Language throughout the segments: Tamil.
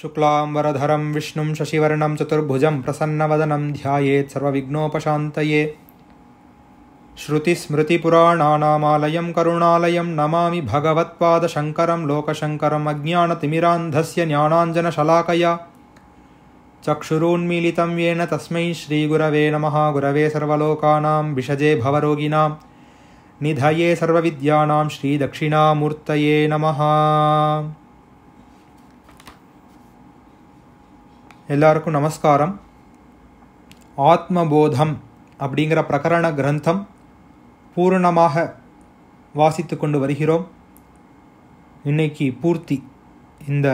शुक्लां वरधरं विष्णुं शशिवर्णं चतुर्भुजं प्रसन्नवदनं ध्यायेत् सर्वविघ्नोपशान्तये श्रुतिस्मृतिपुराणानामालयं करुणालयं नमामि भगवत्पादशङ्करं लोकशङ्करम् अज्ञानतिमिरान्धस्य ज्ञानाञ्जनशलाकया चक्षुरोन्मीलितं येन तस्मै श्रीगुरवे नमः गुरवे सर्वलोकानां विषजे भवरोगिणां निधये सर्वविद्यानां श्रीदक्षिणामूर्तये नमः எல்லாருக்கும் நமஸ்காரம் ஆத்மபோதம் அப்படிங்கிற பிரகரண கிரந்தம் பூரணமாக வாசித்து கொண்டு வருகிறோம் இன்னைக்கு பூர்த்தி இந்த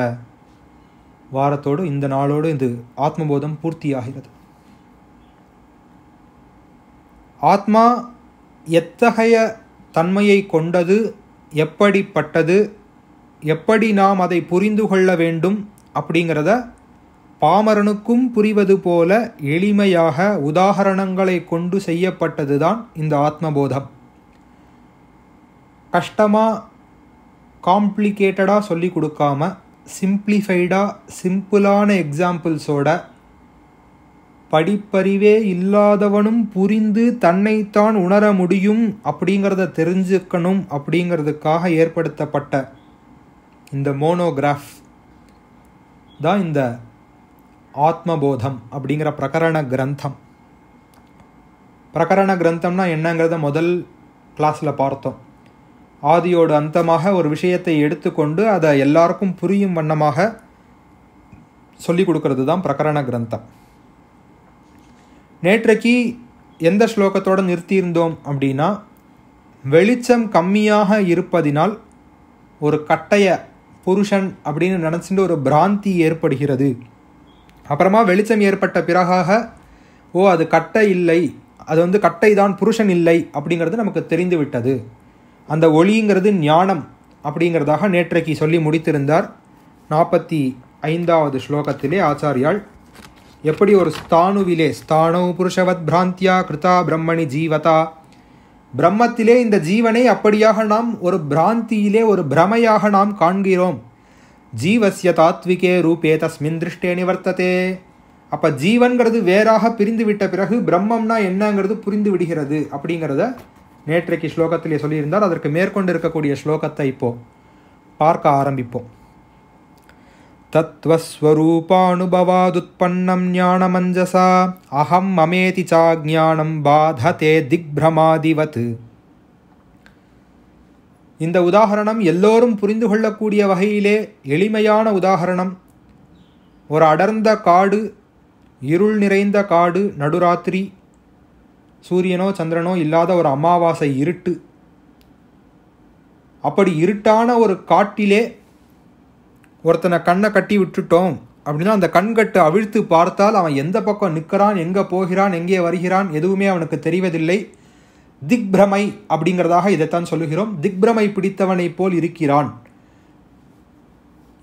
வாரத்தோடு இந்த நாளோடு இது ஆத்மபோதம் பூர்த்தியாகிறது ஆத்மா எத்தகைய தன்மையை கொண்டது எப்படிப்பட்டது எப்படி நாம் அதை புரிந்து கொள்ள வேண்டும் அப்படிங்கிறத பாமரனுக்கும் புரிவது போல எளிமையாக உதாகரணங்களை கொண்டு செய்யப்பட்டதுதான் இந்த ஆத்மபோதம் கஷ்டமாக காம்ப்ளிகேட்டடாக சொல்லி கொடுக்காம சிம்ப்ளிஃபைடாக சிம்பிளான எக்ஸாம்பிள்ஸோட படிப்பறிவே இல்லாதவனும் புரிந்து தன்னைத்தான் உணர முடியும் அப்படிங்கிறத தெரிஞ்சுக்கணும் அப்படிங்கிறதுக்காக ஏற்படுத்தப்பட்ட இந்த மோனோகிராஃப் தான் இந்த ஆத்மபோதம் அப்படிங்கிற பிரகரண கிரந்தம் பிரகரண கிரந்தம்னா என்னங்கிறத முதல் கிளாஸில் பார்த்தோம் ஆதியோடு அந்தமாக ஒரு விஷயத்தை எடுத்துக்கொண்டு அதை எல்லாருக்கும் புரியும் வண்ணமாக சொல்லிக் கொடுக்கறது தான் பிரகரண கிரந்தம் நேற்றைக்கு எந்த ஸ்லோகத்தோடு நிறுத்தியிருந்தோம் அப்படின்னா வெளிச்சம் கம்மியாக இருப்பதினால் ஒரு கட்டைய புருஷன் அப்படின்னு நினச்சிட்டு ஒரு பிராந்தி ஏற்படுகிறது அப்புறமா வெளிச்சம் ஏற்பட்ட பிறகாக ஓ அது கட்டை இல்லை அது வந்து கட்டை தான் புருஷன் இல்லை அப்படிங்கிறது நமக்கு தெரிந்து விட்டது அந்த ஒளிங்கிறது ஞானம் அப்படிங்கிறதாக நேற்றைக்கு சொல்லி முடித்திருந்தார் நாற்பத்தி ஐந்தாவது ஸ்லோகத்திலே ஆச்சாரியால் எப்படி ஒரு ஸ்தானுவிலே ஸ்தானோ புருஷவத் பிராந்தியா கிருதா பிரம்மணி ஜீவதா பிரம்மத்திலே இந்த ஜீவனை அப்படியாக நாம் ஒரு பிராந்தியிலே ஒரு பிரமையாக நாம் காண்கிறோம் ஜீவசிய தாத்விகே ரூபே தஸ்மின் திருஷ்டே நிவர்த்ததே அப்போ ஜீவன்கிறது வேறாக பிரிந்து விட்ட பிறகு பிரம்மம்னா என்னங்கிறது புரிந்து விடுகிறது அப்படிங்கிறத நேற்றைக்கு ஸ்லோகத்திலே சொல்லியிருந்தார் அதற்கு மேற்கொண்டு இருக்கக்கூடிய ஸ்லோகத்தை இப்போ பார்க்க ஆரம்பிப்போம் தத்வஸ்வரூபானுபவாதுத்பன்னம் ஞானமஞ்சசா அகம் மமேதி சாஜானம் பாததே திக்பிரமாதிவத் இந்த உதாகரணம் எல்லோரும் புரிந்து கொள்ளக்கூடிய வகையிலே எளிமையான உதாகரணம் ஒரு அடர்ந்த காடு இருள் நிறைந்த காடு நடுராத்திரி சூரியனோ சந்திரனோ இல்லாத ஒரு அமாவாசை இருட்டு அப்படி இருட்டான ஒரு காட்டிலே ஒருத்தனை கண்ணை கட்டி விட்டுட்டோம் அப்படின்னா அந்த கண்கட்டு அவிழ்த்து பார்த்தால் அவன் எந்த பக்கம் நிற்கிறான் எங்கே போகிறான் எங்கே வருகிறான் எதுவுமே அவனுக்கு தெரிவதில்லை திக் பிரமை அப்படிங்கிறதாக இதைத்தான் சொல்லுகிறோம் திக் பிரமை பிடித்தவனைப் போல் இருக்கிறான்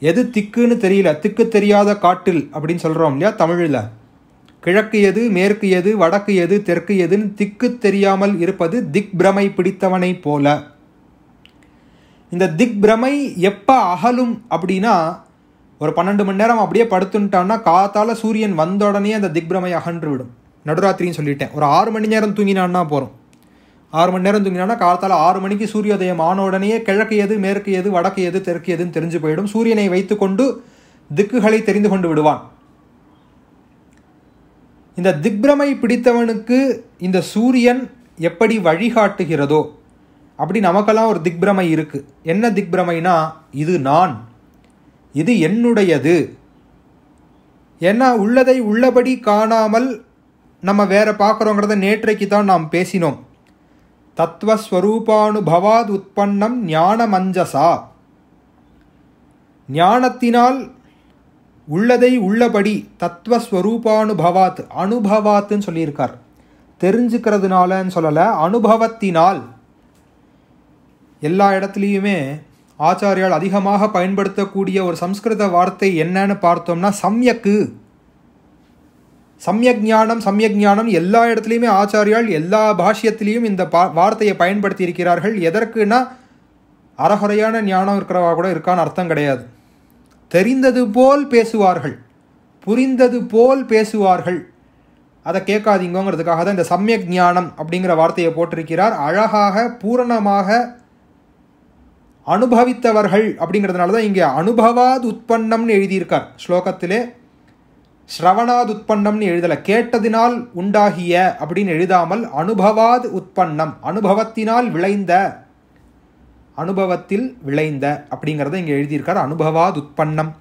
எது திக்குன்னு தெரியல திக்கு தெரியாத காட்டில் அப்படின்னு சொல்கிறோம் இல்லையா தமிழில் கிழக்கு எது மேற்கு எது வடக்கு எது தெற்கு எதுன்னு திக்கு தெரியாமல் இருப்பது திக் பிரமை பிடித்தவனை போல இந்த திக் பிரமை எப்போ அகலும் அப்படின்னா ஒரு பன்னெண்டு மணி நேரம் அப்படியே படுத்துட்டான்னா காத்தால் சூரியன் வந்த உடனே அந்த திக் பிரமை அகன்று விடும் நடுராத்திரின்னு சொல்லிட்டேன் ஒரு ஆறு மணி நேரம் தூங்கினான்னா போகிறோம் ஆறு மணி நேரம் தூங்கினா காலத்தால் ஆறு மணிக்கு சூரியோதயம் ஆன உடனேயே கிழக்கு எது மேற்கு எது வடக்கு எது தெற்கு எதுன்னு தெரிஞ்சு போயிடும் சூரியனை வைத்துக்கொண்டு திக்குகளை தெரிந்து கொண்டு விடுவான் இந்த திக்ரமை பிடித்தவனுக்கு இந்த சூரியன் எப்படி வழிகாட்டுகிறதோ அப்படி நமக்கெல்லாம் ஒரு திக்ரமை இருக்குது என்ன திக்ரமைனா இது நான் இது என்னுடையது ஏன்னா உள்ளதை உள்ளபடி காணாமல் நம்ம வேற பார்க்குறோங்கிறத நேற்றைக்கு தான் நாம் பேசினோம் தத்துவஸ்வரூபானுபவாத் உற்பன்னம் ஞானமஞ்சசா ஞானத்தினால் உள்ளதை உள்ளபடி தத்துவஸ்வரூபானுபவாத் அனுபவாத்துன்னு சொல்லியிருக்கார் தெரிஞ்சுக்கிறதுனாலன்னு சொல்லலை அனுபவத்தினால் எல்லா இடத்துலையுமே ஆச்சாரியால் அதிகமாக பயன்படுத்தக்கூடிய ஒரு சம்ஸ்கிருத வார்த்தை என்னன்னு பார்த்தோம்னா சம்யக்கு சமயக் ஞானம் சமயக் ஞானம் எல்லா இடத்துலையுமே ஆச்சாரியால் எல்லா பாஷ்யத்திலையும் இந்த பா வார்த்தையை பயன்படுத்தி இருக்கிறார்கள் எதற்குனா அறகுறையான ஞானம் இருக்கிறவா கூட இருக்கான்னு அர்த்தம் கிடையாது தெரிந்தது போல் பேசுவார்கள் புரிந்தது போல் பேசுவார்கள் அதை கேட்காதீங்கிறதுக்காக தான் இந்த சமயக் ஞானம் அப்படிங்கிற வார்த்தையை போட்டிருக்கிறார் அழகாக பூரணமாக அனுபவித்தவர்கள் அப்படிங்கிறதுனால தான் இங்கே அனுபவாத் உற்பன்னம்னு எழுதியிருக்கார் ஸ்லோகத்திலே ஸ்ரவணாது உற்பத்தம்னு எழுதலை கேட்டதினால் உண்டாகிய அப்படின்னு எழுதாமல் அனுபவாத் உற்பன்னம் அனுபவத்தினால் விளைந்த அனுபவத்தில் விளைந்த அப்படிங்கிறத இங்கே எழுதியிருக்கார் அனுபவாத் உற்பத்தம்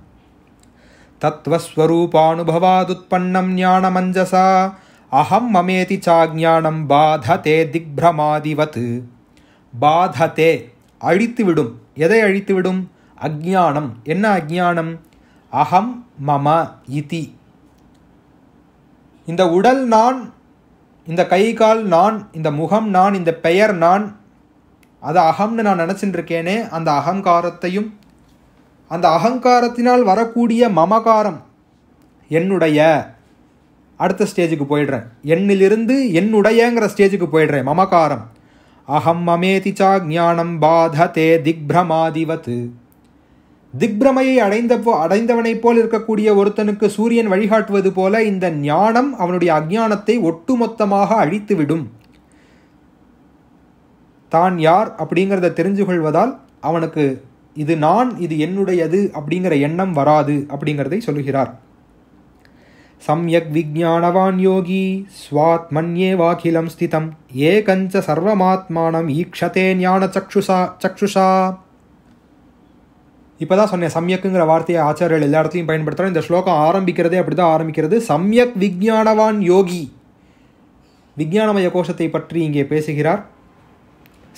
தத்துவஸ்வரூபானுபவாத் ஞான ஞானமஞ்சசா அகம் மமேதி சாஜானம் பாததே திக்பிரமாதிவத் பாததே அழித்துவிடும் எதை அழித்துவிடும் அக்ஞானம் என்ன அக்ஞானம் அகம் மம இதி இந்த உடல் நான் இந்த கை கால் நான் இந்த முகம் நான் இந்த பெயர் நான் அது அகம்னு நான் நினச்சிட்டு இருக்கேனே அந்த அகங்காரத்தையும் அந்த அகங்காரத்தினால் வரக்கூடிய மமகாரம் என்னுடைய அடுத்த ஸ்டேஜுக்கு போயிடுறேன் என்னிலிருந்து என்னுடையங்கிற ஸ்டேஜுக்கு போயிடுறேன் மமகாரம் அகம் மமேதி ஜானம் பாத தே திக்ரமாதிவத்து திக்ரமையை அடைந்த போ அடைந்தவனைப் போல் இருக்கக்கூடிய ஒருத்தனுக்கு சூரியன் வழிகாட்டுவது போல இந்த ஞானம் அவனுடைய அஜானத்தை ஒட்டுமொத்தமாக அழித்துவிடும் தான் யார் அப்படிங்கிறத தெரிஞ்சு கொள்வதால் அவனுக்கு இது நான் இது என்னுடையது அப்படிங்கிற எண்ணம் வராது அப்படிங்கிறதை சொல்லுகிறார் சம்யக் விஜானவான் யோகி ஸ்வாத்மன்யே வாகிலம் ஸ்திதம் ஏகஞ்ச சர்வமாத்மானம் ஈக்ஷதே ஞான சக்ஷுஷா சக்ஷுஷா இப்போ தான் சொன்னேன் சம்யக்குங்கிற வார்த்தையை ஆச்சாரியர்கள் எல்லா இடத்துலையும் பயன்படுத்துகிறோம் இந்த ஸ்லோகம் ஆரம்பிக்கிறதே அப்படி தான் ஆரம்பிக்கிறது சம்யக் விஜானவான் யோகி விஜானமய கோஷத்தை பற்றி இங்கே பேசுகிறார்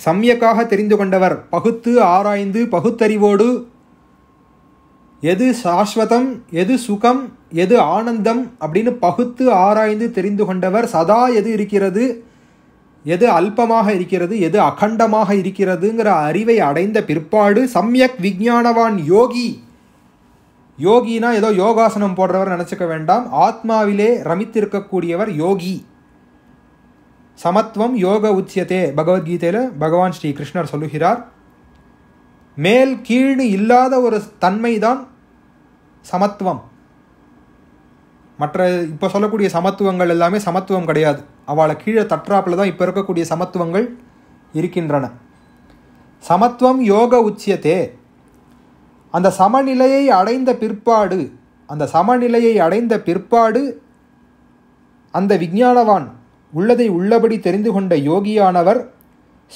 சம்யக்காக தெரிந்து கொண்டவர் பகுத்து ஆராய்ந்து பகுத்தறிவோடு எது சாஸ்வதம் எது சுகம் எது ஆனந்தம் அப்படின்னு பகுத்து ஆராய்ந்து தெரிந்து கொண்டவர் சதா எது இருக்கிறது எது அல்பமாக இருக்கிறது எது அகண்டமாக இருக்கிறதுங்கிற அறிவை அடைந்த பிற்பாடு சம்யக் விஜானவான் யோகி யோகினா ஏதோ யோகாசனம் போடுறவர் நினச்சிக்க வேண்டாம் ஆத்மாவிலே ரமித்திருக்கக்கூடியவர் யோகி சமத்துவம் யோக உச்சியத்தே பகவத்கீதையில் பகவான் ஸ்ரீ கிருஷ்ணர் சொல்லுகிறார் மேல் கீழ் இல்லாத ஒரு தன்மைதான் சமத்துவம் மற்ற இப்போ சொல்லக்கூடிய சமத்துவங்கள் எல்லாமே சமத்துவம் கிடையாது அவளை கீழே தற்றாப்பில் தான் இப்போ இருக்கக்கூடிய சமத்துவங்கள் இருக்கின்றன சமத்துவம் யோக உச்சியத்தே அந்த சமநிலையை அடைந்த பிற்பாடு அந்த சமநிலையை அடைந்த பிற்பாடு அந்த விஞ்ஞானவான் உள்ளதை உள்ளபடி தெரிந்து கொண்ட யோகியானவர்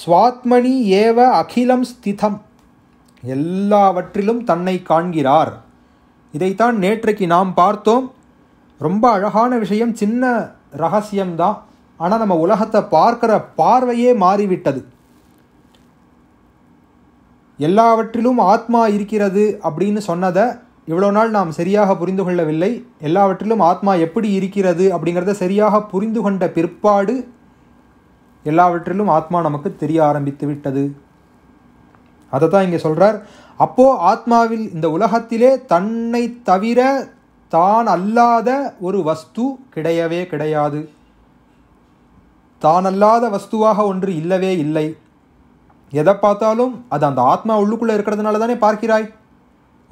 சுவாத்மணி ஏவ அகிலம் ஸ்திதம் எல்லாவற்றிலும் தன்னை காண்கிறார் இதைத்தான் நேற்றைக்கு நாம் பார்த்தோம் ரொம்ப அழகான விஷயம் சின்ன ரகசியம்தான் ஆனால் நம்ம உலகத்தை பார்க்குற பார்வையே மாறிவிட்டது எல்லாவற்றிலும் ஆத்மா இருக்கிறது அப்படின்னு சொன்னதை இவ்வளோ நாள் நாம் சரியாக புரிந்து கொள்ளவில்லை எல்லாவற்றிலும் ஆத்மா எப்படி இருக்கிறது அப்படிங்கிறத சரியாக புரிந்து கொண்ட பிற்பாடு எல்லாவற்றிலும் ஆத்மா நமக்கு தெரிய ஆரம்பித்து விட்டது அதை தான் இங்கே சொல்கிறார் அப்போது ஆத்மாவில் இந்த உலகத்திலே தன்னை தவிர தான் அல்லாத ஒரு வஸ்து கிடையவே கிடையாது தான் அல்லாத வஸ்துவாக ஒன்று இல்லவே இல்லை எதை பார்த்தாலும் அது அந்த ஆத்மா உள்ளுக்குள்ளே இருக்கிறதுனால தானே பார்க்கிறாய்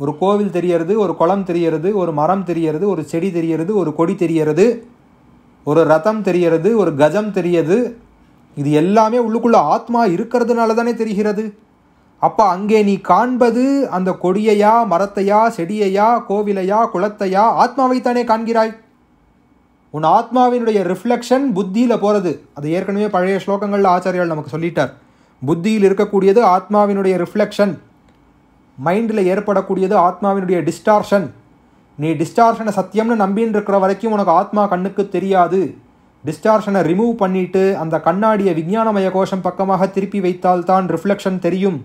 ஒரு கோவில் தெரியறது ஒரு குளம் தெரியறது ஒரு மரம் தெரியறது ஒரு செடி தெரியறது ஒரு கொடி தெரியறது ஒரு ரதம் தெரியறது ஒரு கஜம் தெரியது இது எல்லாமே உள்ளுக்குள்ளே ஆத்மா இருக்கிறதுனால தானே தெரிகிறது அப்போ அங்கே நீ காண்பது அந்த கொடியையா மரத்தையா செடியையா கோவிலையா குளத்தையா ஆத்மாவைத்தானே காண்கிறாய் உன் ஆத்மாவினுடைய ரிஃப்ளெக்ஷன் புத்தியில் போகிறது அது ஏற்கனவே பழைய ஸ்லோகங்களில் ஆச்சாரியால் நமக்கு சொல்லிட்டார் புத்தியில் இருக்கக்கூடியது ஆத்மாவினுடைய ரிஃப்ளெக்ஷன் மைண்டில் ஏற்படக்கூடியது ஆத்மாவினுடைய டிஸ்டார்ஷன் நீ டிஸ்டார்ஷனை சத்தியம்னு நம்பின்னு இருக்கிற வரைக்கும் உனக்கு ஆத்மா கண்ணுக்கு தெரியாது டிஸ்டார்ஷனை ரிமூவ் பண்ணிட்டு அந்த கண்ணாடியை விஞ்ஞானமய கோஷம் பக்கமாக திருப்பி வைத்தால்தான் ரிஃப்ளெக்ஷன் தெரியும்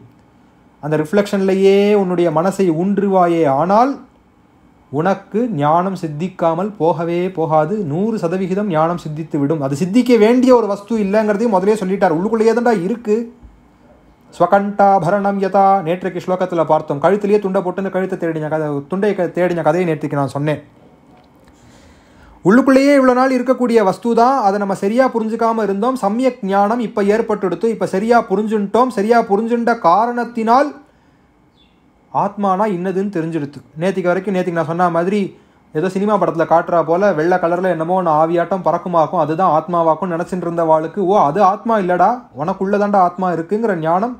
அந்த ரிஃப்ளெக்ஷன்லேயே உன்னுடைய மனசை ஊன்றுவாயே ஆனால் உனக்கு ஞானம் சித்திக்காமல் போகவே போகாது நூறு சதவிகிதம் ஞானம் சித்தித்து விடும் அது சித்திக்க வேண்டிய ஒரு வஸ்து இல்லைங்கிறதையும் முதலே சொல்லிட்டார் உள்ளுக்குள்ளேயே தான்டா இருக்குது ஸ்வகண்டாபரணம் யதா நேற்றைக்கு ஸ்லோகத்தில் பார்த்தோம் கழுத்திலேயே துண்டை போட்டுன்னு கழுத்தை தேடிஞ்ச கதை துண்டை தேடிஞ்ச கதையை நேற்றுக்கு நான் சொன்னேன் உள்ளுக்குள்ளேயே இவ்வளோ நாள் இருக்கக்கூடிய வஸ்து தான் அதை நம்ம சரியாக புரிஞ்சுக்காமல் இருந்தோம் சமயக் ஞானம் இப்போ ஏற்பட்டுடுத்து இப்போ சரியாக புரிஞ்சுட்டோம் சரியாக புரிஞ்சுட்ட காரணத்தினால் ஆத்மானா இன்னதுன்னு தெரிஞ்சிடுத்து நேற்றுக்கு வரைக்கும் நேற்றுக்கு நான் சொன்ன மாதிரி ஏதோ சினிமா படத்தில் காட்டுறா போல் வெள்ளை கலரில் என்னமோ ஒன்று ஆவியாட்டம் பறக்குமாக்கும் அதுதான் ஆத்மாவாக்கும் நினச்சிட்டு இருந்த வாளுக்கு ஓ அது ஆத்மா இல்லடா உனக்குள்ளே தாண்டா ஆத்மா இருக்குங்கிற ஞானம்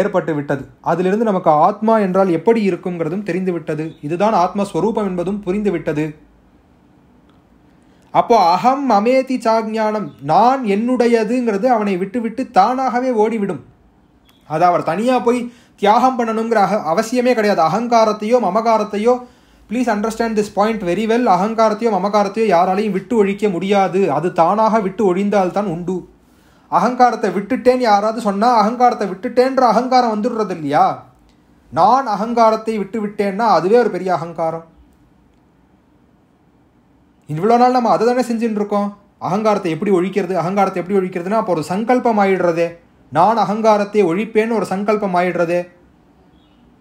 ஏற்பட்டு விட்டது அதிலிருந்து நமக்கு ஆத்மா என்றால் எப்படி இருக்குங்கிறதும் தெரிந்து விட்டது இதுதான் ஆத்மஸ்வரூபம் என்பதும் புரிந்து விட்டது அப்போ அகம் அமேதி சாஜானம் நான் என்னுடையதுங்கிறது அவனை விட்டு விட்டு தானாகவே ஓடிவிடும் அது அவர் தனியாக போய் தியாகம் பண்ணணுங்கிற அக அவசியமே கிடையாது அகங்காரத்தையோ மமகாரத்தையோ please understand this point very well அகங்காரத்தையோ மமகாரத்தையோ யாராலையும் விட்டு ஒழிக்க முடியாது அது தானாக விட்டு ஒழிந்தால்தான் உண்டு அகங்காரத்தை விட்டுட்டேன்னு யாராவது சொன்னால் அகங்காரத்தை விட்டுட்டேன்ற அகங்காரம் வந்துடுறது இல்லையா நான் அகங்காரத்தை விட்டு விட்டேன்னா அதுவே ஒரு பெரிய அகங்காரம் இவ்வளோ நாள் நம்ம அதை தானே செஞ்சுட்டு இருக்கோம் அகங்காரத்தை எப்படி ஒழிக்கிறது அகங்காரத்தை எப்படி ஒழிக்கிறதுனா அப்போ ஒரு சங்கல்பம் ஆயிடுறது நான் அகங்காரத்தை ஒழிப்பேன்னு ஒரு சங்கல்பம் ஆயிடுறது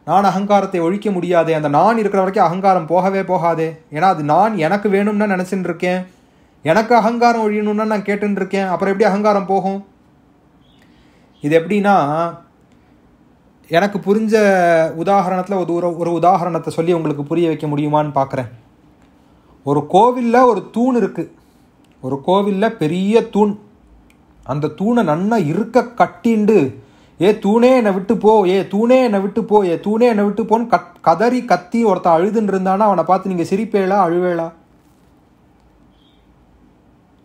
நான் அகங்காரத்தை ஒழிக்க முடியாது அந்த நான் இருக்கிற வரைக்கும் அகங்காரம் போகவே போகாது ஏன்னா அது நான் எனக்கு வேணும்னு நினச்சிட்டு இருக்கேன் எனக்கு அகங்காரம் ஒழியணும்னு நான் கேட்டுன்னு இருக்கேன் அப்புறம் எப்படி அகங்காரம் போகும் இது எப்படின்னா எனக்கு புரிஞ்ச உதாரணத்தில் ஒரு ஒரு உதாரணத்தை சொல்லி உங்களுக்கு புரிய வைக்க முடியுமான்னு பார்க்குறேன் ஒரு கோவிலில் ஒரு தூண் இருக்குது ஒரு கோவிலில் பெரிய தூண் அந்த தூணை நன்னா இருக்க கட்டிண்டு ஏ தூணே என்னை விட்டு போ ஏ தூணே என்னை விட்டு போ ஏ தூணே என்னை விட்டு போன்னு கத் கதறி கத்தி ஒருத்தன் அழுதுன்னு இருந்தானா அவனை பார்த்து நீங்கள் சிரிப்பேலா அழுவேலா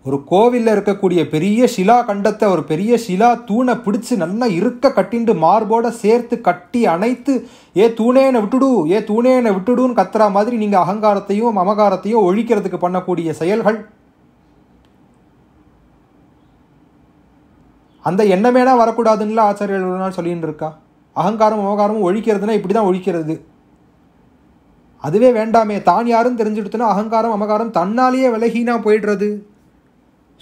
ஒரு கோவிலில் இருக்கக்கூடிய பெரிய சிலா கண்டத்தை ஒரு பெரிய சிலா தூணை பிடிச்சி நல்லா இருக்க கட்டிண்டு மார்போட சேர்த்து கட்டி அணைத்து ஏ தூணேனை விட்டுடு ஏ தூணேன விட்டுடுன்னு கத்துற மாதிரி நீங்கள் அகங்காரத்தையும் அமகாரத்தையும் ஒழிக்கிறதுக்கு பண்ணக்கூடிய செயல்கள் அந்த தான் வரக்கூடாதுன்னு ஆச்சாரியர்கள் சொல்லின்னு இருக்கா அகங்காரம் அமகாரமும் ஒழிக்கிறதுனா இப்படி தான் ஒழிக்கிறது அதுவே வேண்டாமே தான் யாரும் தெரிஞ்சுடுத்துனா அகங்காரம் அமகாரம் தன்னாலேயே விலகினா போயிடுறது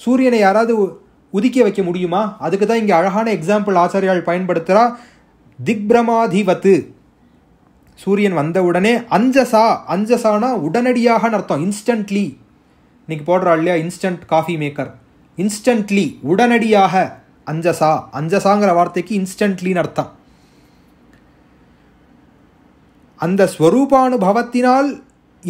சூரியனை யாராவது உதிக்க வைக்க முடியுமா அதுக்கு தான் இங்கே அழகான எக்ஸாம்பிள் ஆச்சாரியால் பயன்படுத்துகிறா திக்பிரமாதிவத்து சூரியன் வந்தவுடனே அஞ்சசா அஞ்சசானா உடனடியாக அர்த்தம் இன்ஸ்டன்ட்லி இன்றைக்கி போடுறா இல்லையா இன்ஸ்டன்ட் காஃபி மேக்கர் இன்ஸ்டன்ட்லி உடனடியாக அஞ்சசா அஞ்சசாங்கிற வார்த்தைக்கு இன்ஸ்டன்ட்லின்னு அர்த்தம் அந்த ஸ்வரூபானுபவத்தினால்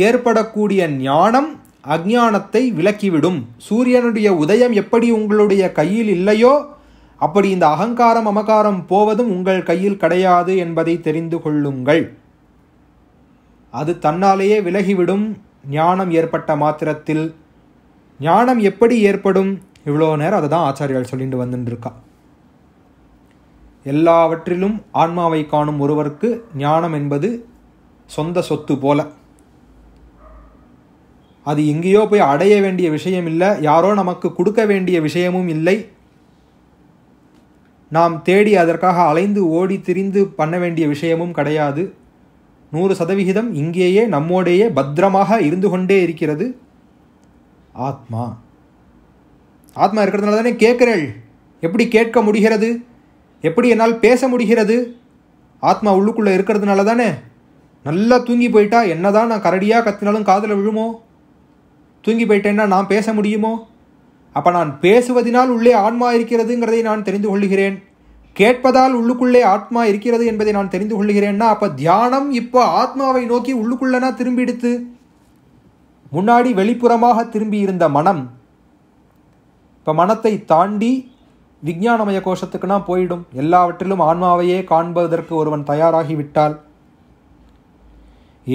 ஏற்படக்கூடிய ஞானம் அஜானத்தை விலக்கிவிடும் சூரியனுடைய உதயம் எப்படி உங்களுடைய கையில் இல்லையோ அப்படி இந்த அகங்காரம் அமகாரம் போவதும் உங்கள் கையில் கிடையாது என்பதை தெரிந்து கொள்ளுங்கள் அது தன்னாலேயே விலகிவிடும் ஞானம் ஏற்பட்ட மாத்திரத்தில் ஞானம் எப்படி ஏற்படும் இவ்வளோ நேரம் அதை தான் ஆச்சாரியால் சொல்லிட்டு வந்துட்டுருக்கா எல்லாவற்றிலும் ஆன்மாவை காணும் ஒருவருக்கு ஞானம் என்பது சொந்த சொத்து போல அது எங்கேயோ போய் அடைய வேண்டிய விஷயம் இல்லை யாரோ நமக்கு கொடுக்க வேண்டிய விஷயமும் இல்லை நாம் தேடி அதற்காக அலைந்து ஓடி திரிந்து பண்ண வேண்டிய விஷயமும் கிடையாது நூறு சதவிகிதம் இங்கேயே நம்மோடையே பத்திரமாக இருந்து கொண்டே இருக்கிறது ஆத்மா ஆத்மா இருக்கிறதுனால தானே கேட்குறேள் எப்படி கேட்க முடிகிறது எப்படி என்னால் பேச முடிகிறது ஆத்மா உள்ளுக்குள்ளே இருக்கிறதுனால தானே நல்லா தூங்கி போயிட்டா என்னதான் நான் கரடியாக கத்தினாலும் காதில் விழுமோ தூங்கி போயிட்டேன்னா நான் பேச முடியுமோ அப்போ நான் பேசுவதினால் உள்ளே ஆன்மா இருக்கிறதுங்கிறதை நான் தெரிந்து கொள்ளுகிறேன் கேட்பதால் உள்ளுக்குள்ளே ஆத்மா இருக்கிறது என்பதை நான் தெரிந்து கொள்ளுகிறேன்னா அப்போ தியானம் இப்போ ஆத்மாவை நோக்கி உள்ளுக்குள்ளனா திரும்பி எடுத்து முன்னாடி வெளிப்புறமாக திரும்பி இருந்த மனம் இப்போ மனத்தை தாண்டி விஞ்ஞானமய கோஷத்துக்குனா போயிடும் எல்லாவற்றிலும் ஆன்மாவையே காண்பதற்கு ஒருவன் தயாராகிவிட்டால்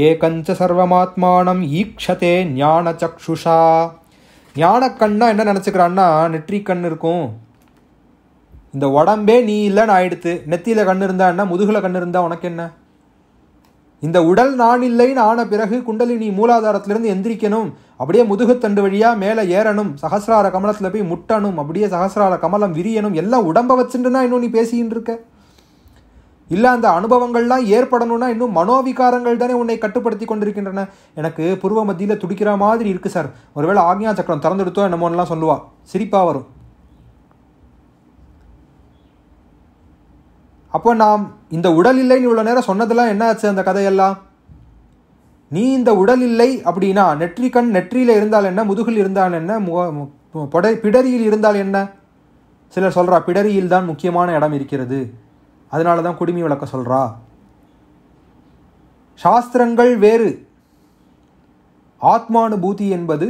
ஏகஞ்ச சர்வமாத்மானம் ஈக்ஷதே ஞான சக்ஷுஷா கண்ணா என்ன நினச்சிக்கிறான்னா நெற்றி கண் இருக்கும் இந்த உடம்பே நீ இல்லைன்னு ஆயிடுத்து நெத்தியில் கண் இருந்தா என்ன முதுகில் கண் இருந்தா உனக்கு என்ன இந்த உடல் நான் இல்லைன்னு ஆன பிறகு குண்டலினி மூலாதாரத்திலிருந்து எந்திரிக்கணும் அப்படியே முதுகுத்தண்டு வழியாக மேலே ஏறணும் சகசிரார கமலத்தில் போய் முட்டணும் அப்படியே சகசிரார கமலம் விரியணும் எல்லாம் உடம்பை வச்சுட்டுனா இன்னும் நீ பேசிகிட்டு இருக்க இல்லை அந்த அனுபவங்கள்லாம் ஏற்படணும்னா இன்னும் மனோவிகாரங்கள் தானே உன்னை கட்டுப்படுத்தி கொண்டிருக்கின்றன எனக்கு பூர்வ மத்தியில் துடிக்கிற மாதிரி இருக்குது சார் ஒருவேளை ஆக்ஞா சக்கரம் திறந்துடுத்தோ என்னமோலாம் சொல்லுவா சிரிப்பாக வரும் அப்போ நாம் இந்த உடல் இல்லைன்னு இவ்வளோ நேரம் சொன்னதெல்லாம் என்ன ஆச்சு அந்த கதையெல்லாம் நீ இந்த உடல் இல்லை அப்படின்னா நெற்றிக்கண் நெற்றியில் இருந்தால் என்ன முதுகில் இருந்தால் என்ன பிடரியில் இருந்தால் என்ன சிலர் சொல்கிறா பிடரியில் தான் முக்கியமான இடம் இருக்கிறது அதனால தான் குடிமை விளக்க சொல்கிறா சாஸ்திரங்கள் வேறு ஆத்மானுபூதி என்பது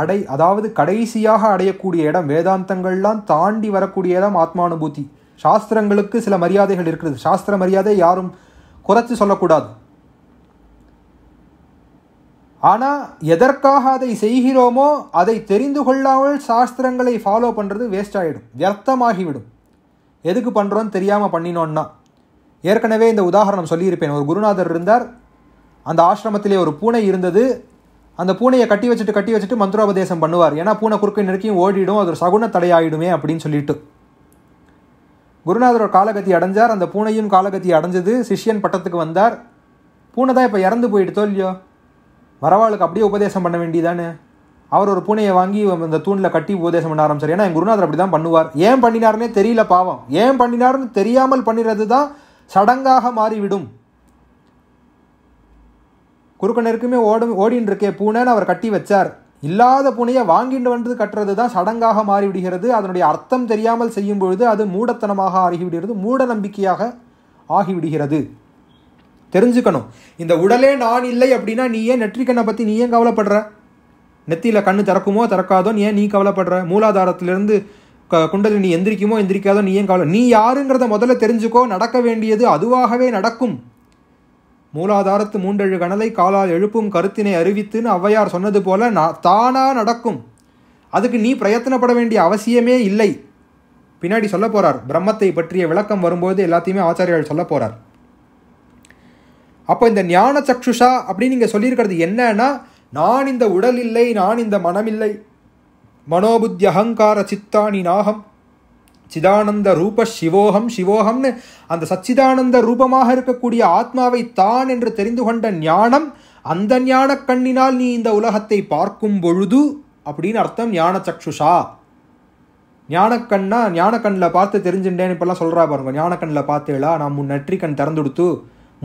அடை அதாவது கடைசியாக அடையக்கூடிய இடம் வேதாந்தங்கள்லாம் தாண்டி வரக்கூடிய இடம் ஆத்மானுபூதி சாஸ்திரங்களுக்கு சில மரியாதைகள் இருக்கிறது சாஸ்திர மரியாதை யாரும் குறைச்சி சொல்லக்கூடாது ஆனால் எதற்காக அதை செய்கிறோமோ அதை தெரிந்து கொள்ளாமல் சாஸ்திரங்களை ஃபாலோ பண்ணுறது வேஸ்ட் ஆகிடும் வியர்த்தமாகிவிடும் எதுக்கு பண்ணுறோன்னு தெரியாமல் பண்ணினோன்னா ஏற்கனவே இந்த உதாரணம் சொல்லியிருப்பேன் ஒரு குருநாதர் இருந்தார் அந்த ஆசிரமத்திலே ஒரு பூனை இருந்தது அந்த பூனையை கட்டி வச்சுட்டு கட்டி வச்சுட்டு மந்திரோபதேசம் பண்ணுவார் ஏன்னா பூனை குறுக்க நெருக்கியும் ஓடிடும் அது ஒரு சகுன தடையாயிடுமே அப்படின்னு சொல்லிட்டு குருநாதர் காலகத்தி அடைஞ்சார் அந்த பூனையும் காலகத்தி அடைஞ்சது சிஷ்யன் பட்டத்துக்கு வந்தார் பூனை தான் இப்போ இறந்து போயிடுதோ இல்லையோ வரவாளுக்கு அப்படியே உபதேசம் பண்ண வேண்டியதானே அவர் ஒரு பூனையை வாங்கி இந்த தூணில் கட்டி உபதேசம் பண்ண ஆரம்பிச்சார் ஏன்னா என் குருநாதர் அப்படி தான் பண்ணுவார் ஏன் பண்ணினார்னே தெரியல பாவம் ஏன் பண்ணினார்னு தெரியாமல் பண்ணிடுறது தான் சடங்காக மாறிவிடும் குறுக்கணருக்குமே ஓடும் ஓடின்னு இருக்கே பூனைன்னு அவர் கட்டி வச்சார் இல்லாத பூனையை வாங்கிட்டு வந்து கட்டுறது தான் சடங்காக மாறிவிடுகிறது அதனுடைய அர்த்தம் தெரியாமல் செய்யும் பொழுது அது மூடத்தனமாக ஆகிவிடுகிறது மூட நம்பிக்கையாக ஆகிவிடுகிறது தெரிஞ்சுக்கணும் இந்த உடலே நான் இல்லை அப்படின்னா நீ ஏன் நெற்றிக்கண்ணை பற்றி நீ ஏன் கவலைப்படுற நெத்தியில் கண்ணு திறக்குமோ திறக்காதோன்னு ஏன் நீ கவலைப்படுற மூலாதாரத்திலிருந்து க குண்டலி நீ எந்திரிக்குமோ எந்திரிக்காதோ நீ ஏன் கவலை நீ யாருங்கிறத முதல்ல தெரிஞ்சுக்கோ நடக்க வேண்டியது அதுவாகவே நடக்கும் மூலாதாரத்து மூன்றெழு கணலை காலால் எழுப்பும் கருத்தினை அறிவித்துன்னு ஔவையார் சொன்னது போல தானாக நடக்கும் அதுக்கு நீ பிரயத்தனப்பட வேண்டிய அவசியமே இல்லை பின்னாடி சொல்ல போகிறார் பிரம்மத்தை பற்றிய விளக்கம் வரும்போது எல்லாத்தையுமே ஆச்சாரியர்கள் சொல்ல போகிறார் அப்போ இந்த ஞான சக்ஷுஷா அப்படின்னு நீங்கள் சொல்லியிருக்கிறது என்னன்னா நான் இந்த உடல் இல்லை நான் இந்த மனமில்லை மனோபுத்தி அகங்கார சித்தானி நாகம் சிதானந்த ரூப சிவோகம் சிவோகம்னு அந்த சச்சிதானந்த ரூபமாக இருக்கக்கூடிய ஆத்மாவை தான் என்று தெரிந்து கொண்ட ஞானம் அந்த ஞான கண்ணினால் நீ இந்த உலகத்தை பார்க்கும் பொழுது அப்படின்னு அர்த்தம் ஞான சக்ஷுஷா ஞானக்கண்ணா ஞானக்கண்ணில் பார்த்து தெரிஞ்சுட்டேன்னு இப்போல்லாம் சொல்கிறா பாருங்க ஞானக்கண்ணில் பார்த்தேளா நான் முன் நெற்றிக்கண் திறந்துடுத்து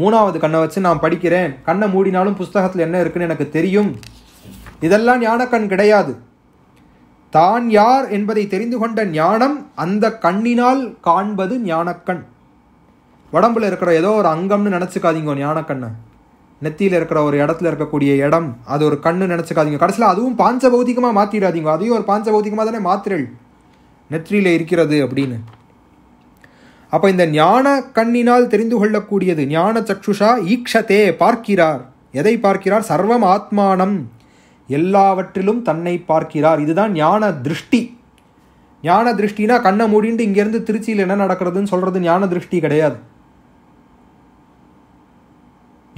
மூணாவது கண்ணை வச்சு நான் படிக்கிறேன் கண்ணை மூடினாலும் புஸ்தகத்தில் என்ன இருக்குன்னு எனக்கு தெரியும் இதெல்லாம் ஞானக்கண் கிடையாது தான் யார் என்பதை தெரிந்து கொண்ட ஞானம் அந்த கண்ணினால் காண்பது ஞானக்கண் உடம்புல இருக்கிற ஏதோ ஒரு அங்கம்னு நினச்சிக்காதீங்க ஞானக்கண்ணை நெத்தியில் இருக்கிற ஒரு இடத்துல இருக்கக்கூடிய இடம் அது ஒரு கண்ணு நினச்சிக்காதீங்க கடைசியில் அதுவும் பாஞ்ச பௌதிகமாக மாற்றிடாதீங்க அதையும் ஒரு பாஞ்ச பௌதிகமாக தானே மாத்திரல் நெற்றியில் இருக்கிறது அப்படின்னு அப்போ இந்த ஞான கண்ணினால் தெரிந்து கொள்ளக்கூடியது ஞான சக்ஷுஷா ஈக்ஷதே பார்க்கிறார் எதை பார்க்கிறார் சர்வம் ஆத்மானம் எல்லாவற்றிலும் தன்னை பார்க்கிறார் இதுதான் ஞான திருஷ்டி ஞான திருஷ்டினா கண்ணை மூடிண்டு இங்கேருந்து திருச்சியில் என்ன நடக்கிறதுன்னு சொல்கிறது ஞான திருஷ்டி கிடையாது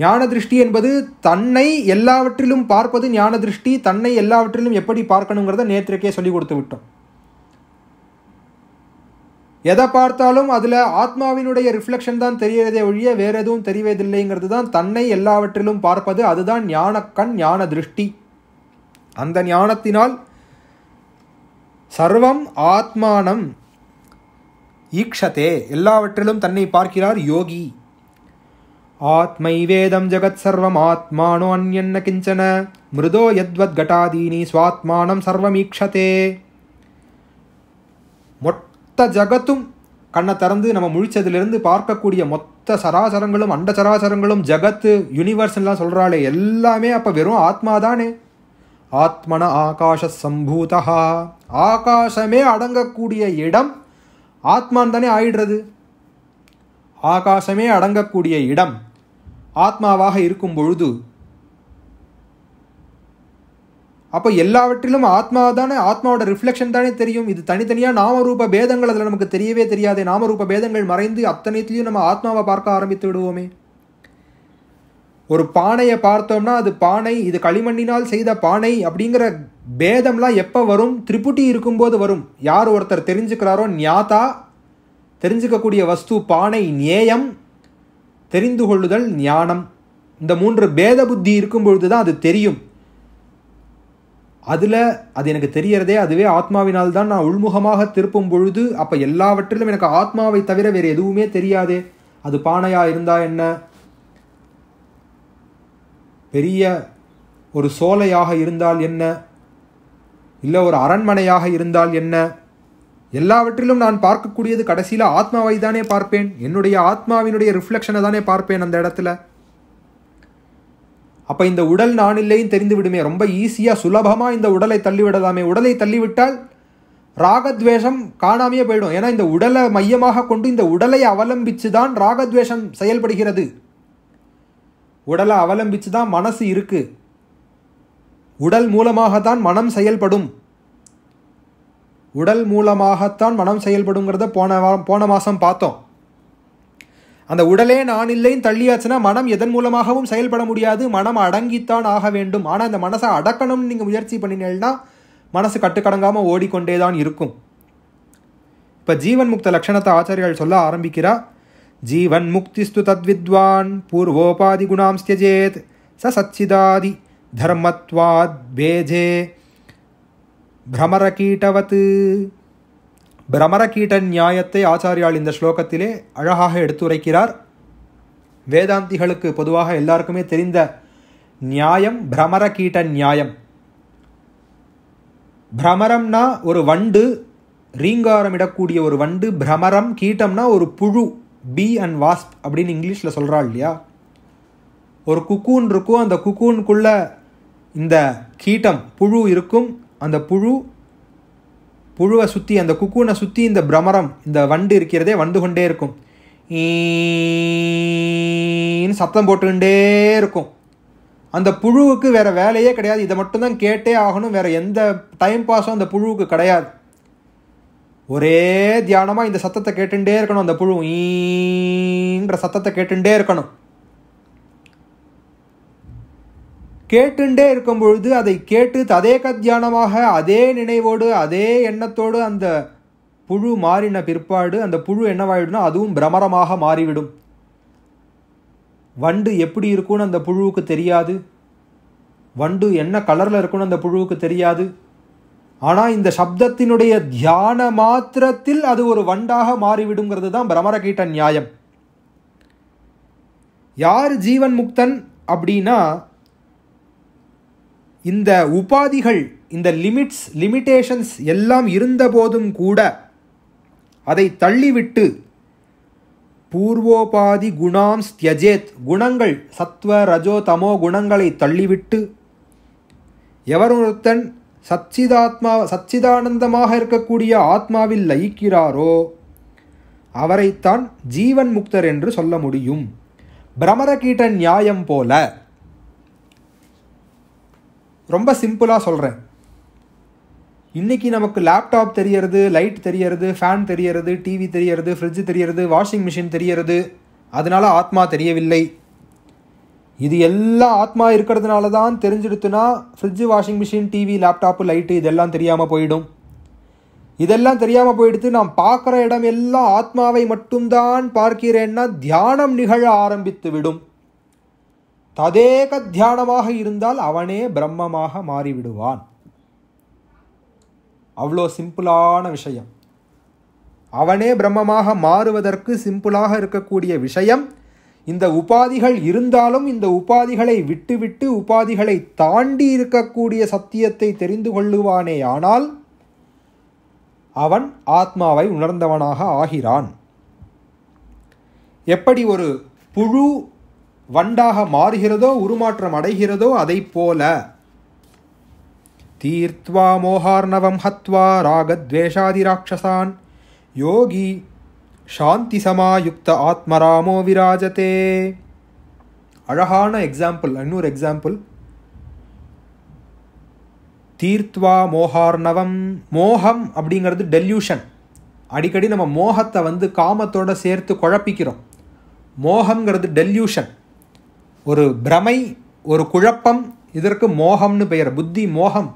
ஞான திருஷ்டி என்பது தன்னை எல்லாவற்றிலும் பார்ப்பது ஞான திருஷ்டி தன்னை எல்லாவற்றிலும் எப்படி பார்க்கணுங்கிறத நேற்றுக்கே சொல்லி கொடுத்து விட்டோம் எதை பார்த்தாலும் அதில் ஆத்மாவினுடைய ரிஃப்ளெக்ஷன் தான் தெரியறதே ஒழிய வேற எதுவும் தெரியவதில்லைங்கிறது தான் தன்னை எல்லாவற்றிலும் பார்ப்பது அதுதான் ஞானக்கண் ஞான திருஷ்டி அந்த ஞானத்தினால் சர்வம் ஆத்மானம் ஈக்ஷதே எல்லாவற்றிலும் தன்னை பார்க்கிறார் யோகி ஆத்மை வேதம் ஜெகத் சர்வம் ஆத்மானோ அந்யன்ன கிஞ்சன மிருதோ எத்வத் கட்டாதீனி சுவாத்மானம் சர்வமீக்ஷதே மொட் மொத்த ஜகத்தும் கண்ணை திறந்து நம்ம முழிச்சதுலேருந்து பார்க்கக்கூடிய மொத்த சராசரங்களும் அண்ட சராசரங்களும் ஜகத்து யூனிவர்ஸ்லாம் சொல்கிறாளே எல்லாமே அப்போ வெறும் ஆத்மா தானே ஆத்மன ஆகாஷ சம்பூதா ஆகாசமே அடங்கக்கூடிய இடம் ஆத்மான் தானே ஆயிடுறது ஆகாசமே அடங்கக்கூடிய இடம் ஆத்மாவாக இருக்கும் பொழுது அப்போ எல்லாவற்றிலும் ஆத்மா தானே ஆத்மாவோட ரிஃப்ளெக்ஷன் தானே தெரியும் இது தனித்தனியாக நாமரூப பேதங்கள் அதில் நமக்கு தெரியவே தெரியாது நாமரூப பேதங்கள் மறைந்து அத்தனைத்துலையும் நம்ம ஆத்மாவை பார்க்க ஆரம்பித்து விடுவோமே ஒரு பானையை பார்த்தோம்னா அது பானை இது களிமண்ணினால் செய்த பானை அப்படிங்கிற பேதம்லாம் எப்போ வரும் திரிபுட்டி இருக்கும்போது வரும் யார் ஒருத்தர் தெரிஞ்சுக்கிறாரோ ஞாத்தா தெரிஞ்சுக்கக்கூடிய வஸ்து பானை நேயம் தெரிந்து கொள்ளுதல் ஞானம் இந்த மூன்று பேத புத்தி இருக்கும் பொழுது தான் அது தெரியும் அதில் அது எனக்கு தெரியறதே அதுவே ஆத்மாவினால் தான் நான் உள்முகமாக திருப்பும் பொழுது அப்போ எல்லாவற்றிலும் எனக்கு ஆத்மாவை தவிர வேறு எதுவுமே தெரியாதே அது பானையாக இருந்தால் என்ன பெரிய ஒரு சோலையாக இருந்தால் என்ன இல்லை ஒரு அரண்மனையாக இருந்தால் என்ன எல்லாவற்றிலும் நான் பார்க்கக்கூடியது கடைசியில் ஆத்மாவை தானே பார்ப்பேன் என்னுடைய ஆத்மாவினுடைய ரிஃப்ளெக்ஷனை தானே பார்ப்பேன் அந்த இடத்துல அப்போ இந்த உடல் நான் இல்லையும் தெரிந்து விடுமே ரொம்ப ஈஸியாக சுலபமாக இந்த உடலை தள்ளிவிடலாமே உடலை தள்ளிவிட்டால் ராகத்வேஷம் காணாமையே போயிடும் ஏன்னா இந்த உடலை மையமாக கொண்டு இந்த உடலை அவலம்பித்து தான் ராகத்வேஷம் செயல்படுகிறது உடலை அவலம்பித்து தான் மனசு இருக்குது உடல் மூலமாக தான் மனம் செயல்படும் உடல் மூலமாகத்தான் மனம் செயல்படுங்கிறத போன போன மாதம் பார்த்தோம் அந்த உடலே நான் இல்லைன்னு தள்ளியாச்சுன்னா மனம் எதன் மூலமாகவும் செயல்பட முடியாது மனம் அடங்கித்தான் ஆக வேண்டும் ஆனால் அந்த மனசை அடக்கணும்னு நீங்கள் முயற்சி பண்ணினீங்கன்னா மனசு கட்டுக்கடங்காமல் ஓடிக்கொண்டே தான் இருக்கும் இப்போ ஜீவன் முக்த லட்சணத்தை ஆச்சாரியர்கள் சொல்ல ஆரம்பிக்கிறா ஜீவன் முக்திஸ்து தத்வித்வான் பூர்வோபாதி ஸ்தியஜேத் ச சச்சிதாதி தர்மத்வாத் பேஜே பிரமரகீட்டவத்து பிரமரகீட்டன் நியாயத்தை ஆச்சாரியால் இந்த ஸ்லோகத்திலே அழகாக எடுத்துரைக்கிறார் வேதாந்திகளுக்கு பொதுவாக எல்லாருக்குமே தெரிந்த நியாயம் பிரமரகீட்டன் நியாயம் பிரமரம்னா ஒரு வண்டு ரீங்காரம் இடக்கூடிய ஒரு வண்டு பிரமரம் கீட்டம்னா ஒரு புழு பி அண்ட் வாஸ்ப் அப்படின்னு இங்கிலீஷில் சொல்கிறாள் இல்லையா ஒரு குக்கூன் இருக்கும் அந்த குக்கூனுக்குள்ள இந்த கீட்டம் புழு இருக்கும் அந்த புழு புழுவை சுற்றி அந்த குக்கூனை சுற்றி இந்த பிரமரம் இந்த வண்டு இருக்கிறதே வந்து கொண்டே இருக்கும் ஈன்னு சத்தம் போட்டுக்கிட்டே இருக்கும் அந்த புழுவுக்கு வேறு வேலையே கிடையாது இதை மட்டும்தான் கேட்டே ஆகணும் வேறு எந்த டைம் பாஸும் அந்த புழுவுக்கு கிடையாது ஒரே தியானமாக இந்த சத்தத்தை கேட்டுகிட்டே இருக்கணும் அந்த புழு ஈன்ற சத்தத்தை கேட்டுகிட்டே இருக்கணும் கேட்டுண்டே இருக்கும் பொழுது அதை கேட்டு ததே தியானமாக அதே நினைவோடு அதே எண்ணத்தோடு அந்த புழு மாறின பிற்பாடு அந்த புழு என்னவாயிடும்னா அதுவும் பிரமரமாக மாறிவிடும் வண்டு எப்படி இருக்கும்னு அந்த புழுவுக்கு தெரியாது வண்டு என்ன கலரில் இருக்கும்னு அந்த புழுவுக்கு தெரியாது ஆனால் இந்த சப்தத்தினுடைய தியான மாத்திரத்தில் அது ஒரு வண்டாக மாறிவிடுங்கிறது தான் கீட்ட நியாயம் யார் ஜீவன் முக்தன் அப்படின்னா இந்த உபாதிகள் இந்த லிமிட்ஸ் லிமிட்டேஷன்ஸ் எல்லாம் இருந்தபோதும் கூட அதை தள்ளிவிட்டு பூர்வோபாதி குணாம் ஸ்தியஜேத் குணங்கள் சத்வ ரஜோ தமோ குணங்களை தள்ளிவிட்டு எவர் ஒருத்தன் சச்சிதாத்மா சச்சிதானந்தமாக இருக்கக்கூடிய ஆத்மாவில் லயிக்கிறாரோ அவரைத்தான் ஜீவன் முக்தர் என்று சொல்ல முடியும் பிரமரகீட்ட நியாயம் போல ரொம்ப சிம்பிளாக சொல்கிறேன் இன்றைக்கி நமக்கு லேப்டாப் தெரியறது லைட் தெரியறது ஃபேன் தெரியறது டிவி தெரியறது ஃப்ரிட்ஜ் தெரியறது வாஷிங் மிஷின் தெரியறது அதனால் ஆத்மா தெரியவில்லை இது எல்லாம் ஆத்மா இருக்கிறதுனால தான் தெரிஞ்சிடுத்துனா fridge washing machine TV laptop light இதெல்லாம் தெரியாமல் போயிடும் இதெல்லாம் தெரியாமல் போயிடுத்து நாம் பார்க்குற இடம் எல்லாம் ஆத்மாவை மட்டும்தான் பார்க்கிறேன்னா தியானம் நிகழ ஆரம்பித்து விடும் ததேக தியானமாக இருந்தால் அவனே பிரம்மமாக மாறிவிடுவான் அவ்வளோ சிம்பிளான விஷயம் அவனே பிரம்மமாக மாறுவதற்கு சிம்பிளாக இருக்கக்கூடிய விஷயம் இந்த உபாதிகள் இருந்தாலும் இந்த உபாதிகளை விட்டுவிட்டு உபாதிகளை தாண்டி இருக்கக்கூடிய சத்தியத்தை தெரிந்து கொள்ளுவானேயானால் அவன் ஆத்மாவை உணர்ந்தவனாக ஆகிறான் எப்படி ஒரு புழு வண்டாக மாறுகிறதோ உருமாற்றம் அடைகிறதோ அதை போல தீர்த்வா மோகார்ணவம் ஹத்வா ராகத்வேஷாதி ராட்சசான் யோகி சாந்தி சமாயுக்த ஆத்மராமோ விராஜதே அழகான எக்ஸாம்பிள் இன்னொரு எக்ஸாம்பிள் தீர்த்வா மோகார்ணவம் மோகம் அப்படிங்கிறது டெல்யூஷன் அடிக்கடி நம்ம மோகத்தை வந்து காமத்தோடு சேர்த்து குழப்பிக்கிறோம் மோகங்கிறது டெல்யூஷன் ஒரு பிரமை ஒரு குழப்பம் இதற்கு மோகம்னு பெயர் புத்தி மோகம்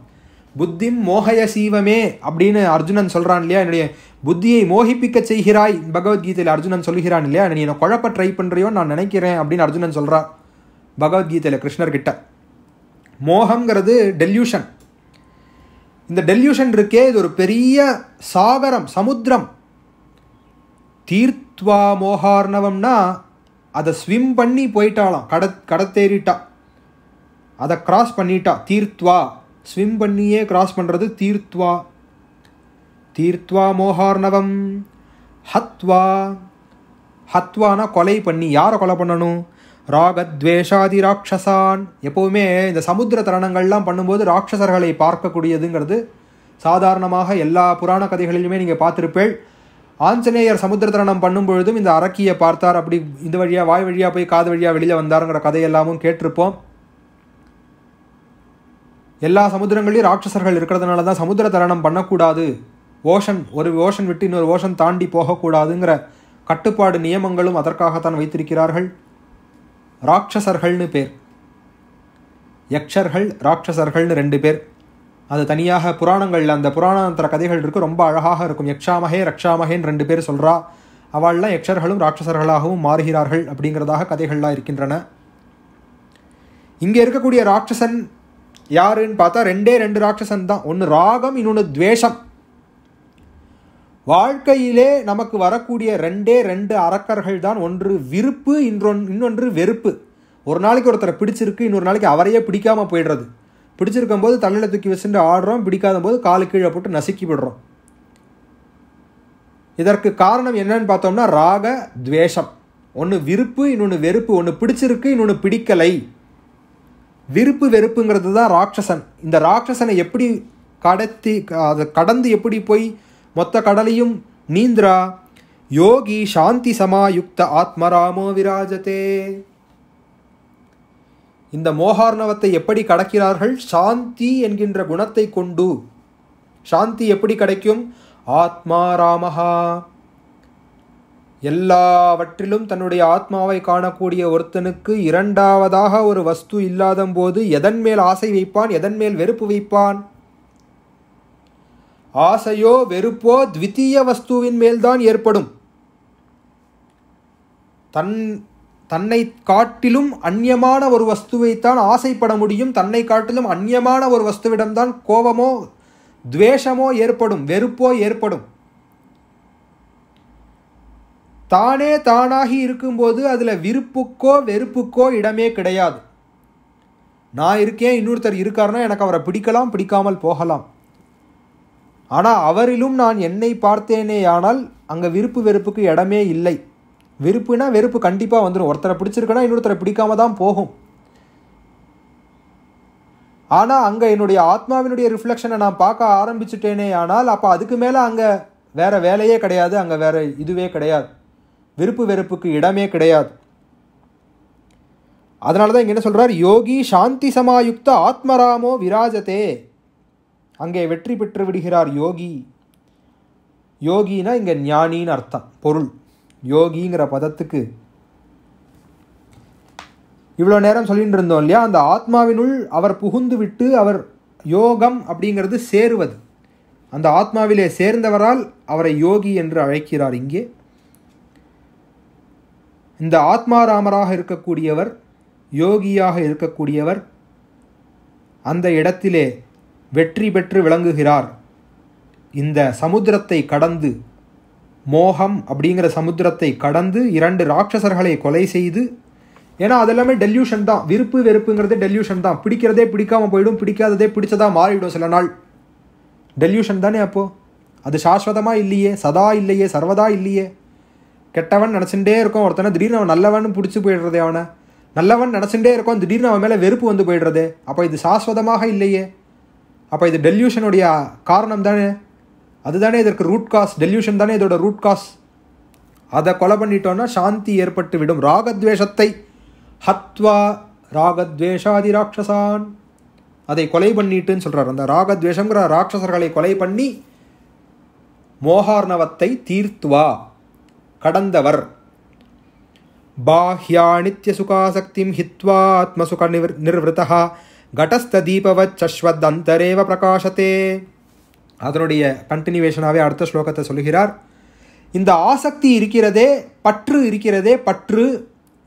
புத்திம் மோகய சீவமே அப்படின்னு அர்ஜுனன் சொல்கிறான் இல்லையா என்னுடைய புத்தியை மோகிப்பிக்க செய்கிறாய் பகவத்கீதையில் அர்ஜுனன் சொல்கிறான் இல்லையா நீ என்னை குழப்ப ட்ரை பண்ணுறியோ நான் நினைக்கிறேன் அப்படின்னு அர்ஜுனன் சொல்கிறான் பகவத்கீதையில் கிருஷ்ணர்கிட்ட மோகங்கிறது டெல்யூஷன் இந்த டெல்யூஷன் இருக்கே இது ஒரு பெரிய சாகரம் சமுத்திரம் தீர்த்வா மோகார்ணவம்னா அதை ஸ்விம் பண்ணி போயிட்டாலாம் கட கடத்தேறிட்டா அதை கிராஸ் பண்ணிட்டா தீர்த்வா ஸ்விம் பண்ணியே கிராஸ் பண்ணுறது தீர்த்வா தீர்த்வா மோகார்ணவம் ஹத்வா ஹத்வானா கொலை பண்ணி யாரை கொலை பண்ணணும் ராகத்வேஷாதி ராட்சசான் எப்போவுமே இந்த சமுத்திர தருணங்கள்லாம் பண்ணும்போது ராட்சசர்களை பார்க்கக்கூடியதுங்கிறது சாதாரணமாக எல்லா புராண கதைகளிலுமே நீங்கள் பார்த்துருப்பேள் ஆஞ்சநேயர் சமுத்திர தரணம் பண்ணும் பொழுதும் இந்த அரக்கியை பார்த்தார் அப்படி இந்த வழியாக வாய் வழியாக போய் காது வழியாக வெளியில் வந்தாருங்கிற கதையெல்லாமும் கேட்டிருப்போம் எல்லா சமுத்திரங்களையும் ராட்சசர்கள் இருக்கிறதுனால தான் சமுத்திர தரணம் பண்ணக்கூடாது ஓஷன் ஒரு ஓஷன் விட்டு இன்னொரு ஓஷன் தாண்டி போகக்கூடாதுங்கிற கட்டுப்பாடு நியமங்களும் அதற்காகத்தான் வைத்திருக்கிறார்கள் ராட்சசர்கள்னு பேர் யக்ஷர்கள் ராட்சசர்கள்னு ரெண்டு பேர் அது தனியாக புராணங்கள் அந்த புராணாந்தர கதைகள் இருக்குது ரொம்ப அழகாக இருக்கும் யக்ஷாமகே ரக்ஷாமகேன்னு ரெண்டு பேர் சொல்கிறா அவள்லாம் யக்ஷர்களும் ராட்சசர்களாகவும் மாறுகிறார்கள் அப்படிங்கிறதாக கதைகள்லாம் இருக்கின்றன இங்கே இருக்கக்கூடிய ராட்சசன் யாருன்னு பார்த்தா ரெண்டே ரெண்டு ராட்சசன் தான் ஒன்று ராகம் இன்னொன்று துவேஷம் வாழ்க்கையிலே நமக்கு வரக்கூடிய ரெண்டே ரெண்டு அரக்கர்கள் தான் ஒன்று விருப்பு இன்றொன் இன்னொன்று வெறுப்பு ஒரு நாளைக்கு ஒருத்தரை பிடிச்சிருக்கு இன்னொரு நாளைக்கு அவரையே பிடிக்காமல் போயிடுறது பிடிச்சிருக்கும் போது தலையில் தூக்கி வச்சுட்டு ஆடுறோம் பிடிக்காத போது காலு கீழே போட்டு நசுக்கி விடுறோம் இதற்கு காரணம் என்னன்னு பார்த்தோம்னா ராக துவேஷம் ஒன்று விருப்பு இன்னொன்று வெறுப்பு ஒன்று பிடிச்சிருக்கு இன்னொன்று பிடிக்கலை விருப்பு வெறுப்புங்கிறது தான் ராட்சசன் இந்த ராட்சசனை எப்படி கடத்தி அதை கடந்து எப்படி போய் மொத்த கடலையும் நீந்திரா யோகி சாந்தி சமாயுக்த ஆத்மராமோ விராஜதே இந்த மோகார்ணவத்தை எப்படி கடக்கிறார்கள் சாந்தி என்கின்ற குணத்தை கொண்டு சாந்தி எப்படி கிடைக்கும் ஆத்மா ராமஹா எல்லாவற்றிலும் தன்னுடைய ஆத்மாவை காணக்கூடிய ஒருத்தனுக்கு இரண்டாவதாக ஒரு வஸ்து இல்லாத போது எதன் மேல் ஆசை வைப்பான் எதன் மேல் வெறுப்பு வைப்பான் ஆசையோ வெறுப்போ த்வித்தீய வஸ்துவின் மேல்தான் ஏற்படும் தன் தன்னை காட்டிலும் அந்நியமான ஒரு வஸ்துவைத்தான் ஆசைப்பட முடியும் தன்னை காட்டிலும் அந்நியமான ஒரு வஸ்துவிடம்தான் கோபமோ துவேஷமோ ஏற்படும் வெறுப்போ ஏற்படும் தானே தானாகி இருக்கும்போது அதில் விருப்புக்கோ வெறுப்புக்கோ இடமே கிடையாது நான் இருக்கேன் இன்னொருத்தர் இருக்காருன்னா எனக்கு அவரை பிடிக்கலாம் பிடிக்காமல் போகலாம் ஆனால் அவரிலும் நான் என்னை பார்த்தேனேயானால் அங்கே விருப்பு வெறுப்புக்கு இடமே இல்லை வெறுப்புனா வெறுப்பு கண்டிப்பாக வந்துடும் ஒருத்தரை பிடிச்சிருக்கனா இன்னொருத்தரை பிடிக்காம தான் போகும் ஆனால் அங்கே என்னுடைய ஆத்மாவினுடைய ரிஃப்ளெக்ஷனை நான் பார்க்க ஆரம்பிச்சிட்டேனே ஆனால் அப்போ அதுக்கு மேலே அங்கே வேறு வேலையே கிடையாது அங்கே வேறு இதுவே கிடையாது விருப்பு வெறுப்புக்கு இடமே கிடையாது அதனால தான் இங்கே என்ன சொல்கிறார் யோகி சாந்தி சமாயுக்த ஆத்மராமோ விராஜதே அங்கே வெற்றி பெற்று விடுகிறார் யோகி யோகினா இங்கே ஞானின்னு அர்த்தம் பொருள் யோகிங்கிற பதத்துக்கு இவ்வளோ நேரம் சொல்லிகிட்டு இருந்தோம் இல்லையா அந்த ஆத்மாவினுள் அவர் புகுந்து விட்டு அவர் யோகம் அப்படிங்கிறது சேருவது அந்த ஆத்மாவிலே சேர்ந்தவரால் அவரை யோகி என்று அழைக்கிறார் இங்கே இந்த ஆத்மாராமராக இருக்கக்கூடியவர் யோகியாக இருக்கக்கூடியவர் அந்த இடத்திலே வெற்றி பெற்று விளங்குகிறார் இந்த சமுத்திரத்தை கடந்து மோகம் அப்படிங்கிற சமுத்திரத்தை கடந்து இரண்டு ராட்சசர்களை கொலை செய்து ஏன்னா அதெல்லாமே டெல்யூஷன் தான் விருப்பு வெறுப்புங்கிறது டெல்யூஷன் தான் பிடிக்கிறதே பிடிக்காமல் போயிடும் பிடிக்காததே பிடிச்சதாக மாறிவிடும் சில நாள் டெல்யூஷன் தானே அப்போது அது சாஸ்வதமாக இல்லையே சதா இல்லையே சர்வதா இல்லையே கெட்டவன் நினச்சிட்டே இருக்கும் ஒருத்தனை திடீர்னு அவன் நல்லவன் பிடிச்சி போயிடுறதே அவனை நல்லவன் நினச்சிட்டே இருக்கும் திடீர்னு அவன் மேலே வெறுப்பு வந்து போயிடுறது அப்போ இது சாஸ்வதமாக இல்லையே அப்போ இது டெல்யூஷனுடைய காரணம் தானே அதுதானே இதற்கு ரூட் காஸ் டெல்யூஷன் தானே இதோட ரூட் காஸ் அதை கொலை பண்ணிட்டோன்னா சாந்தி ஏற்பட்டு விடும் ராகத்வேஷத்தை ஹத்வா ராகத்வேஷாதி ராட்சசான் அதை கொலை பண்ணிட்டுன்னு சொல்கிறார் அந்த ராகத்வேஷங்கிற ராட்சசர்களை கொலை பண்ணி மோகார்ணவத்தை தீர்த்துவா கடந்தவர் பாஹ்யா நித்திய சுகாசக்திம் ஹித்வா ஆத்மசுக நிர் தீபவச் சஸ்வத் அந்தரேவ பிரகாசத்தே அதனுடைய கண்டினியூவேஷனாகவே அடுத்த ஸ்லோகத்தை சொல்கிறார் இந்த ஆசக்தி இருக்கிறதே பற்று இருக்கிறதே பற்று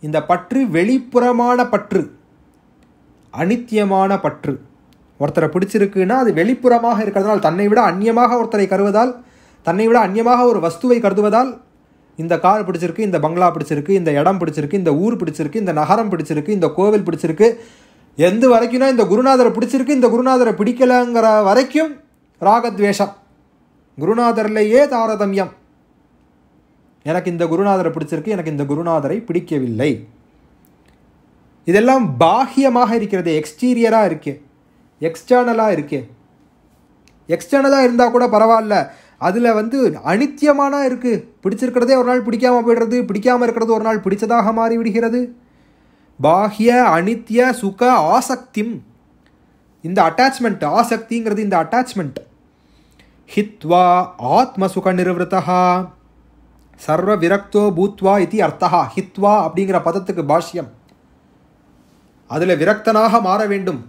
இந்த பற்று வெளிப்புறமான பற்று அனித்தியமான பற்று ஒருத்தரை பிடிச்சிருக்குன்னா அது வெளிப்புறமாக இருக்கிறதுனால் தன்னை விட அந்நியமாக ஒருத்தரை கருவதால் தன்னை விட அந்நியமாக ஒரு வஸ்துவை கருதுவதால் இந்த கார் பிடிச்சிருக்கு இந்த பங்களா பிடிச்சிருக்கு இந்த இடம் பிடிச்சிருக்கு இந்த ஊர் பிடிச்சிருக்கு இந்த நகரம் பிடிச்சிருக்கு இந்த கோவில் பிடிச்சிருக்கு எந்த வரைக்கும்னா இந்த குருநாதரை பிடிச்சிருக்கு இந்த குருநாதரை பிடிக்கலைங்கிற வரைக்கும் ராகத்வேஷம் குருநாதர்லேயே தாரதமியம் எனக்கு இந்த குருநாதரை பிடிச்சிருக்கு எனக்கு இந்த குருநாதரை பிடிக்கவில்லை இதெல்லாம் பாஹ்யமாக இருக்கிறது எக்ஸ்டீரியராக இருக்கு எக்ஸ்டர்னலாக இருக்கே எக்ஸ்டர்னலாக இருந்தால் கூட பரவாயில்ல அதில் வந்து அனித்தியமான இருக்குது பிடிச்சிருக்கிறதே ஒரு நாள் பிடிக்காமல் போயிடுறது பிடிக்காமல் இருக்கிறது ஒரு நாள் பிடிச்சதாக மாறிவிடுகிறது விடுகிறது பாஹ்ய அனித்திய சுக ஆசக்திம் இந்த அட்டாச்மெண்ட் ஆசக்திங்கிறது இந்த அட்டாச்மெண்ட் ஹித்வா ஆத்மசுக நிறுவத்தா சர்வ விரக்தோ பூத்வா இது அர்த்தா ஹித்வா அப்படிங்கிற பதத்துக்கு பாஷ்யம் அதில் விரக்தனாக மாற வேண்டும்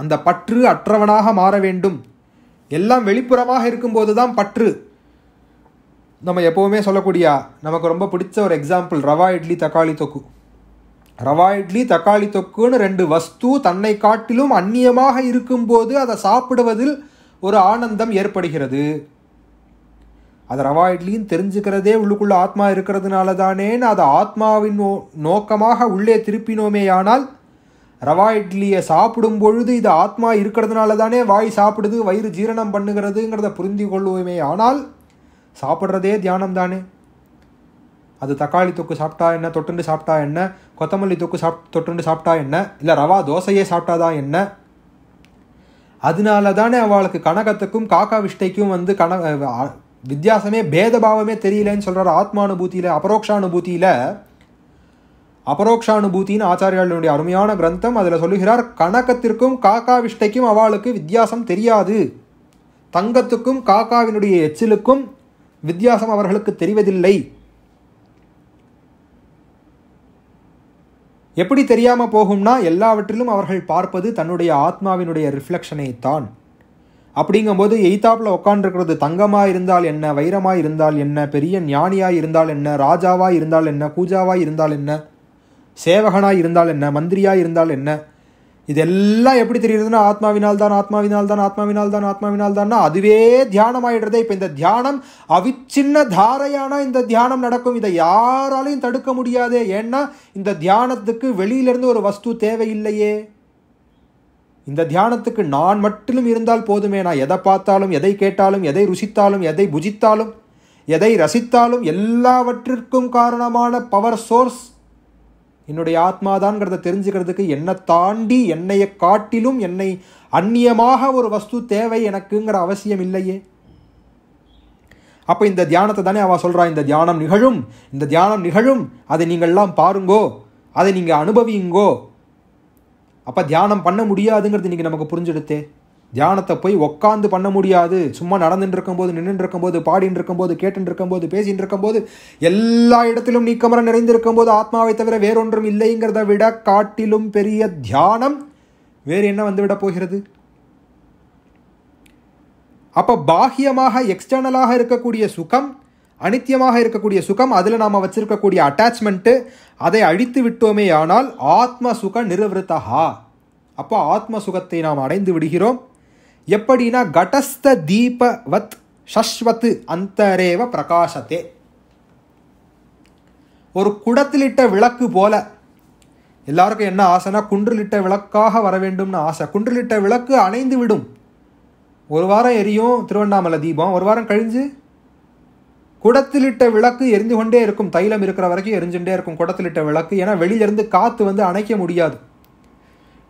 அந்த பற்று அற்றவனாக மாற வேண்டும் எல்லாம் வெளிப்புறமாக இருக்கும்போது தான் பற்று நம்ம எப்போவுமே சொல்லக்கூடிய நமக்கு ரொம்ப பிடிச்ச ஒரு எக்ஸாம்பிள் ரவா இட்லி தக்காளி தொக்கு ரவா இட்லி தக்காளி தொக்குன்னு ரெண்டு வஸ்து தன்னை காட்டிலும் அந்நியமாக இருக்கும்போது அதை சாப்பிடுவதில் ஒரு ஆனந்தம் ஏற்படுகிறது அது ரவா இட்லின்னு தெரிஞ்சுக்கிறதே உள்ளுக்குள்ளே ஆத்மா இருக்கிறதுனால தானேன்னு அதை ஆத்மாவின் நோ நோக்கமாக உள்ளே திருப்பினோமேயானால் ரவா இட்லியை சாப்பிடும் பொழுது இது ஆத்மா இருக்கிறதுனால தானே வாய் சாப்பிடுது வயிறு ஜீரணம் பண்ணுகிறதுங்கிறத புரிந்து கொள்வோமே ஆனால் சாப்பிட்றதே தியானம் தானே அது தக்காளி தொக்கு சாப்பிட்டா என்ன தொட்டுண்டு சாப்பிட்டா என்ன கொத்தமல்லி தொக்கு சாப் தொட்டுண்டு சாப்பிட்டா என்ன இல்லை ரவா தோசையே சாப்பிட்டாதான் என்ன அதனால தானே அவளுக்கு கனகத்துக்கும் காக்கா விஷ்டைக்கும் வந்து கன வித்தியாசமே பேதபாவமே தெரியலன்னு சொல்கிறார் ஆத்மானுபூத்தியில் அபரோக்ஷானுபூத்தியில் அபரோக்ஷானுபூத்தின்னு ஆச்சாரியாளனுடைய அருமையான கிரந்தம் அதில் சொல்லுகிறார் கனகத்திற்கும் காக்கா விஷ்டைக்கும் அவளுக்கு வித்தியாசம் தெரியாது தங்கத்துக்கும் காக்காவினுடைய எச்சிலுக்கும் வித்தியாசம் அவர்களுக்கு தெரிவதில்லை எப்படி தெரியாமல் போகும்னா எல்லாவற்றிலும் அவர்கள் பார்ப்பது தன்னுடைய ஆத்மாவினுடைய ரிஃப்ளெக்ஷனை தான் அப்படிங்கும்போது எய்தாப்பில் உட்காண்டிருக்கிறது தங்கமாக இருந்தால் என்ன வைரமாக இருந்தால் என்ன பெரிய ஞானியாக இருந்தால் என்ன ராஜாவாக இருந்தால் என்ன பூஜாவாக இருந்தால் என்ன சேவகனாக இருந்தால் என்ன மந்திரியாக இருந்தால் என்ன இதெல்லாம் எப்படி தெரியுதுன்னா ஆத்மாவினால் தான் ஆத்மாவினால் தான் ஆத்மாவினால் தான் ஆத்மாவினால் தான் அதுவே தியானம் ஆயிடுறதே இப்போ இந்த தியானம் அவிச்சின்ன தாரையான இந்த தியானம் நடக்கும் இதை யாராலையும் தடுக்க முடியாது ஏன்னா இந்த தியானத்துக்கு வெளியிலிருந்து ஒரு வஸ்து தேவையில்லையே இந்த தியானத்துக்கு நான் மட்டும் இருந்தால் போதுமே நான் எதை பார்த்தாலும் எதை கேட்டாலும் எதை ருசித்தாலும் எதை புஜித்தாலும் எதை ரசித்தாலும் எல்லாவற்றிற்கும் காரணமான பவர் சோர்ஸ் என்னுடைய ஆத்மாதான்ங்கிறத தெரிஞ்சுக்கிறதுக்கு என்னை தாண்டி என்னையை காட்டிலும் என்னை அந்நியமாக ஒரு வஸ்து தேவை எனக்குங்கிற அவசியம் இல்லையே அப்போ இந்த தியானத்தை தானே அவள் சொல்கிறா இந்த தியானம் நிகழும் இந்த தியானம் நிகழும் அதை நீங்கள்லாம் பாருங்கோ அதை நீங்கள் அனுபவியுங்கோ அப்போ தியானம் பண்ண முடியாதுங்கிறது இன்றைக்கி நமக்கு புரிஞ்சுடுத்தே தியானத்தை போய் உக்காந்து பண்ண முடியாது சும்மா நடந்துட்டு இருக்கும்போது நின்றுட்டு இருக்கும்போது பாடிட்டு இருக்கும்போது கேட்டுட்டு இருக்கும்போது பேசிட்டு இருக்கும்போது எல்லா இடத்திலும் நீக்கமரம் நிறைந்திருக்கும் போது ஆத்மாவை தவிர வேறொன்றும் இல்லைங்கிறத விட காட்டிலும் பெரிய தியானம் வேறு என்ன வந்துவிட போகிறது அப்போ பாகியமாக எக்ஸ்டர்னலாக இருக்கக்கூடிய சுகம் அனித்தியமாக இருக்கக்கூடிய சுகம் அதில் நாம் வச்சிருக்கக்கூடிய அட்டாச்மெண்ட்டு அதை அழித்து விட்டோமே ஆனால் ஆத்ம சுக நிறுவத்தகா அப்போ ஆத்ம சுகத்தை நாம் அடைந்து விடுகிறோம் எப்படின்னா கடஸ்த தீபவத் ஷஸ்வத்து அந்தரேவ பிரகாசத்தே ஒரு குடத்திலிட்ட விளக்கு போல எல்லாருக்கும் என்ன ஆசைனா குன்றிலிட்ட விளக்காக வர வேண்டும்னு ஆசை குன்றிலிட்ட விளக்கு அணைந்து விடும் ஒரு வாரம் எரியும் திருவண்ணாமலை தீபம் ஒரு வாரம் கழிஞ்சு குடத்திலிட்ட விளக்கு எரிந்து கொண்டே இருக்கும் தைலம் இருக்கிற வரைக்கும் எரிஞ்சுட்டே இருக்கும் குடத்திலிட்ட விளக்கு ஏன்னா வெளியிலேருந்து காற்று வந்து அணைக்க முடியாது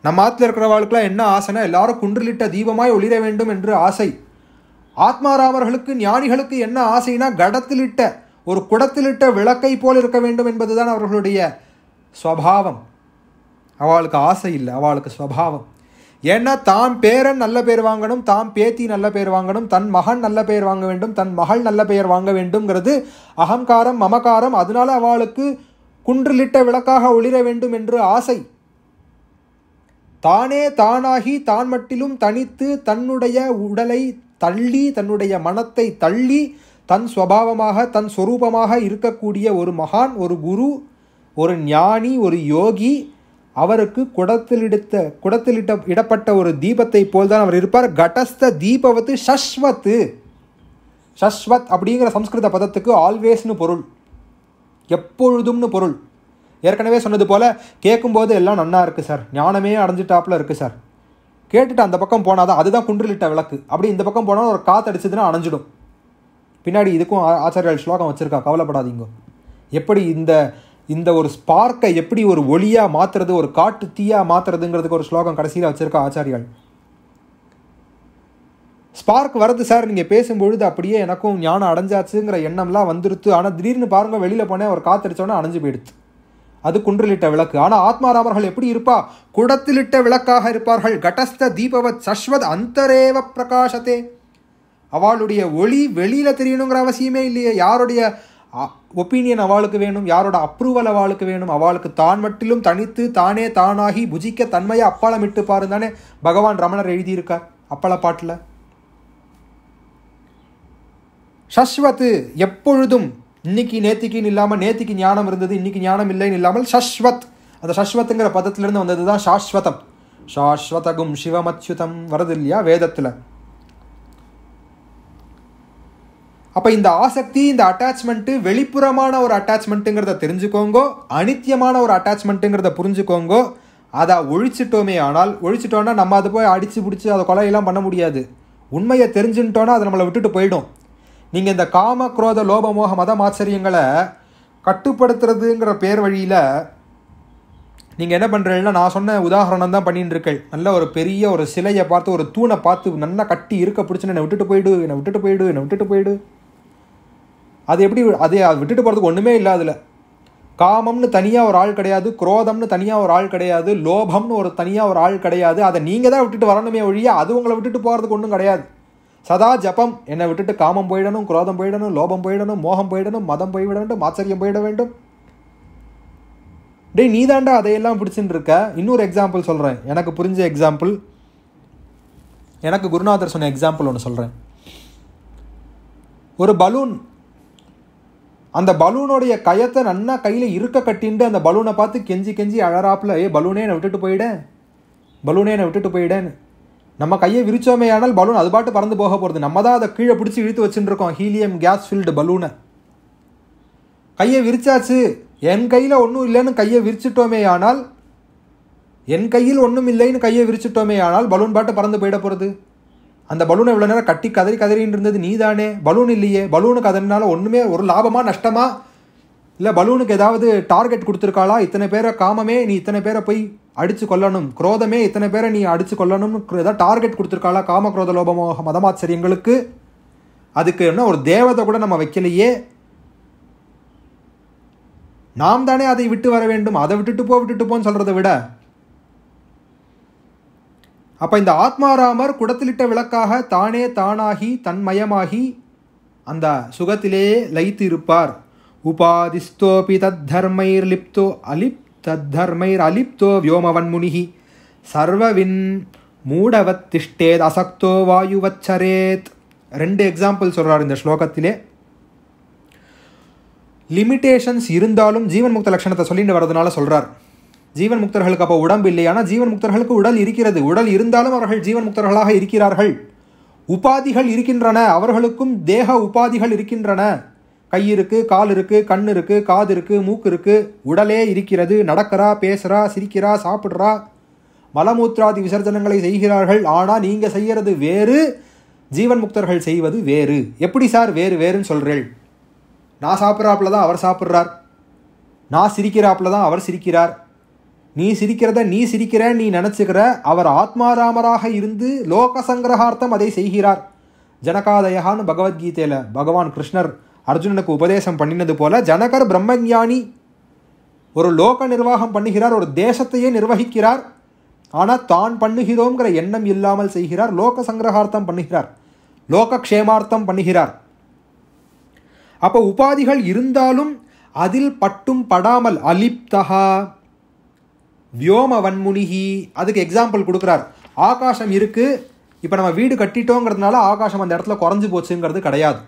நம்ம இருக்கிற இருக்கிறவாளுக்கெல்லாம் என்ன ஆசைனா எல்லாரும் குன்றிலிட்ட தீபமாய் ஒளிர வேண்டும் என்று ஆசை ஆத்மாராமர்களுக்கு ஞானிகளுக்கு என்ன ஆசைனா கடத்திலிட்ட ஒரு குடத்திலிட்ட விளக்கை போல் இருக்க வேண்டும் என்பதுதான் அவர்களுடைய சுவாவம் அவளுக்கு ஆசை இல்லை அவளுக்கு ஸ்வபாவம் ஏன்னா தாம் பேரன் நல்ல பேர் வாங்கணும் தாம் பேத்தி நல்ல பேர் வாங்கணும் தன் மகன் நல்ல பெயர் வாங்க வேண்டும் தன் மகள் நல்ல பெயர் வாங்க வேண்டும்ங்கிறது அகங்காரம் மமகாரம் அதனால அவளுக்கு குன்றிலிட்ட விளக்காக ஒளிர வேண்டும் என்று ஆசை தானே தானாகி தான் மட்டிலும் தனித்து தன்னுடைய உடலை தள்ளி தன்னுடைய மனத்தை தள்ளி தன் சுவாவமாக தன் சொரூபமாக இருக்கக்கூடிய ஒரு மகான் ஒரு குரு ஒரு ஞானி ஒரு யோகி அவருக்கு குடத்திலிடுத்த குடத்திலிட்ட இடப்பட்ட ஒரு தீபத்தை போல்தான் அவர் இருப்பார் கடஸ்த தீபவத்து ஷஸ்வத்து ஷஸ்வத் அப்படிங்கிற சம்ஸ்கிருத பதத்துக்கு ஆல்வேஸ்னு பொருள் எப்பொழுதும்னு பொருள் ஏற்கனவே சொன்னது போல் கேட்கும்போது எல்லாம் நன்னா இருக்குது சார் ஞானமே அடைஞ்சிட்டாப்புல இருக்குது சார் கேட்டுட்டு அந்த பக்கம் போனால் தான் அதுதான் குன்றுலிட்ட விளக்கு அப்படி இந்த பக்கம் போனாலும் ஒரு காற்று அடிச்சதுன்னா அணைஞ்சிடும் பின்னாடி இதுக்கும் ஆச்சாரியால் ஸ்லோகம் வச்சுருக்கா கவலைப்படாதீங்க எப்படி இந்த இந்த ஒரு ஸ்பார்க்கை எப்படி ஒரு ஒளியாக மாற்றுறது ஒரு காட்டு தீயாக மாற்றுறதுங்கிறதுக்கு ஒரு ஸ்லோகம் கடைசியில் வச்சுருக்கா ஆச்சாரியால் ஸ்பார்க் வருது சார் நீங்கள் பேசும்பொழுது அப்படியே எனக்கும் ஞானம் அடைஞ்சாச்சுங்கிற எண்ணம்லாம் வந்துருத்து ஆனால் திடீர்னு பாருங்கள் வெளியில் போனேன் ஒரு காத்தடிச்சோன்னே அணைஞ்சு போயிடுது அது குன்றிலிட்ட விளக்கு ஆனால் ஆத்மாராமர்கள் எப்படி இருப்பா குடத்திலிட்ட விளக்காக இருப்பார்கள் கடஸ்த தீபவத் சஸ்வத் அந்தரேவ பிரகாசத்தே அவளுடைய ஒளி வெளியில் தெரியணுங்கிற அவசியமே இல்லையே யாருடைய ஒப்பீனியன் அவளுக்கு வேணும் யாரோட அப்ரூவல் அவளுக்கு வேணும் அவளுக்கு தான் மட்டிலும் தனித்து தானே தானாகி புஜிக்க தன்மையை இட்டு பாருந்தானே பகவான் ரமணர் எழுதியிருக்கார் அப்பள பாட்டில் சஸ்வத்து எப்பொழுதும் இன்னைக்கு நேத்திக்கின்னு இல்லாமல் நேத்திக்கு ஞானம் இருந்தது இன்னைக்கு ஞானம் இல்லைன்னு இல்லாமல் சஸ்வத் அந்த சஸ்வத்துங்கிற பதத்திலிருந்து வந்தது தான் சாஸ்வதம் சாஸ்வதகும் சிவமத்யுதம் வரது இல்லையா வேதத்தில் அப்போ இந்த ஆசக்தி இந்த அட்டாச்மெண்ட்டு வெளிப்புறமான ஒரு அட்டாச்மெண்ட்டுங்கிறத தெரிஞ்சுக்கோங்கோ அனித்தியமான ஒரு அட்டாச்மெண்ட்டுங்கிறத புரிஞ்சுக்கோங்கோ அதை ஒழிச்சிட்டோமே ஆனால் ஒழிச்சிட்டோன்னா நம்ம அதை போய் அடித்து பிடிச்சி அதை கொலையெல்லாம் பண்ண முடியாது உண்மையை தெரிஞ்சுட்டோன்னா அதை நம்மளை விட்டுட்டு போயிடும் நீங்கள் இந்த காம குரோத லோபமோக மத ஆச்சரியங்களை கட்டுப்படுத்துறதுங்கிற பேர் வழியில் நீங்கள் என்ன பண்ணுறீங்கன்னா நான் சொன்ன உதாரணம் தான் பண்ணிட்டு இருக்கேன் நல்ல ஒரு பெரிய ஒரு சிலையை பார்த்து ஒரு தூணை பார்த்து நல்லா கட்டி இருக்க பிடிச்சுன்னு என்னை விட்டுட்டு போயிடு என்னை விட்டுட்டு போயிடு என்னை விட்டுட்டு போயிடு அது எப்படி அதை அது விட்டுட்டு போகிறதுக்கு ஒன்றுமே இல்லை அதில் காமம்னு தனியாக ஒரு ஆள் கிடையாது குரோதம்னு தனியாக ஒரு ஆள் கிடையாது லோபம்னு ஒரு தனியாக ஒரு ஆள் கிடையாது அதை நீங்கள் தான் விட்டுட்டு வரணுமே வழியாக அது உங்களை விட்டுட்டு போகிறதுக்கு ஒன்றும் கிடையாது சதா ஜபம் என்னை விட்டுட்டு காமம் போயிடணும் குரோதம் போயிடணும் லோபம் போயிடணும் மோகம் போயிடணும் மதம் போய்விட வேண்டும் ஆச்சரியம் போயிட வேண்டும் டேய் நீ தாண்டா அதையெல்லாம் பிடிச்சின்னு இருக்க இன்னொரு எக்ஸாம்பிள் சொல்கிறேன் எனக்கு புரிஞ்ச எக்ஸாம்பிள் எனக்கு குருநாதர் சொன்ன எக்ஸாம்பிள் ஒன்று சொல்கிறேன் ஒரு பலூன் அந்த பலூனுடைய கயத்தை நன்னா கையில் இருக்க கட்டின்ட்டு அந்த பலூனை பார்த்து கெஞ்சி கெஞ்சி அழறாப்புல ஏ பலூனே என்னை விட்டுட்டு போயிடேன் பலூனே என்னை விட்டுட்டு போயிடேன்னு நம்ம கையை விரிச்சோமே ஆனால் பலூன் அது பாட்டு பறந்து போக போகிறது நம்ம தான் அதை கீழே பிடிச்சி இழுத்து வச்சுட்டுருக்கோம் ஹீலியம் கேஸ் ஃபில்டு பலூனை கையை விரிச்சாச்சு என் கையில் ஒன்றும் இல்லைன்னு கையை விரிச்சிட்டோமே ஆனால் என் கையில் ஒன்றும் இல்லைன்னு கையை விரிச்சிட்டோமே ஆனால் பலூன் பாட்டு பறந்து போயிட போகிறது அந்த பலூனை இவ்வளோ நேரம் கட்டி கதறி கதறின்னு இருந்தது நீதானே பலூன் இல்லையே பலூனுக்கு அதனால் ஒன்றுமே ஒரு லாபமாக நஷ்டமாக இல்லை பலூனுக்கு ஏதாவது டார்கெட் கொடுத்துருக்காளா இத்தனை பேரை காமமே நீ இத்தனை பேரை போய் அடித்து கொல்லணும் குரோதமே இத்தனை பேரை நீ அடித்து கொல்லணும்னு ஏதாவது டார்கெட் கொடுத்துருக்காளா காம குரோத லோபமோக மதமாச்சரியங்களுக்கு அதுக்கு என்ன ஒரு தேவதை கூட நம்ம வைக்கலையே நாம் தானே அதை விட்டு வர வேண்டும் அதை விட்டுட்டு போ விட்டுட்டு போன்னு சொல்கிறத விட அப்போ இந்த ஆத்மாராமர் குடத்திலிட்ட விளக்காக தானே தானாகி தன்மயமாகி அந்த சுகத்திலேயே லயித்து இருப்பார் உபாதிஸ்தோபி தദ്ധர்மைர்லிப்தோ அலிப் வியோமவன் முனிஹி சர்வவின் மூடவத்திஷ்டேத் அசக்தோ வாயுவச்சரேத் ரெண்டு எக்ஸாம்பிள் சொல்கிறார் இந்த ஸ்லோகத்திலே லிமிட்டேஷன்ஸ் இருந்தாலும் ஜீவன் முக்த லட்சணத்தை சொல்லிட்டு வர்றதுனால சொல்கிறார் ஜீவன் முக்தர்களுக்கு அப்போ உடம்பு இல்லை ஆனால் ஜீவன் முக்தர்களுக்கு உடல் இருக்கிறது உடல் இருந்தாலும் அவர்கள் ஜீவன் முக்தர்களாக இருக்கிறார்கள் உபாதிகள் இருக்கின்றன அவர்களுக்கும் தேக உபாதிகள் இருக்கின்றன கை இருக்கு கால் இருக்கு கண் இருக்கு காது இருக்கு மூக்கு இருக்கு உடலே இருக்கிறது நடக்கிறா பேசுகிறா சிரிக்கிறா சாப்பிட்றா மலமூத்ராதி விசர்ஜனங்களை செய்கிறார்கள் ஆனால் நீங்கள் செய்கிறது வேறு ஜீவன் முக்தர்கள் செய்வது வேறு எப்படி சார் வேறு வேறுன்னு சொல்றேன் நான் சாப்பிட்றாப்புல தான் அவர் சாப்பிட்றார் நான் சிரிக்கிறாப்புல தான் அவர் சிரிக்கிறார் நீ சிரிக்கிறத நீ சிரிக்கிறேன் நீ நினச்சிக்கிற அவர் ஆத்மாராமராக இருந்து லோக சங்கிரகார்த்தம் அதை செய்கிறார் ஜனகாதயான்னு பகவத்கீதையில் பகவான் கிருஷ்ணர் அர்ஜுனனுக்கு உபதேசம் பண்ணினது போல ஜனகர் பிரம்மஞானி ஒரு லோக நிர்வாகம் பண்ணுகிறார் ஒரு தேசத்தையே நிர்வகிக்கிறார் ஆனால் தான் பண்ணுகிறோங்கிற எண்ணம் இல்லாமல் செய்கிறார் லோக சங்கிரகார்த்தம் பண்ணுகிறார் லோக க்ஷேமார்த்தம் பண்ணுகிறார் அப்போ உபாதிகள் இருந்தாலும் அதில் பட்டும் படாமல் அலிப்தகா வியோம வன்முனிகி அதுக்கு எக்ஸாம்பிள் கொடுக்குறார் ஆகாசம் இருக்குது இப்போ நம்ம வீடு கட்டிட்டோங்கிறதுனால ஆகாசம் அந்த இடத்துல குறைஞ்சி போச்சுங்கிறது கிடையாது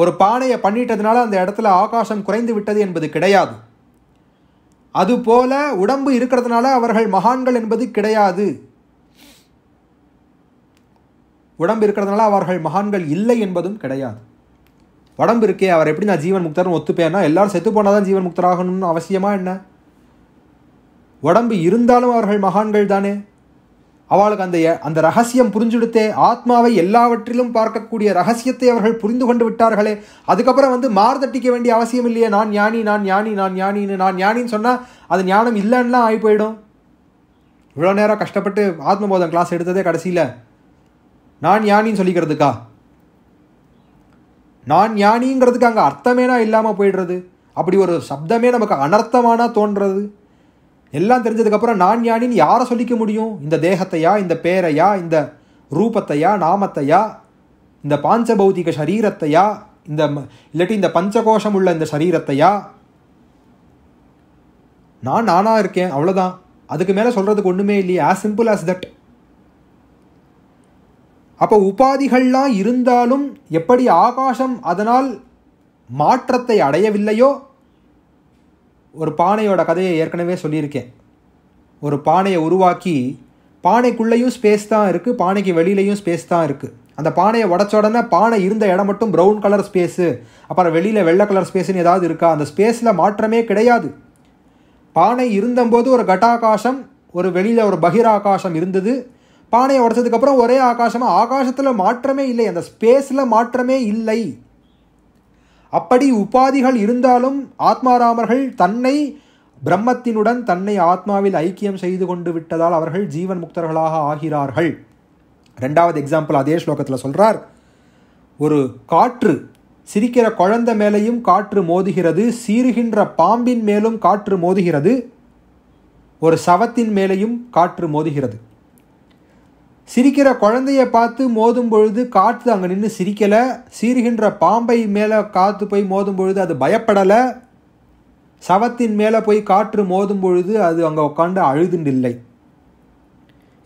ஒரு பானையை பண்ணிட்டதுனால அந்த இடத்துல ஆகாசம் குறைந்து விட்டது என்பது கிடையாது அதுபோல உடம்பு இருக்கிறதுனால அவர்கள் மகான்கள் என்பது கிடையாது உடம்பு இருக்கிறதுனால அவர்கள் மகான்கள் இல்லை என்பதும் கிடையாது உடம்பு இருக்கே அவர் எப்படி நான் ஜீவன் முக்தர்னு ஒத்துப்பேன்னா எல்லாரும் செத்து போனால் தான் ஜீவன் முக்தராகணும்னு அவசியமாக என்ன உடம்பு இருந்தாலும் அவர்கள் மகான்கள் தானே அவளுக்கு அந்த அந்த ரகசியம் புரிஞ்சுடுத்தே ஆத்மாவை எல்லாவற்றிலும் பார்க்கக்கூடிய ரகசியத்தை அவர்கள் புரிந்து கொண்டு விட்டார்களே அதுக்கப்புறம் வந்து மார்தட்டிக்க வேண்டிய அவசியம் இல்லையே நான் ஞானி நான் ஞானி நான் ஞானின்னு நான் ஞானின்னு சொன்னால் அது ஞானம் இல்லைன்னா ஆகி போயிடும் இவ்வளோ நேரம் கஷ்டப்பட்டு ஆத்மபோதம் கிளாஸ் எடுத்ததே கடைசியில் நான் ஞானின்னு சொல்லிக்கிறதுக்கா நான் ஞானிங்கிறதுக்கு அங்கே அர்த்தமேனா இல்லாமல் போயிடுறது அப்படி ஒரு சப்தமே நமக்கு அனர்த்தமானா தோன்றது எல்லாம் தெரிஞ்சதுக்கப்புறம் நான் யானின்னு யாரை சொல்லிக்க முடியும் இந்த தேகத்தையா இந்த பேரையா இந்த ரூபத்தையா நாமத்தையா இந்த பாஞ்சபௌதிக சரீரத்தையா இந்த இல்லாட்டி இந்த பஞ்சகோஷம் உள்ள இந்த சரீரத்தையா நான் நானாக இருக்கேன் அவ்வளோதான் அதுக்கு மேலே சொல்கிறதுக்கு ஒன்றுமே இல்லையே ஆஸ் சிம்பிள் ஆஸ் தட் அப்போ உபாதிகள்லாம் இருந்தாலும் எப்படி ஆகாசம் அதனால் மாற்றத்தை அடையவில்லையோ ஒரு பானையோட கதையை ஏற்கனவே சொல்லியிருக்கேன் ஒரு பானையை உருவாக்கி பானைக்குள்ளேயும் ஸ்பேஸ் தான் இருக்குது பானைக்கு வெளியிலையும் ஸ்பேஸ் தான் இருக்குது அந்த பானையை உடச்ச உடனே பானை இருந்த இடம் மட்டும் ப்ரௌன் கலர் ஸ்பேஸு அப்புறம் வெளியில் வெள்ளை கலர் ஸ்பேஸ்ன்னு ஏதாவது இருக்கா அந்த ஸ்பேஸில் மாற்றமே கிடையாது பானை இருந்தபோது ஒரு கட்டாகாசம் ஒரு வெளியில் ஒரு பகிராகாசம் இருந்தது பானையை உடச்சதுக்கப்புறம் ஒரே ஆகாசமாக ஆகாசத்தில் மாற்றமே இல்லை அந்த ஸ்பேஸில் மாற்றமே இல்லை அப்படி உபாதிகள் இருந்தாலும் ஆத்மாராமர்கள் தன்னை பிரம்மத்தினுடன் தன்னை ஆத்மாவில் ஐக்கியம் செய்து கொண்டு விட்டதால் அவர்கள் ஜீவன் முக்தர்களாக ஆகிறார்கள் ரெண்டாவது எக்ஸாம்பிள் அதே ஸ்லோகத்தில் சொல்கிறார் ஒரு காற்று சிரிக்கிற குழந்த மேலேயும் காற்று மோதுகிறது சீறுகின்ற பாம்பின் மேலும் காற்று மோதுகிறது ஒரு சவத்தின் மேலேயும் காற்று மோதுகிறது சிரிக்கிற குழந்தைய பார்த்து மோதும் பொழுது காற்று அங்கே நின்று சிரிக்கலை சீறுகின்ற பாம்பை மேலே காற்று போய் மோதும் பொழுது அது பயப்படலை சவத்தின் மேலே போய் காற்று மோதும் பொழுது அது அங்கே உட்காந்து அழுதுண்டில்லை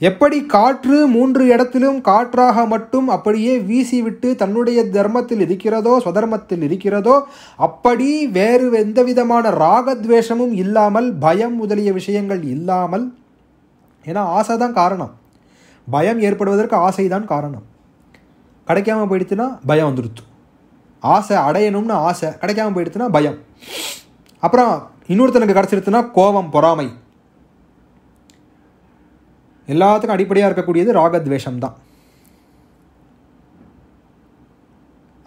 எப்படி காற்று மூன்று இடத்திலும் காற்றாக மட்டும் அப்படியே வீசிவிட்டு தன்னுடைய தர்மத்தில் இருக்கிறதோ சுதர்மத்தில் இருக்கிறதோ அப்படி வேறு எந்த விதமான ராகத்வேஷமும் இல்லாமல் பயம் முதலிய விஷயங்கள் இல்லாமல் ஏன்னா ஆசை தான் காரணம் பயம் ஏற்படுவதற்கு ஆசைதான் காரணம் கிடைக்காம போயிடுச்சுன்னா பயம் வந்துடுச்சு ஆசை அடையணும்னு ஆசை கிடைக்காம போயிடுச்சுன்னா பயம் அப்புறம் இன்னொருத்தனுக்கு கிடச்சிருச்சுன்னா கோபம் பொறாமை எல்லாத்துக்கும் அடிப்படையாக இருக்கக்கூடியது ராகத்வேஷம் தான்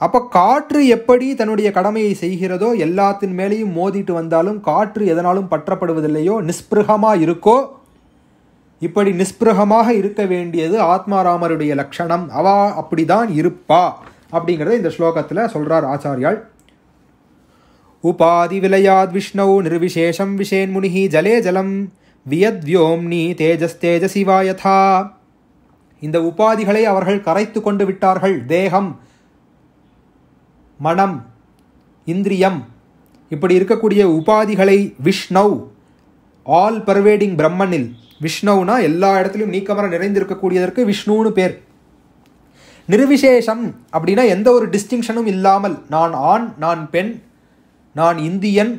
அப்போ காற்று எப்படி தன்னுடைய கடமையை செய்கிறதோ எல்லாத்தின் மேலேயும் மோதிட்டு வந்தாலும் காற்று எதனாலும் பற்றப்படுவதில்லையோ நிஸ்பிருகமாக இருக்கோ இப்படி நிஸ்பிருகமாக இருக்க வேண்டியது ஆத்மாராமருடைய லட்சணம் அவா அப்படிதான் இருப்பா அப்படிங்கிறத இந்த ஸ்லோகத்தில் சொல்கிறார் ஆச்சாரியால் உபாதி விலையாத் விஷ்ணவு நிர்விசேஷம் விஷேன் முனிஹி ஜலே ஜலம் வியத்யோம்னி தேஜஸ்தேஜசிவா யதா இந்த உபாதிகளை அவர்கள் கரைத்து கொண்டு விட்டார்கள் தேகம் மனம் இந்திரியம் இப்படி இருக்கக்கூடிய உபாதிகளை விஷ்ணவ் ஆல் பர்வேடிங் பிரம்மனில் விஷ்ணுனா எல்லா இடத்துலையும் நீக்கமர நிறைந்திருக்கக்கூடியதற்கு விஷ்ணுன்னு பேர் நிர்விசேஷம் அப்படின்னா எந்த ஒரு டிஸ்டிங்ஷனும் இல்லாமல் நான் ஆண் நான் பெண் நான் இந்தியன்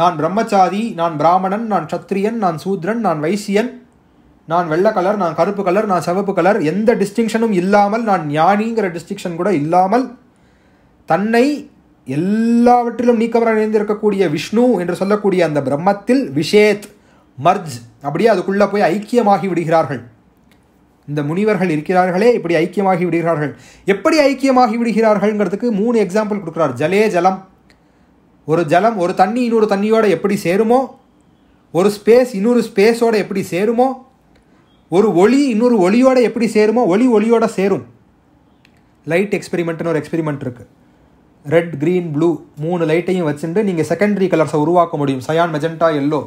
நான் பிரம்மச்சாதி நான் பிராமணன் நான் சத்திரியன் நான் சூத்ரன் நான் வைசியன் நான் வெள்ளை கலர் நான் கருப்பு கலர் நான் சிவப்பு கலர் எந்த டிஸ்டிங்ஷனும் இல்லாமல் நான் ஞானிங்கிற டிஸ்டிங்ஷன் கூட இல்லாமல் தன்னை எல்லாவற்றிலும் நீக்கமர நிறைந்திருக்கக்கூடிய விஷ்ணு என்று சொல்லக்கூடிய அந்த பிரம்மத்தில் விஷேத் மர்ஜ் அப்படியே அதுக்குள்ளே போய் ஐக்கியமாகி விடுகிறார்கள் இந்த முனிவர்கள் இருக்கிறார்களே இப்படி ஐக்கியமாகி விடுகிறார்கள் எப்படி ஐக்கியமாகி விடுகிறார்கள்ங்கிறதுக்கு மூணு எக்ஸாம்பிள் கொடுக்குறார் ஜலே ஜலம் ஒரு ஜலம் ஒரு தண்ணி இன்னொரு தண்ணியோடு எப்படி சேருமோ ஒரு ஸ்பேஸ் இன்னொரு ஸ்பேஸோடு எப்படி சேருமோ ஒரு ஒளி இன்னொரு ஒளியோடு எப்படி சேருமோ ஒளி ஒளியோடு சேரும் லைட் எக்ஸ்பெரிமெண்ட்னு ஒரு எக்ஸ்பெரிமெண்ட் இருக்குது ரெட் க்ரீன் ப்ளூ மூணு லைட்டையும் வச்சுட்டு நீங்கள் செகண்டரி கலர்ஸை உருவாக்க முடியும் cyan magenta yellow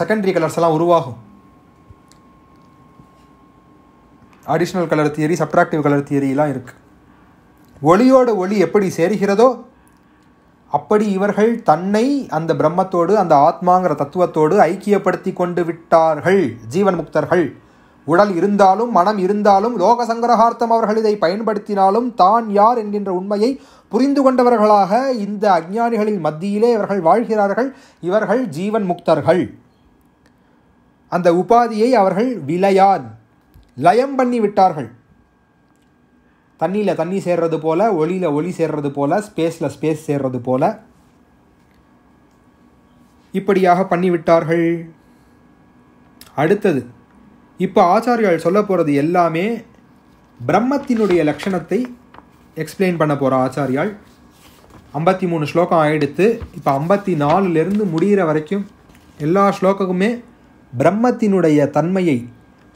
secondary colours எல்லாம் உருவாகும் additional colour theory subtractive colour தியரிலாம் இருக்குது ஒளியோட ஒளி எப்படி சேருகிறதோ அப்படி இவர்கள் தன்னை அந்த பிரம்மத்தோடு அந்த ஆத்மாங்கிற தத்துவத்தோடு ஐக்கியப்படுத்தி கொண்டு விட்டார்கள் ஜீவன் முக்தர்கள் உடல் இருந்தாலும் மனம் இருந்தாலும் லோக சங்கரகார்த்தம் அவர்கள் இதை பயன்படுத்தினாலும் தான் யார் என்கின்ற உண்மையை புரிந்து கொண்டவர்களாக இந்த அஜ்ஞானிகளின் மத்தியிலே இவர்கள் வாழ்கிறார்கள் இவர்கள் ஜீவன் முக்தர்கள் அந்த உபாதியை அவர்கள் விளையாது லயம் பண்ணி விட்டார்கள் தண்ணியில் தண்ணி சேர்றது போல் ஒளியில் ஒளி சேர்றது போல் ஸ்பேஸில் ஸ்பேஸ் சேர்றது போல் இப்படியாக பண்ணிவிட்டார்கள் அடுத்தது இப்போ ஆச்சாரியால் சொல்ல போகிறது எல்லாமே பிரம்மத்தினுடைய லட்சணத்தை எக்ஸ்பிளைன் பண்ண போகிற ஆச்சாரியால் ஐம்பத்தி மூணு ஸ்லோகம் ஆகிடுத்து இப்போ ஐம்பத்தி நாலுலேருந்து முடிகிற வரைக்கும் எல்லா ஸ்லோகமுமே பிரம்மத்தினுடைய தன்மையை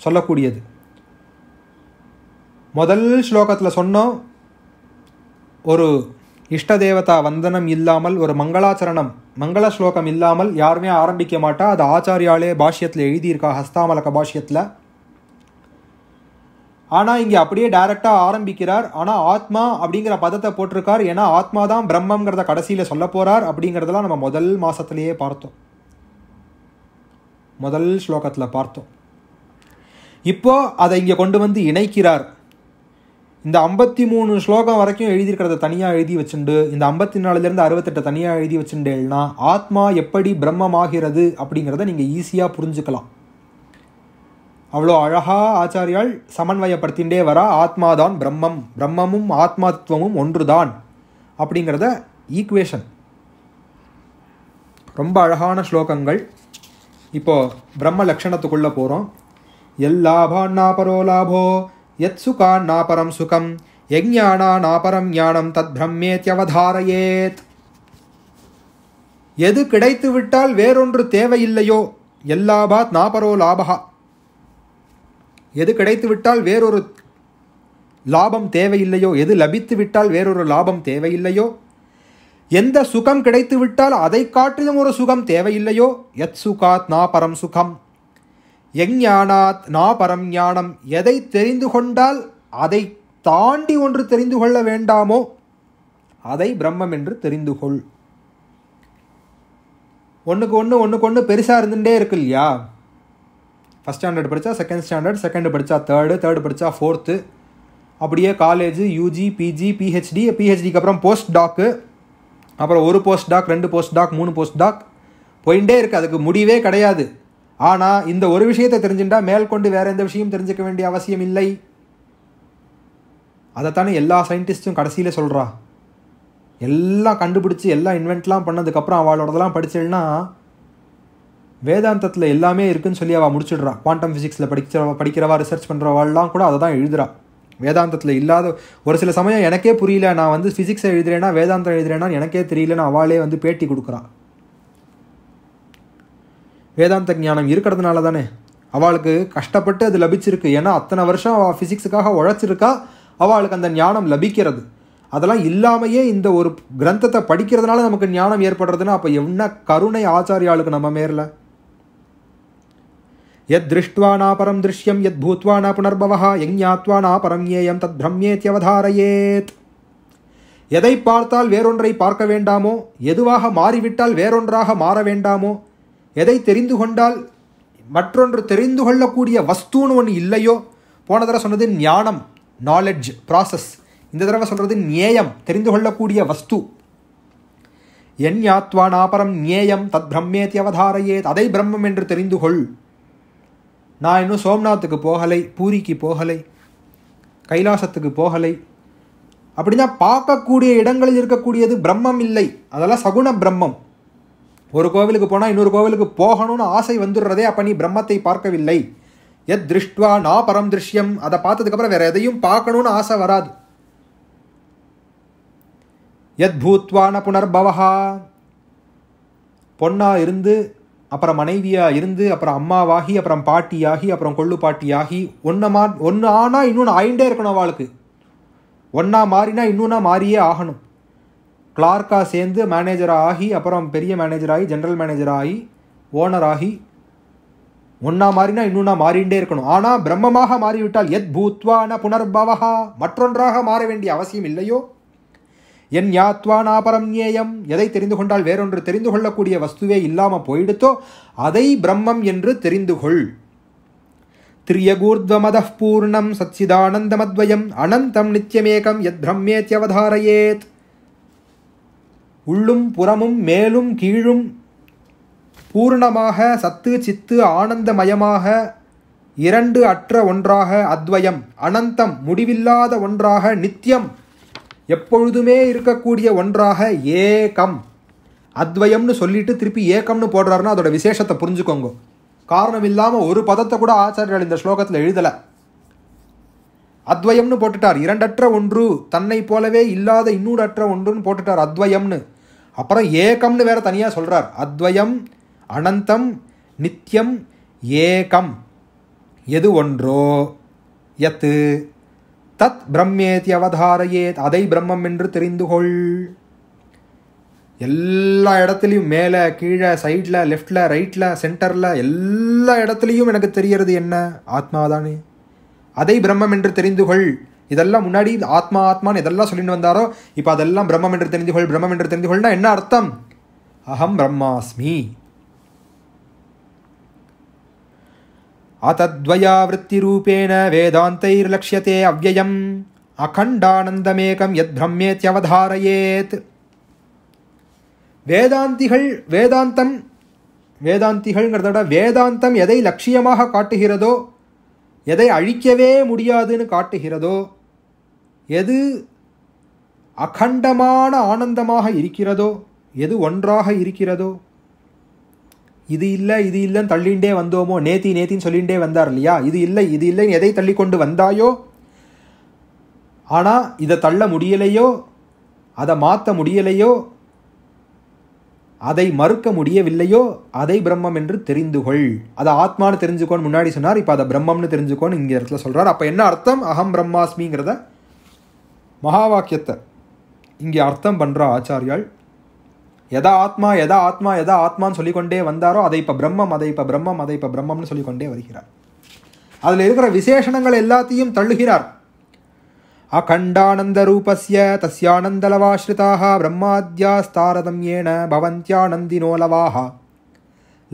சொல்லக்கூடியது முதல் ஸ்லோகத்தில் சொன்னோம் ஒரு இஷ்ட தேவதா வந்தனம் இல்லாமல் ஒரு மங்களாச்சரணம் மங்கள ஸ்லோகம் இல்லாமல் யாருமே ஆரம்பிக்க மாட்டா அது ஆச்சாரியாலே பாஷ்யத்தில் எழுதியிருக்கா ஹஸ்தாமலக பாஷ்யத்தில் ஆனால் இங்கே அப்படியே டைரெக்டாக ஆரம்பிக்கிறார் ஆனால் ஆத்மா அப்படிங்கிற பதத்தை போட்டிருக்கார் ஏன்னா ஆத்மா தான் பிரம்மங்கிறத கடைசியில் சொல்ல போகிறார் அப்படிங்கிறதெல்லாம் நம்ம முதல் மாதத்துலேயே பார்த்தோம் முதல் ஸ்லோகத்தில் பார்த்தோம் இப்போது அதை இங்கே கொண்டு வந்து இணைக்கிறார் இந்த ஐம்பத்தி மூணு ஸ்லோகம் வரைக்கும் எழுதியிருக்கிறத தனியாக எழுதி வச்சுண்டு இந்த ஐம்பத்தி நாலுலேருந்து அறுபத்தெட்டை தனியாக எழுதி வச்சுட்டேன்னா ஆத்மா எப்படி பிரம்மமாகிறது அப்படிங்கிறத நீங்கள் ஈஸியாக புரிஞ்சுக்கலாம் அவ்வளோ அழகாக ஆச்சாரியால் சமன்வயப்படுத்திகிட்டே வரா ஆத்மாதான் பிரம்மம் பிரம்மமும் ஆத்மாத்வமும் ஒன்றுதான் அப்படிங்கிறத ஈக்குவேஷன் ரொம்ப அழகான ஸ்லோகங்கள் இப்போ பிரம்ம லக்ஷணத்துக்குள்ளே போகிறோம் எல் லாபா நாபரோ லாபோ எத் சுகா நாபரம் சுகம் எஜ்ஞானா நாபரம் ஞானம் தத் பிரம்மேத்யவதாரையேத் எது கிடைத்து விட்டால் வேறொன்று தேவையில்லையோ எல்லாபாத் நாபரோ லாபகா எது கிடைத்து விட்டால் வேறொரு லாபம் தேவையில்லையோ எது லபித்து விட்டால் வேறொரு லாபம் தேவையில்லையோ எந்த சுகம் கிடைத்துவிட்டால் அதை காட்டிலும் ஒரு சுகம் தேவையில்லையோ எத் சுகாத் நா பரம் சுகம் எஞ்ஞானாத் நா பரம் ஞானம் எதை தெரிந்து கொண்டால் அதை தாண்டி ஒன்று தெரிந்து கொள்ள வேண்டாமோ அதை பிரம்மம் என்று தெரிந்து கொள் ஒன்றுக்கு ஒன்று ஒன்றுக்கு ஒன்று பெருசாக இருந்துகிட்டே இருக்கு இல்லையா ஃபஸ்ட் ஸ்டாண்டர்ட் படித்தா செகண்ட் ஸ்டாண்டர்ட் செகண்ட் படித்தா தேர்டு தேர்டு படித்தா ஃபோர்த்து அப்படியே காலேஜ் யூஜி பிஜி பிஹெச்டி பிஹெச்டிக்கு அப்புறம் போஸ்ட் டாக்கு அப்புறம் ஒரு போஸ்ட் டாக் ரெண்டு போஸ்ட் டாக் மூணு போஸ்ட் டாக் போயிட்டே இருக்குது அதுக்கு முடிவே கிடையாது ஆனால் இந்த ஒரு விஷயத்தை தெரிஞ்சுட்டா மேற்கொண்டு வேறு எந்த விஷயம் தெரிஞ்சுக்க வேண்டிய அவசியம் இல்லை அதைத்தானே எல்லா சயின்டிஸ்ட்டும் கடைசியில் சொல்கிறா எல்லாம் கண்டுபிடிச்சி எல்லாம் இன்வென்ட்லாம் பண்ணதுக்கப்புறம் அவளோடதெல்லாம் படிச்சேன்னா வேதாந்தத்தில் எல்லாமே இருக்குதுன்னு சொல்லி அவள் முடிச்சிடுறா குவாண்டம் ஃபிசிக்ஸில் படிக்கிற படிக்கிறவா ரிசர்ச் பண்ணுறவாள்லாம் கூட அதை தான் எழுதுறா வேதாந்தத்தில் இல்லாத ஒரு சில சமயம் எனக்கே புரியல நான் வந்து ஃபிசிக்ஸை எழுதுறேன்னா வேதாந்தம் எழுதுறேன்னா எனக்கே நான் அவளே வந்து பேட்டி கொடுக்குறான் வேதாந்த ஞானம் இருக்கிறதுனால தானே அவளுக்கு கஷ்டப்பட்டு அது லபிச்சிருக்கு ஏன்னா அத்தனை வருஷம் அவள் ஃபிசிக்ஸுக்காக உழைச்சிருக்கா அவளுக்கு அந்த ஞானம் லபிக்கிறது அதெல்லாம் இல்லாமையே இந்த ஒரு கிரந்தத்தை படிக்கிறதுனால நமக்கு ஞானம் ஏற்படுறதுன்னா அப்போ என்ன கருணை ஆச்சாரியாளுக்கு நம்ம மேரில் யத்ருஷ்டுவா பரம் திருஷ்யம் யத் பூத்வா ந புனர்பவா எஞ்ஞாத்வா நாபரம் ஏயம் தத் பிரம்யேத்யவதாரயேத் எதை பார்த்தால் வேறொன்றை பார்க்க வேண்டாமோ எதுவாக மாறிவிட்டால் வேறொன்றாக மாற வேண்டாமோ எதை தெரிந்து கொண்டால் மற்றொன்று தெரிந்து கொள்ளக்கூடிய வஸ்துன்னு ஒன்று இல்லையோ போன தடவை சொன்னது ஞானம் நாலெட்ஜ் ப்ராசஸ் இந்த தடவை சொல்கிறது நியேயம் தெரிந்து கொள்ளக்கூடிய வஸ்து என் ஞாத்வா நாபரம் நியயம் தத் பிரம்மேத்தி அவதாரையே அதை பிரம்மம் என்று தெரிந்து கொள் நான் இன்னும் சோம்நாத்துக்கு போகலை பூரிக்கு போகலை கைலாசத்துக்கு போகலை அப்படின்னா பார்க்கக்கூடிய இடங்களில் இருக்கக்கூடியது பிரம்மம் இல்லை அதெல்லாம் சகுண பிரம்மம் ஒரு கோவிலுக்கு போனால் இன்னொரு கோவிலுக்கு போகணும்னு ஆசை வந்துடுறதே அப்போ நீ பிரம்மத்தை பார்க்கவில்லை எத் திருஷ்டுவா நா பரம் திருஷ்யம் அதை பார்த்ததுக்கப்புறம் வேறு எதையும் பார்க்கணும்னு ஆசை வராது எத் பூத்வான புனர்பவஹா பொண்ணாக இருந்து அப்புறம் மனைவியாக இருந்து அப்புறம் அம்மாவாகி அப்புறம் பாட்டியாகி அப்புறம் கொள்ளு பாட்டியாகி ஒன்று மா ஒன்று ஆனால் இன்னொன்று ஆயிண்டே இருக்கணும் அவளுக்கு ஒன்றா மாறினா இன்னொன்னா மாறியே ஆகணும் கிளார்க்காக சேர்ந்து மேனேஜராக ஆகி அப்புறம் பெரிய மேனேஜராகி ஜென்ரல் மேனேஜராகி ஓனராகி ஒன்றா மாறினா இன்னொன்றா மாறிண்டே இருக்கணும் ஆனால் பிரம்மமாக மாறிவிட்டால் எத் பூத்வான புனர்பவகா மற்றொன்றாக மாற வேண்டிய அவசியம் இல்லையோ என் யாத்வா ஞேயம் ஏயம் எதை தெரிந்து கொண்டால் வேறொன்று தெரிந்து கொள்ளக்கூடிய வஸ்துவே இல்லாமல் போயிடுத்தோ அதை பிரம்மம் என்று தெரிந்து கொள் திரியகூர்த்வமத பூர்ணம் சச்சிதானந்தமத்வயம் அனந்தம் நித்தியமேகம் எத் பிரம்மேத்யவதாரயேத் உள்ளும் புறமும் மேலும் கீழும் பூர்ணமாக சத்து சித்து ஆனந்தமயமாக இரண்டு அற்ற ஒன்றாக அத்வயம் அனந்தம் முடிவில்லாத ஒன்றாக நித்தியம் எப்பொழுதுமே இருக்கக்கூடிய ஒன்றாக ஏகம் அத்வயம்னு சொல்லிட்டு திருப்பி ஏக்கம்னு போடுறாருன்னா அதோட விசேஷத்தை புரிஞ்சுக்கோங்க காரணம் இல்லாமல் ஒரு பதத்தை கூட ஆச்சாரியர்கள் இந்த ஸ்லோகத்தில் எழுதலை அத்வயம்னு போட்டுட்டார் இரண்டற்ற ஒன்று தன்னை போலவே இல்லாத இன்னொரு அற்ற ஒன்றுன்னு போட்டுட்டார் அத்வயம்னு அப்புறம் ஏகம்னு வேற தனியாக சொல்கிறார் அத்வயம் அனந்தம் நித்தியம் ஏகம் எது ஒன்றோ எத்து தத் பிரம்மேதி அவதாரையேத் அதை பிரம்மம் என்று தெரிந்து கொள் எல்லா இடத்துலையும் மேலே கீழே சைடில் லெஃப்டில் ரைட்டில் சென்டரில் எல்லா இடத்துலையும் எனக்கு தெரியறது என்ன ஆத்மா தானே அதை பிரம்மம் என்று தெரிந்து கொள் இதெல்லாம் முன்னாடி ஆத்மா ஆத்மான்னு இதெல்லாம் சொல்லிட்டு வந்தாரோ இப்போ அதெல்லாம் பிரம்மம் என்று தெரிந்து கொள் பிரம்மம் என்று தெரிந்து கொள்னா என்ன அர்த்தம் அகம் பிரம்மாஸ்மி அத்தத்வயா விற்த்திரூபேண வேதாந்தைர்லட்சியத்தே அவ்வயம் அகண்டானந்தமேகம் எத் பிரம்மேத்யவதாரயேத் வேதாந்திகள் வேதாந்தம் வேதாந்திகள்ங்கிறத விட வேதாந்தம் எதை லட்சியமாக காட்டுகிறதோ எதை அழிக்கவே முடியாதுன்னு காட்டுகிறதோ எது அகண்டமான ஆனந்தமாக இருக்கிறதோ எது ஒன்றாக இருக்கிறதோ இது இல்லை இது இல்லைன்னு தள்ளிண்டே வந்தோமோ நேத்தி நேத்தின்னு சொல்லிகிட்டே வந்தார் இல்லையா இது இல்லை இது இல்லைன்னு எதை தள்ளி கொண்டு வந்தாயோ ஆனால் இதை தள்ள முடியலையோ அதை மாற்ற முடியலையோ அதை மறுக்க முடியவில்லையோ அதை பிரம்மம் என்று தெரிந்து கொள் அதை ஆத்மானு தெரிஞ்சுக்கோன்னு முன்னாடி சொன்னார் இப்போ அதை பிரம்மம்னு தெரிஞ்சுக்கோன்னு இங்கே இடத்துல சொல்கிறார் அப்போ என்ன அர்த்தம் அகம் பிரம்மாஸ்மிங்கிறத மகா வாக்கியத்தை இங்கே அர்த்தம் பண்ணுற ஆச்சாரியால் எதா ஆத்மா எதா ஆத்மா எதா ஆத்மான்னு சொல்லிக்கொண்டே வந்தாரோ அதை இப்போ பிரம்மம் அதை இப்போ பிரம்மம் அதை இப்போ பிரம்மம்னு சொல்லிக்கொண்டே வருகிறார் அதில் இருக்கிற விசேஷணங்கள் எல்லாத்தையும் தள்ளுகிறார் அகண்டானந்த ரூபஸ்ய தஸ்யானந்தலவாஸ்ரிதாக ஏன பவந்தியானந்தினோ லவாகா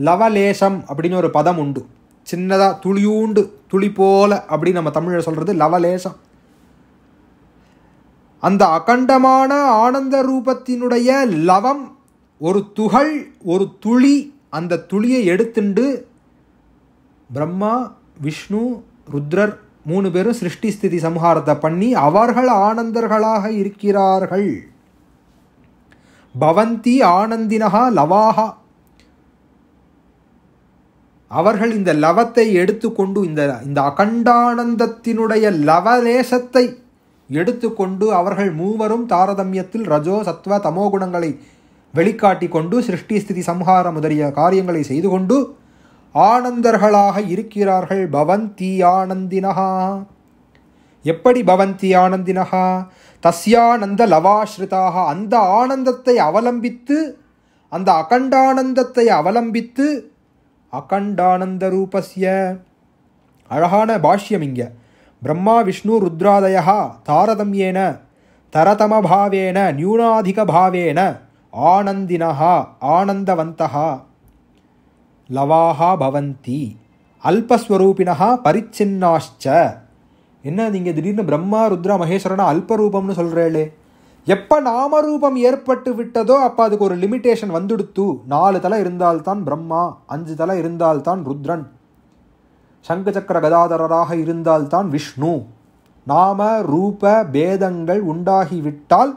லவலேசம் அப்படின்னு ஒரு பதம் உண்டு சின்னதாக துளியூண்டு துளி போல அப்படின்னு நம்ம தமிழில் சொல்கிறது லவலேசம் அந்த அகண்டமான ஆனந்த ரூபத்தினுடைய லவம் ஒரு துகள் ஒரு துளி அந்த துளியை எடுத்துண்டு பிரம்மா விஷ்ணு ருத்ரர் மூணு பேரும் சிருஷ்டி ஸ்திதி சம்ஹாரத்தை பண்ணி அவர்கள் ஆனந்தர்களாக இருக்கிறார்கள் பவந்தி ஆனந்தினகா லவாகா அவர்கள் இந்த லவத்தை எடுத்துக்கொண்டு இந்த இந்த அகண்டானந்தத்தினுடைய லவலேசத்தை எடுத்துக்கொண்டு அவர்கள் மூவரும் தாரதமியத்தில் ரஜோ சத்வ தமோ குணங்களை வெளிக்காட்டி கொண்டு சிருஷ்டி ஸ்திதி சம்ஹாரம் முதலிய காரியங்களை செய்து கொண்டு ஆனந்தர்களாக இருக்கிறார்கள் பவந்தி ஆனந்தினஹா எப்படி பவந்தி ஆனந்தினஹா தஸ்யானந்த லவாஸ்ருதாக அந்த ஆனந்தத்தை அவலம்பித்து அந்த அகண்டானந்தத்தை அவலம்பித்து அகண்டானந்த ரூபஸ்ய அழகான பாஷ்யம் இங்கே பிரம்மா விஷ்ணு ருத்ராதயா தாரதம்யேன தரதமபாவேன பாவேன நியூனாதிக பாவேன ஆனந்தினஹா ஆனந்தவந்தஹா லவாகா பவந்தி அல்பஸ்வரூபினஹா பரிச்சின்னாஷ்ச என்ன நீங்கள் திடீர்னு பிரம்மா ருத்ரா மகேஸ்வரனா அல்பரூபம்னு சொல்கிறேளே எப்போ நாமரூபம் ஏற்பட்டு விட்டதோ அப்போ அதுக்கு ஒரு லிமிட்டேஷன் வந்துடுத்து நாலு தலை இருந்தால்தான் பிரம்மா அஞ்சு தலை இருந்தால்தான் ருத்ரன் சங்கு சக்கர கதாதரராக இருந்தால்தான் விஷ்ணு நாம ரூப பேதங்கள் உண்டாகிவிட்டால்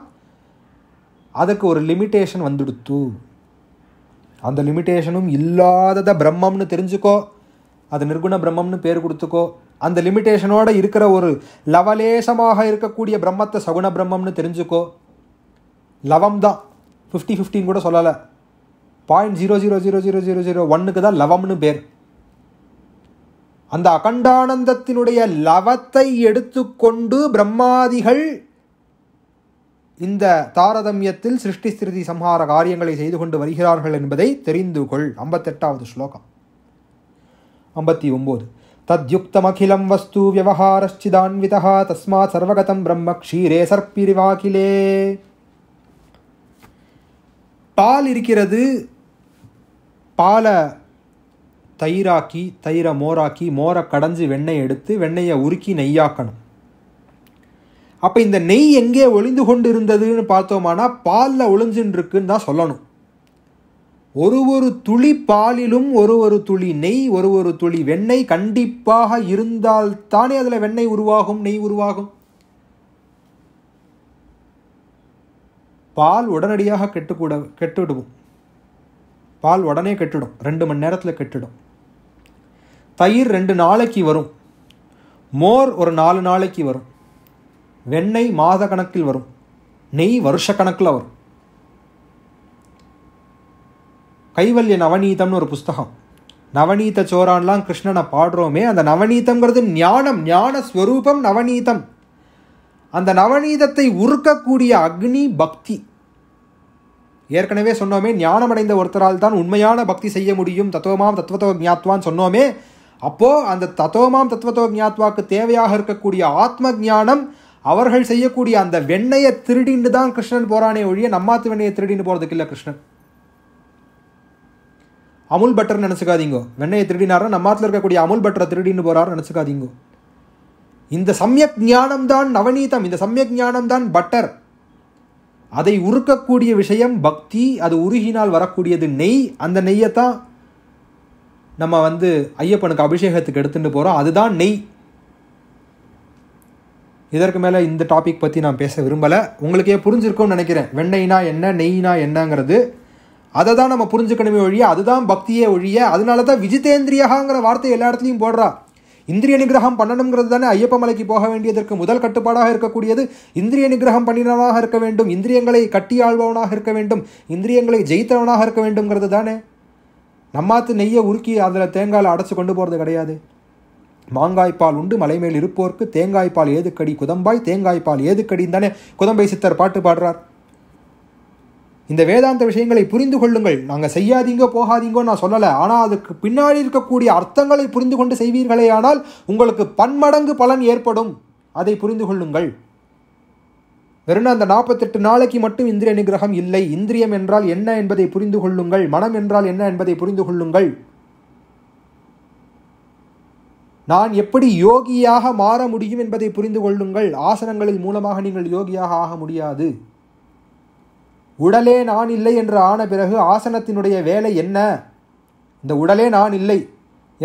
அதுக்கு ஒரு லிமிட்டேஷன் வந்துடுத்து அந்த லிமிட்டேஷனும் இல்லாததை பிரம்மம்னு தெரிஞ்சுக்கோ அது நிர்குண பிரம்மம்னு பேர் கொடுத்துக்கோ அந்த லிமிட்டேஷனோடு இருக்கிற ஒரு லவலேசமாக இருக்கக்கூடிய பிரம்மத்தை சகுண பிரம்மம்னு தெரிஞ்சுக்கோ லவம் தான் ஃபிஃப்டி ஃபிஃப்டின்னு கூட சொல்லலை point zero zero zero zero zero zero ஒன்னுக்கு தான் லவம்னு பேர் அந்த அகண்டானந்தத்தினுடைய லவத்தை எடுத்துக்கொண்டு பிரம்மாதிகள் இந்த தாரதமியத்தில் சிருஷ்டி ஸ்திருதி சம்ஹார காரியங்களை செய்து கொண்டு வருகிறார்கள் என்பதை தெரிந்து கொள் ஐம்பத்தெட்டாவது ஸ்லோகம் ஐம்பத்தி தத்யுக்தம் தத்யுக்தமகிலம் வஸ்து வியவஹாரஷ்சிதான்விதா தஸ்மாத் சர்வகதம் பிரம்ம க்ஷீரே சர்ப்பிரிவாகிலே பால் இருக்கிறது பாலை தயிராக்கி தயிரை மோராக்கி மோரை கடைஞ்சி வெண்ணெய் எடுத்து வெண்ணெயை உருக்கி நெய்யாக்கணும் அப்போ இந்த நெய் எங்கே ஒளிந்து கொண்டு இருந்ததுன்னு பார்த்தோமானா பாலில் ஒளிஞ்சுன்னு தான் சொல்லணும் ஒரு ஒரு துளி பாலிலும் ஒரு ஒரு துளி நெய் ஒரு ஒரு துளி வெண்ணெய் கண்டிப்பாக இருந்தால் தானே அதில் வெண்ணெய் உருவாகும் நெய் உருவாகும் பால் உடனடியாக கெட்டுக்கூட கெட்டுவிடுவோம் பால் உடனே கெட்டுடும் ரெண்டு மணி நேரத்தில் கெட்டுடும் தயிர் ரெண்டு நாளைக்கு வரும் மோர் ஒரு நாலு நாளைக்கு வரும் வெண்ணெய் மாத கணக்கில் வரும் நெய் வருஷ கணக்கில் வரும் கைவல்ய நவநீதம்னு ஒரு புஸ்தகம் நவநீத சோரான்லாம் கிருஷ்ணனை பாடுறோமே அந்த நவநீதம்ங்கிறது ஞானம் ஞான ஸ்வரூபம் நவநீதம் அந்த நவநீதத்தை உருக்கக்கூடிய அக்னி பக்தி ஏற்கனவே சொன்னோமே ஞானமடைந்த ஒருத்தரால் தான் உண்மையான பக்தி செய்ய முடியும் தத்துவமாம் தத்துவத்தோ ஜாத்வான்னு சொன்னோமே அப்போது அந்த தத்துவமாம் தத்துவத்தோ ஜாத்வாக்கு தேவையாக இருக்கக்கூடிய ஆத்ம ஜானம் அவர்கள் செய்யக்கூடிய அந்த வெண்ணையை திருடின்னு தான் கிருஷ்ணன் போகிறானே ஒழிய நம்மாத்து வெண்ணையை திருடின்னு போகிறதுக்கு இல்லை கிருஷ்ணன் அமுல் பட்டர் நினச்சிக்காதீங்க வெண்ணையை திருடினாரோ நம்மாத்தில் இருக்கக்கூடிய அமுல் பட்டரை திருடின்னு போகிறாரு நினச்சிக்காதீங்கோ இந்த சமயக் ஞானம்தான் நவநீதம் இந்த சமயக் ஞானம்தான் பட்டர் அதை உருக்கக்கூடிய விஷயம் பக்தி அது உருகினால் வரக்கூடியது நெய் அந்த நெய்யை தான் நம்ம வந்து ஐயப்பனுக்கு அபிஷேகத்துக்கு எடுத்துகிட்டு போகிறோம் அதுதான் நெய் இதற்கு மேலே இந்த டாபிக் பற்றி நான் பேச விரும்பலை உங்களுக்கே புரிஞ்சிருக்கும்னு நினைக்கிறேன் வெண்ணெய்னா என்ன நெய்னா என்னங்கிறது அதை தான் நம்ம புரிஞ்சுக்கணுமே ஒழிய அதுதான் பக்தியே ஒழிய அதனால தான் விஜிதேந்திரியகாங்கிற வார்த்தை எல்லா இடத்துலையும் போடுறா இந்திரிய நிகிரகம் பண்ணணுங்கிறது தானே ஐயப்ப மலைக்கு போக வேண்டியதற்கு முதல் கட்டுப்பாடாக இருக்கக்கூடியது இந்திரிய நிகிரகம் பண்ணினவனாக இருக்க வேண்டும் இந்திரியங்களை கட்டியாழ்பவனாக இருக்க வேண்டும் இந்திரியங்களை ஜெயித்தவனாக இருக்க வேண்டும்ங்கிறது தானே நம்மாத்து நெய்யை உருக்கி அதில் தேங்காயில் அடைச்சி கொண்டு போகிறது கிடையாது மாங்காய்ப்பால் உண்டு மலைமேல் இருப்போர்க்கு தேங்காய்ப்பால் ஏதுக்கடி குதம்பாய் தேங்காய்ப்பால் ஏதுக்கடி தானே குதம்பை சித்தர் பாட்டு பாடுறார் இந்த வேதாந்த விஷயங்களை புரிந்து கொள்ளுங்கள் நாங்கள் செய்யாதீங்க போகாதீங்கோ நான் சொல்லலை ஆனால் அதுக்கு பின்னாடி இருக்கக்கூடிய அர்த்தங்களை புரிந்து கொண்டு செய்வீர்களே ஆனால் உங்களுக்கு பன்மடங்கு பலன் ஏற்படும் அதை புரிந்து கொள்ளுங்கள் வெறும் அந்த நாற்பத்தெட்டு நாளைக்கு மட்டும் இந்திரிய நிகிரகம் இல்லை இந்திரியம் என்றால் என்ன என்பதை புரிந்து கொள்ளுங்கள் மனம் என்றால் என்ன என்பதை புரிந்து கொள்ளுங்கள் நான் எப்படி யோகியாக மாற முடியும் என்பதை புரிந்து கொள்ளுங்கள் ஆசனங்களில் மூலமாக நீங்கள் யோகியாக ஆக முடியாது உடலே நான் இல்லை என்று ஆன பிறகு ஆசனத்தினுடைய வேலை என்ன இந்த உடலே நான் இல்லை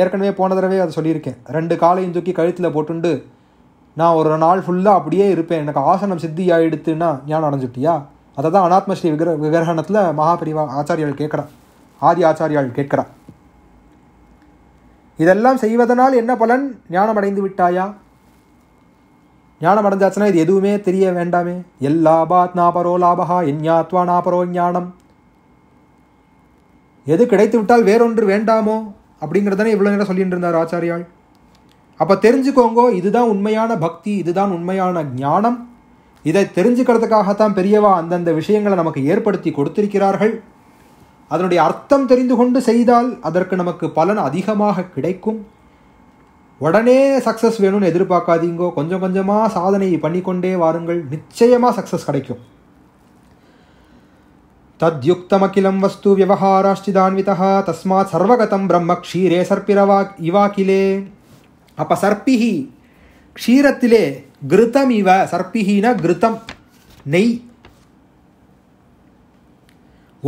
ஏற்கனவே போன தடவை அதை சொல்லியிருக்கேன் ரெண்டு காலையும் தூக்கி கழுத்தில் போட்டுண்டு நான் ஒரு நாள் ஃபுல்லாக அப்படியே இருப்பேன் எனக்கு ஆசனம் சித்தி ஆகிடுத்துன்னா ஞானம் அடைஞ்சுட்டியா அதை தான் அனாத்மஸ்ரீ விக்கிர விகிரகணத்தில் மகாபிரிவா ஆச்சாரியால் கேட்குறான் ஆதி ஆச்சாரியால் கேட்குறான் இதெல்லாம் செய்வதனால் என்ன பலன் ஞானம் அடைந்து விட்டாயா ஞானம் அடைஞ்சாச்சுன்னா இது எதுவுமே தெரிய வேண்டாமே எல்லாபாத் நாபரோ லாபகா எஞ்ஞாத்வா நாபரோ ஞானம் எது கிடைத்து விட்டால் வேறொன்று வேண்டாமோ அப்படிங்கிறதானே இவ்வளோ நேரம் சொல்லிட்டு இருந்தார் ஆச்சாரியால் அப்போ தெரிஞ்சுக்கோங்கோ இதுதான் உண்மையான பக்தி இதுதான் உண்மையான ஞானம் இதை தெரிஞ்சுக்கிறதுக்காகத்தான் பெரியவா அந்தந்த விஷயங்களை நமக்கு ஏற்படுத்தி கொடுத்திருக்கிறார்கள் அதனுடைய அர்த்தம் தெரிந்து கொண்டு செய்தால் அதற்கு நமக்கு பலன் அதிகமாக கிடைக்கும் உடனே சக்ஸஸ் வேணும்னு எதிர்பார்க்காதீங்கோ கொஞ்சம் கொஞ்சமாக சாதனை பண்ணிக்கொண்டே வாருங்கள் நிச்சயமாக சக்ஸஸ் கிடைக்கும் தத்யுக்தமகிலம் வஸ்து விவகாராஷ்டிதான்விதா தஸ்மாத் சர்வகதம் பிரம்ம க்ஷீரே சர்ப்பிரவா இவாக்கிலே அப்போ சர்ப்பிகி க்ஷீரத்திலே கிருதம் இவ சர்ப்பிகினா கிருதம் நெய்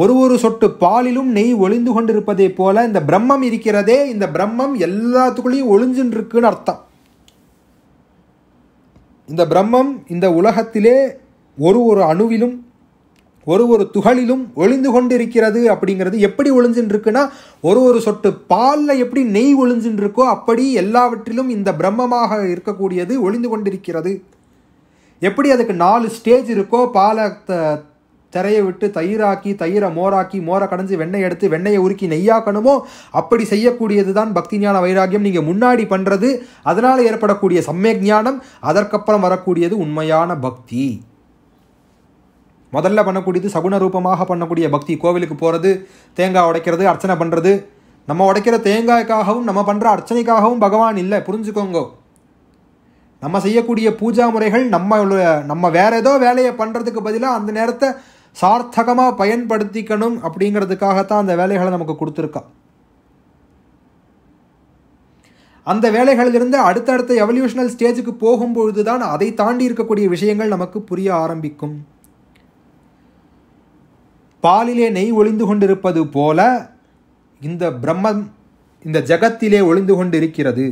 ஒரு ஒரு சொட்டு பாலிலும் நெய் ஒளிந்து கொண்டிருப்பதை போல இந்த பிரம்மம் இருக்கிறதே இந்த பிரம்மம் எல்லாத்துக்குள்ளேயும் ஒளிஞ்சுன்னு இருக்குன்னு அர்த்தம் இந்த பிரம்மம் இந்த உலகத்திலே ஒரு ஒரு அணுவிலும் ஒரு ஒரு துகளிலும் ஒளிந்து கொண்டிருக்கிறது அப்படிங்கிறது எப்படி ஒளிஞ்சுட்டுருக்குன்னா ஒரு ஒரு சொட்டு பாலில் எப்படி நெய் ஒளிஞ்சுட்டுருக்கோ அப்படி எல்லாவற்றிலும் இந்த பிரம்மமாக இருக்கக்கூடியது ஒளிந்து கொண்டிருக்கிறது எப்படி அதுக்கு நாலு ஸ்டேஜ் இருக்கோ பாலை திரையை விட்டு தயிராக்கி தயிரை மோராக்கி மோர கடைஞ்சி வெண்ணெய் எடுத்து வெண்ணெயை உருக்கி நெய்யாக்கணுமோ அப்படி செய்யக்கூடியது தான் பக்தி ஞான வைராகியம் நீங்கள் முன்னாடி பண்ணுறது அதனால் ஏற்படக்கூடிய சம்மேக் ஞானம் அதற்கப்புறம் வரக்கூடியது உண்மையான பக்தி முதல்ல பண்ணக்கூடியது சகுண ரூபமாக பண்ணக்கூடிய பக்தி கோவிலுக்கு போகிறது தேங்காய் உடைக்கிறது அர்ச்சனை பண்ணுறது நம்ம உடைக்கிற தேங்காய்க்காகவும் நம்ம பண்ணுற அர்ச்சனைக்காகவும் பகவான் இல்லை புரிஞ்சுக்கோங்க நம்ம செய்யக்கூடிய பூஜா முறைகள் நம்ம நம்ம வேறு ஏதோ வேலையை பண்ணுறதுக்கு பதிலாக அந்த நேரத்தை சார்த்தகமாக பயன்படுத்திக்கணும் அப்படிங்கிறதுக்காகத்தான் அந்த வேலைகளை நமக்கு கொடுத்துருக்கா அந்த வேலைகளிலிருந்து அடுத்தடுத்த எவல்யூஷனல் ஸ்டேஜுக்கு போகும்பொழுது தான் அதை தாண்டி இருக்கக்கூடிய விஷயங்கள் நமக்கு புரிய ஆரம்பிக்கும் பாலிலே நெய் ஒளிந்து கொண்டிருப்பது போல இந்த பிரம்மம் இந்த ஜகத்திலே ஒளிந்து கொண்டிருக்கிறது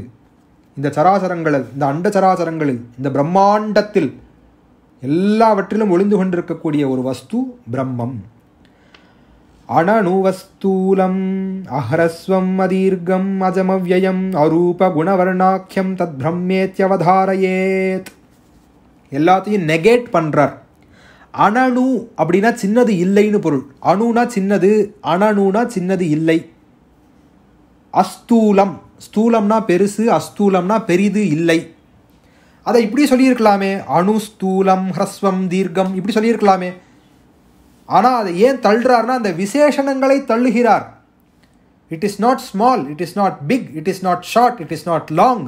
இந்த சராசரங்களில் இந்த அண்ட சராசரங்களில் இந்த பிரம்மாண்டத்தில் எல்லாவற்றிலும் ஒளிந்து கொண்டிருக்கக்கூடிய ஒரு வஸ்து பிரம்மம் அணணுவஸ்தூலம் அஹரஸ்வம் அதீர்கம் அஜமவ்யயம் அரூப குணவர்ணாக்கியம் தத் பிரம்மேத்யவதாரயேத் எல்லாத்தையும் நெகேட் பண்ணுறார் அணணு அப்படின்னா சின்னது இல்லைன்னு பொருள் அணுனா சின்னது அணணுனா சின்னது இல்லை அஸ்தூலம் ஸ்தூலம்னா பெருசு அஸ்தூலம்னா பெரிது இல்லை அதை இப்படி சொல்லியிருக்கலாமே அணு ஸ்தூலம் ஹ்ரஸ்வம் தீர்க்கம் இப்படி சொல்லியிருக்கலாமே ஆனால் அதை ஏன் தள்ளுறார்னா அந்த விசேஷணங்களை தள்ளுகிறார் it is not small it is not big it is not short it is not long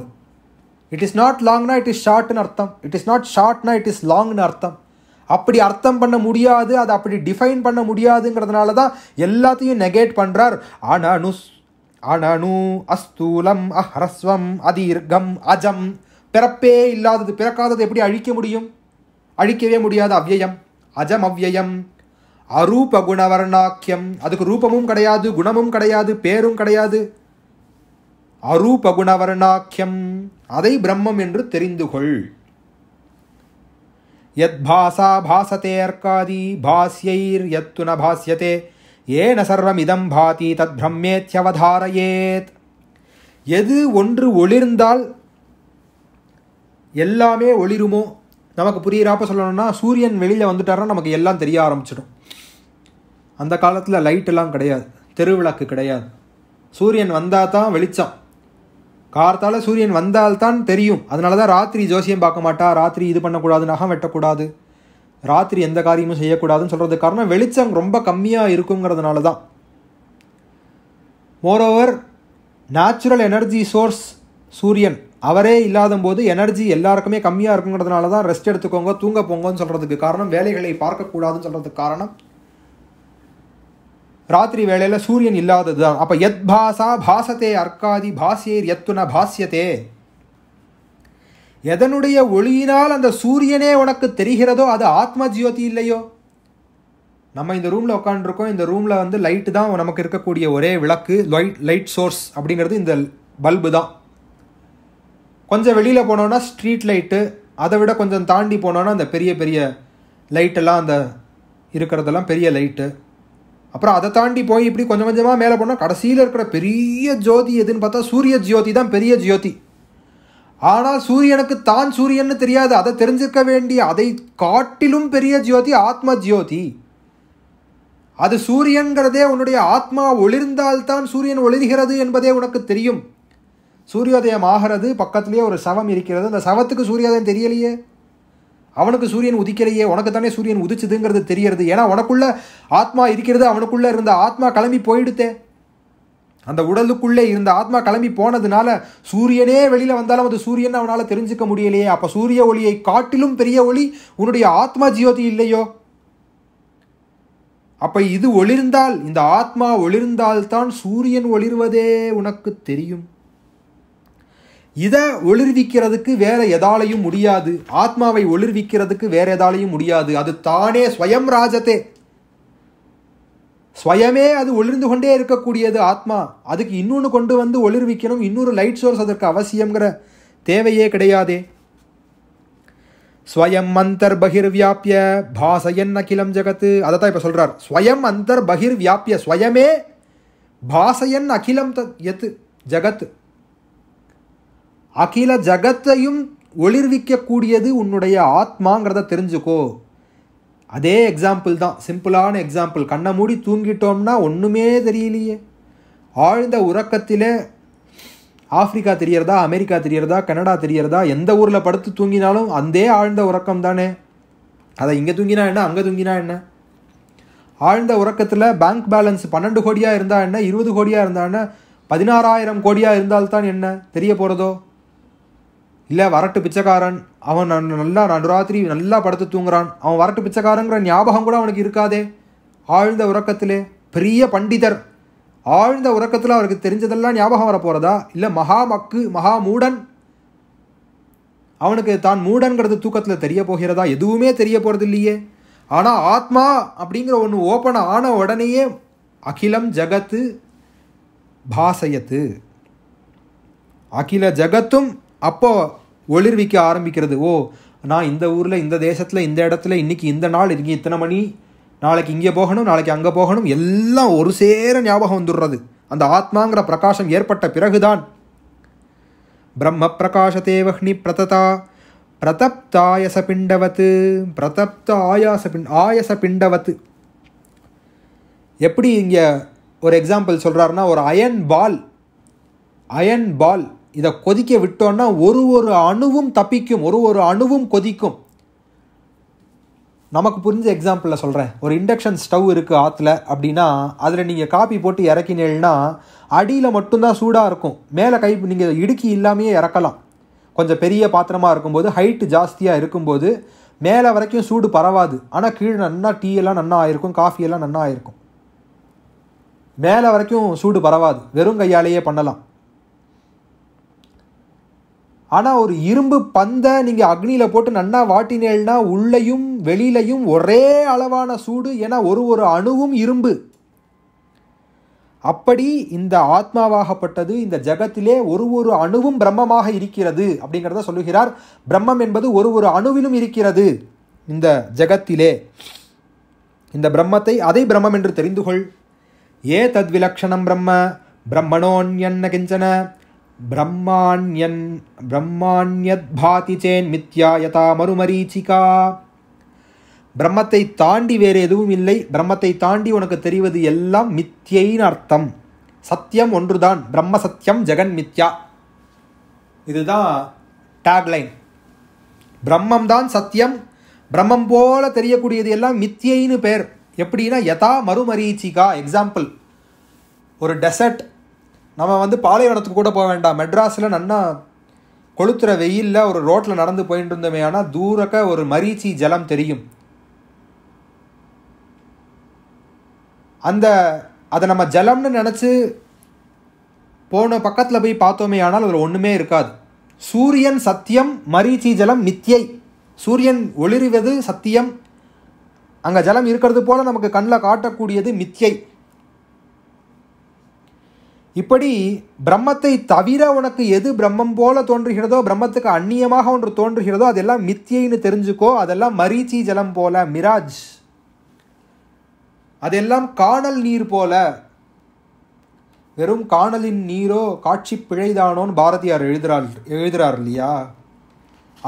it is not லாங்னா இட் இஸ் ஷார்ட்னு அர்த்தம் இட் இஸ் நாட் ஷார்ட்னா இட் இஸ் லாங்னு அர்த்தம் அப்படி அர்த்தம் பண்ண முடியாது அதை அப்படி டிஃபைன் பண்ண முடியாதுங்கிறதுனால தான் எல்லாத்தையும் நெகேட் பண்ணுறார் அனனு அனனு அஸ்தூலம் அஹ்ரஸ்வம் அதீர்க்கம் அஜம் பிறப்பே இல்லாதது பிறக்காதது எப்படி அழிக்க முடியும் அழிக்கவே முடியாத அவ்யயம் அஜம் அவ்யயம் அரூப குணவர்ணாக்கியம் அதுக்கு ரூபமும் கிடையாது குணமும் கிடையாது பேரும் கிடையாது அரூப குணவர்ணாக்கியம் அதை பிரம்மம் என்று தெரிந்து கொள் எத் பாசா பாசத்தேர்க்காதி பாஸ்யைர் யத்துன பாஸ்யதே ஏன சர்வமிதம் பாதி தத் பிரம்மேத்யவதாரயேத் எது ஒன்று ஒளிர்ந்தால் எல்லாமே ஒளிருமோ நமக்கு புரியிறாப்ப சொல்லணும்னா சூரியன் வெளியில் வந்துட்டாருன்னா நமக்கு எல்லாம் தெரிய ஆரம்பிச்சிடும் அந்த காலத்தில் லைட்டெல்லாம் கிடையாது தெருவிளக்கு கிடையாது சூரியன் வந்தால் தான் வெளிச்சம் கார்த்தால் சூரியன் வந்தால்தான் தெரியும் அதனால தான் ராத்திரி ஜோசியம் பார்க்க மாட்டா ராத்திரி இது பண்ணக்கூடாது நகம் வெட்டக்கூடாது ராத்திரி எந்த காரியமும் செய்யக்கூடாதுன்னு சொல்கிறது காரணம் வெளிச்சம் ரொம்ப கம்மியாக இருக்குங்கிறதுனால தான் மோரோவர் நேச்சுரல் எனர்ஜி சோர்ஸ் சூரியன் அவரே இல்லாத போது எனர்ஜி எல்லாருக்குமே கம்மியாக இருக்குங்கிறதுனால தான் ரெஸ்ட் எடுத்துக்கோங்க தூங்க போங்கன்னு சொல்கிறதுக்கு காரணம் வேலைகளை பார்க்கக்கூடாதுன்னு சொல்கிறதுக்கு காரணம் ராத்திரி வேளையில் சூரியன் இல்லாதது தான் அப்போ எத் பாசா பாசத்தே அர்க்காதி பாசியர் எத்துன பாசியத்தே எதனுடைய ஒளியினால் அந்த சூரியனே உனக்கு தெரிகிறதோ அது ஆத்ம ஜியோதி இல்லையோ நம்ம இந்த ரூமில் உட்காந்துருக்கோம் இந்த ரூமில் வந்து லைட்டு தான் நமக்கு இருக்கக்கூடிய ஒரே விளக்கு லைட் லைட் சோர்ஸ் அப்படிங்கிறது இந்த பல்பு தான் கொஞ்சம் வெளியில் போனோன்னா ஸ்ட்ரீட் லைட்டு அதை விட கொஞ்சம் தாண்டி போனோன்னா அந்த பெரிய பெரிய லைட்டெல்லாம் அந்த இருக்கிறதெல்லாம் பெரிய லைட்டு அப்புறம் அதை தாண்டி போய் இப்படி கொஞ்சம் கொஞ்சமாக மேலே போனால் கடைசியில் இருக்கிற பெரிய ஜோதி எதுன்னு பார்த்தா சூரிய ஜோதி தான் பெரிய ஜோதி ஆனால் சூரியனுக்கு தான் சூரியன்னு தெரியாது அதை தெரிஞ்சிருக்க வேண்டிய அதை காட்டிலும் பெரிய ஜோதி ஆத்ம ஜோதி அது சூரியன்கிறதே உன்னுடைய ஆத்மா ஒளிர்ந்தால்தான் சூரியன் ஒளிர்கிறது என்பதே உனக்கு தெரியும் சூரியோதயம் ஆகிறது பக்கத்துலேயே ஒரு சவம் இருக்கிறது அந்த சவத்துக்கு சூரியோதயம் தெரியலையே அவனுக்கு சூரியன் உதிக்கலையே உனக்கு தானே சூரியன் உதிச்சுதுங்கிறது தெரியறது ஏன்னா உனக்குள்ள ஆத்மா இருக்கிறது அவனுக்குள்ளே இருந்த ஆத்மா கிளம்பி போயிடுத்தே அந்த உடலுக்குள்ளே இருந்த ஆத்மா கிளம்பி போனதுனால சூரியனே வெளியில் வந்தாலும் அது சூரியன் அவனால் தெரிஞ்சுக்க முடியலையே அப்போ சூரிய ஒளியை காட்டிலும் பெரிய ஒளி உன்னுடைய ஆத்மா ஜியோதி இல்லையோ அப்போ இது ஒளிர்ந்தால் இந்த ஆத்மா ஒளிர்ந்தால்தான் சூரியன் ஒளிர்வதே உனக்கு தெரியும் இதை ஒளிர்விக்கிறதுக்கு வேற எதாலையும் முடியாது ஆத்மாவை ஒளிர்விக்கிறதுக்கு வேற எதாலையும் முடியாது அது தானே ஸ்வயம் ராஜத்தே ஸ்வயமே அது ஒளிர்ந்து கொண்டே இருக்கக்கூடியது ஆத்மா அதுக்கு இன்னொன்று கொண்டு வந்து ஒளிர்விக்கணும் இன்னொரு லைட் சோர்ஸ் அதற்கு அவசியங்கிற தேவையே கிடையாதே ஸ்வயம் அந்தர் பகிர் வியாபிய பாசயன் அகிலம் ஜெகத்து அதை தான் இப்போ சொல்கிறார் ஸ்வயம் அந்தர் பகிர் வியாபிய ஸ்வயமே பாசையன் அகிலம் எத்து ஜகத்து அகில ஜகத்தையும் ஒளிர்விக்கக்கூடியது உன்னுடைய ஆத்மாங்கிறத தெரிஞ்சுக்கோ அதே எக்ஸாம்பிள் தான் சிம்பிளான எக்ஸாம்பிள் கண்ணை மூடி தூங்கிட்டோம்னா ஒன்றுமே தெரியலையே ஆழ்ந்த உறக்கத்தில் ஆஃப்ரிக்கா தெரியறதா அமெரிக்கா தெரியறதா கனடா தெரியறதா எந்த ஊரில் படுத்து தூங்கினாலும் அந்த ஆழ்ந்த உறக்கம் தானே அதை இங்கே தூங்கினா என்ன அங்கே தூங்கினா என்ன ஆழ்ந்த உறக்கத்தில் பேங்க் பேலன்ஸ் பன்னெண்டு கோடியாக இருந்தால் என்ன இருபது கோடியாக இருந்தால் என்ன பதினாறாயிரம் கோடியாக இருந்தால்தான் என்ன தெரிய போகிறதோ இல்லை வரட்டு பிச்சைக்காரன் அவன் நல்லா நடுராத்திரி நல்லா படுத்து தூங்குறான் அவன் வரட்டு பிச்சைக்காரங்கிற ஞாபகம் கூட அவனுக்கு இருக்காதே ஆழ்ந்த உறக்கத்திலே பெரிய பண்டிதர் ஆழ்ந்த உறக்கத்தில் அவருக்கு தெரிஞ்சதெல்லாம் ஞாபகம் வரப்போகிறதா இல்லை மகா மக்கு மகா மூடன் அவனுக்கு தான் மூடன்கிறது தூக்கத்தில் தெரிய போகிறதா எதுவுமே தெரிய போகிறது இல்லையே ஆனால் ஆத்மா அப்படிங்கிற ஒன்று ஓப்பன் ஆன உடனேயே அகிலம் ஜகத்து பாசையத்து அகில ஜகத்தும் அப்போது ஒளிர்விக்க ஆரம்பிக்கிறது ஓ நான் இந்த ஊரில் இந்த தேசத்தில் இந்த இடத்துல இன்றைக்கி இந்த நாள் இங்கே இத்தனை மணி நாளைக்கு இங்கே போகணும் நாளைக்கு அங்கே போகணும் எல்லாம் ஒரு சேர ஞாபகம் வந்துடுறது அந்த ஆத்மாங்கிற பிரகாசம் ஏற்பட்ட பிறகுதான் பிரம்ம பிரகாஷ தேவஹ்னி பிரததா பிரதப்த ஆயச பிண்டவத்து பிரதப்த ஆயாச பிண் ஆயச பிண்டவத்து எப்படி இங்கே ஒரு எக்ஸாம்பிள் சொல்கிறாருன்னா ஒரு அயன் பால் அயன் பால் இதை கொதிக்க விட்டோன்னா ஒரு ஒரு அணுவும் தப்பிக்கும் ஒரு ஒரு அணுவும் கொதிக்கும் நமக்கு புரிஞ்ச எக்ஸாம்பிளில் சொல்கிறேன் ஒரு இண்டக்ஷன் ஸ்டவ் இருக்குது ஆற்றுல அப்படின்னா அதில் நீங்கள் காப்பி போட்டு இறக்கினேன்னா அடியில் மட்டும்தான் சூடாக இருக்கும் மேலே கை நீங்கள் இடுக்கி இல்லாமையே இறக்கலாம் கொஞ்சம் பெரிய பாத்திரமாக இருக்கும்போது ஹைட்டு ஜாஸ்தியாக இருக்கும்போது மேலே வரைக்கும் சூடு பரவாது ஆனால் கீழே நன்னா டீயெல்லாம் நன்னா ஆயிருக்கும் காஃபியெல்லாம் நன்னா ஆயிருக்கும் மேலே வரைக்கும் சூடு பரவாது வெறும் கையாலேயே பண்ணலாம் ஆனால் ஒரு இரும்பு பந்தை நீங்கள் அக்னியில் போட்டு நன்னா வாட்டினேல்னா உள்ளேயும் வெளியிலையும் ஒரே அளவான சூடு என ஒரு ஒரு அணுவும் இரும்பு அப்படி இந்த ஆத்மாவாகப்பட்டது இந்த ஜகத்திலே ஒரு ஒரு அணுவும் பிரம்மமாக இருக்கிறது அப்படிங்கிறத சொல்லுகிறார் பிரம்மம் என்பது ஒரு ஒரு அணுவிலும் இருக்கிறது இந்த ஜகத்திலே இந்த பிரம்மத்தை அதை பிரம்மம் என்று தெரிந்து கொள் ஏ தத்விலக்ஷணம் பிரம்ம பிரம்மணோன்யன்ன கிஞ்சன பிரம்மாண்யன் பிரம்மாண்யத் பாதி சேன் யதா மறுமரீச்சிகா பிரம்மத்தை தாண்டி வேறு எதுவும் இல்லை பிரம்மத்தை தாண்டி உனக்கு தெரிவது எல்லாம் மித்தியின் அர்த்தம் சத்தியம் ஒன்றுதான் பிரம்ம சத்தியம் ஜெகன் மித்யா இதுதான் டேக்லைன் பிரம்மம் தான் சத்தியம் பிரம்மம் போல தெரியக்கூடியது எல்லாம் மித்தியைன்னு பேர் எப்படின்னா யதா மறுமரீச்சிகா எக்ஸாம்பிள் ஒரு டெசர்ட் நம்ம வந்து பாலைவனத்துக்கு கூட போக வேண்டாம் மெட்ராஸில் நன்னா கொளுத்துற வெயிலில் ஒரு ரோட்டில் நடந்து போயிட்டு இருந்தோமே ஆனால் தூரக்க ஒரு மரீச்சி ஜலம் தெரியும் அந்த அதை நம்ம ஜலம்னு நினச்சி போன பக்கத்தில் போய் பார்த்தோமே ஆனால் அதில் ஒன்றுமே இருக்காது சூரியன் சத்தியம் மரீச்சி ஜலம் மித்தியை சூரியன் ஒளிர்வது சத்தியம் அங்கே ஜலம் இருக்கிறது போல் நமக்கு கண்ணில் காட்டக்கூடியது மித்தியை இப்படி பிரம்மத்தை தவிர உனக்கு எது பிரம்மம் போல தோன்றுகிறதோ பிரம்மத்துக்கு அந்நியமாக ஒன்று தோன்றுகிறதோ அதெல்லாம் மித்தியைன்னு தெரிஞ்சுக்கோ அதெல்லாம் மரீச்சி ஜலம் போல மிராஜ் அதெல்லாம் காணல் நீர் போல வெறும் காணலின் நீரோ காட்சி பிழைதானோன்னு பாரதியார் எழுதுறாள் எழுதுறார் இல்லையா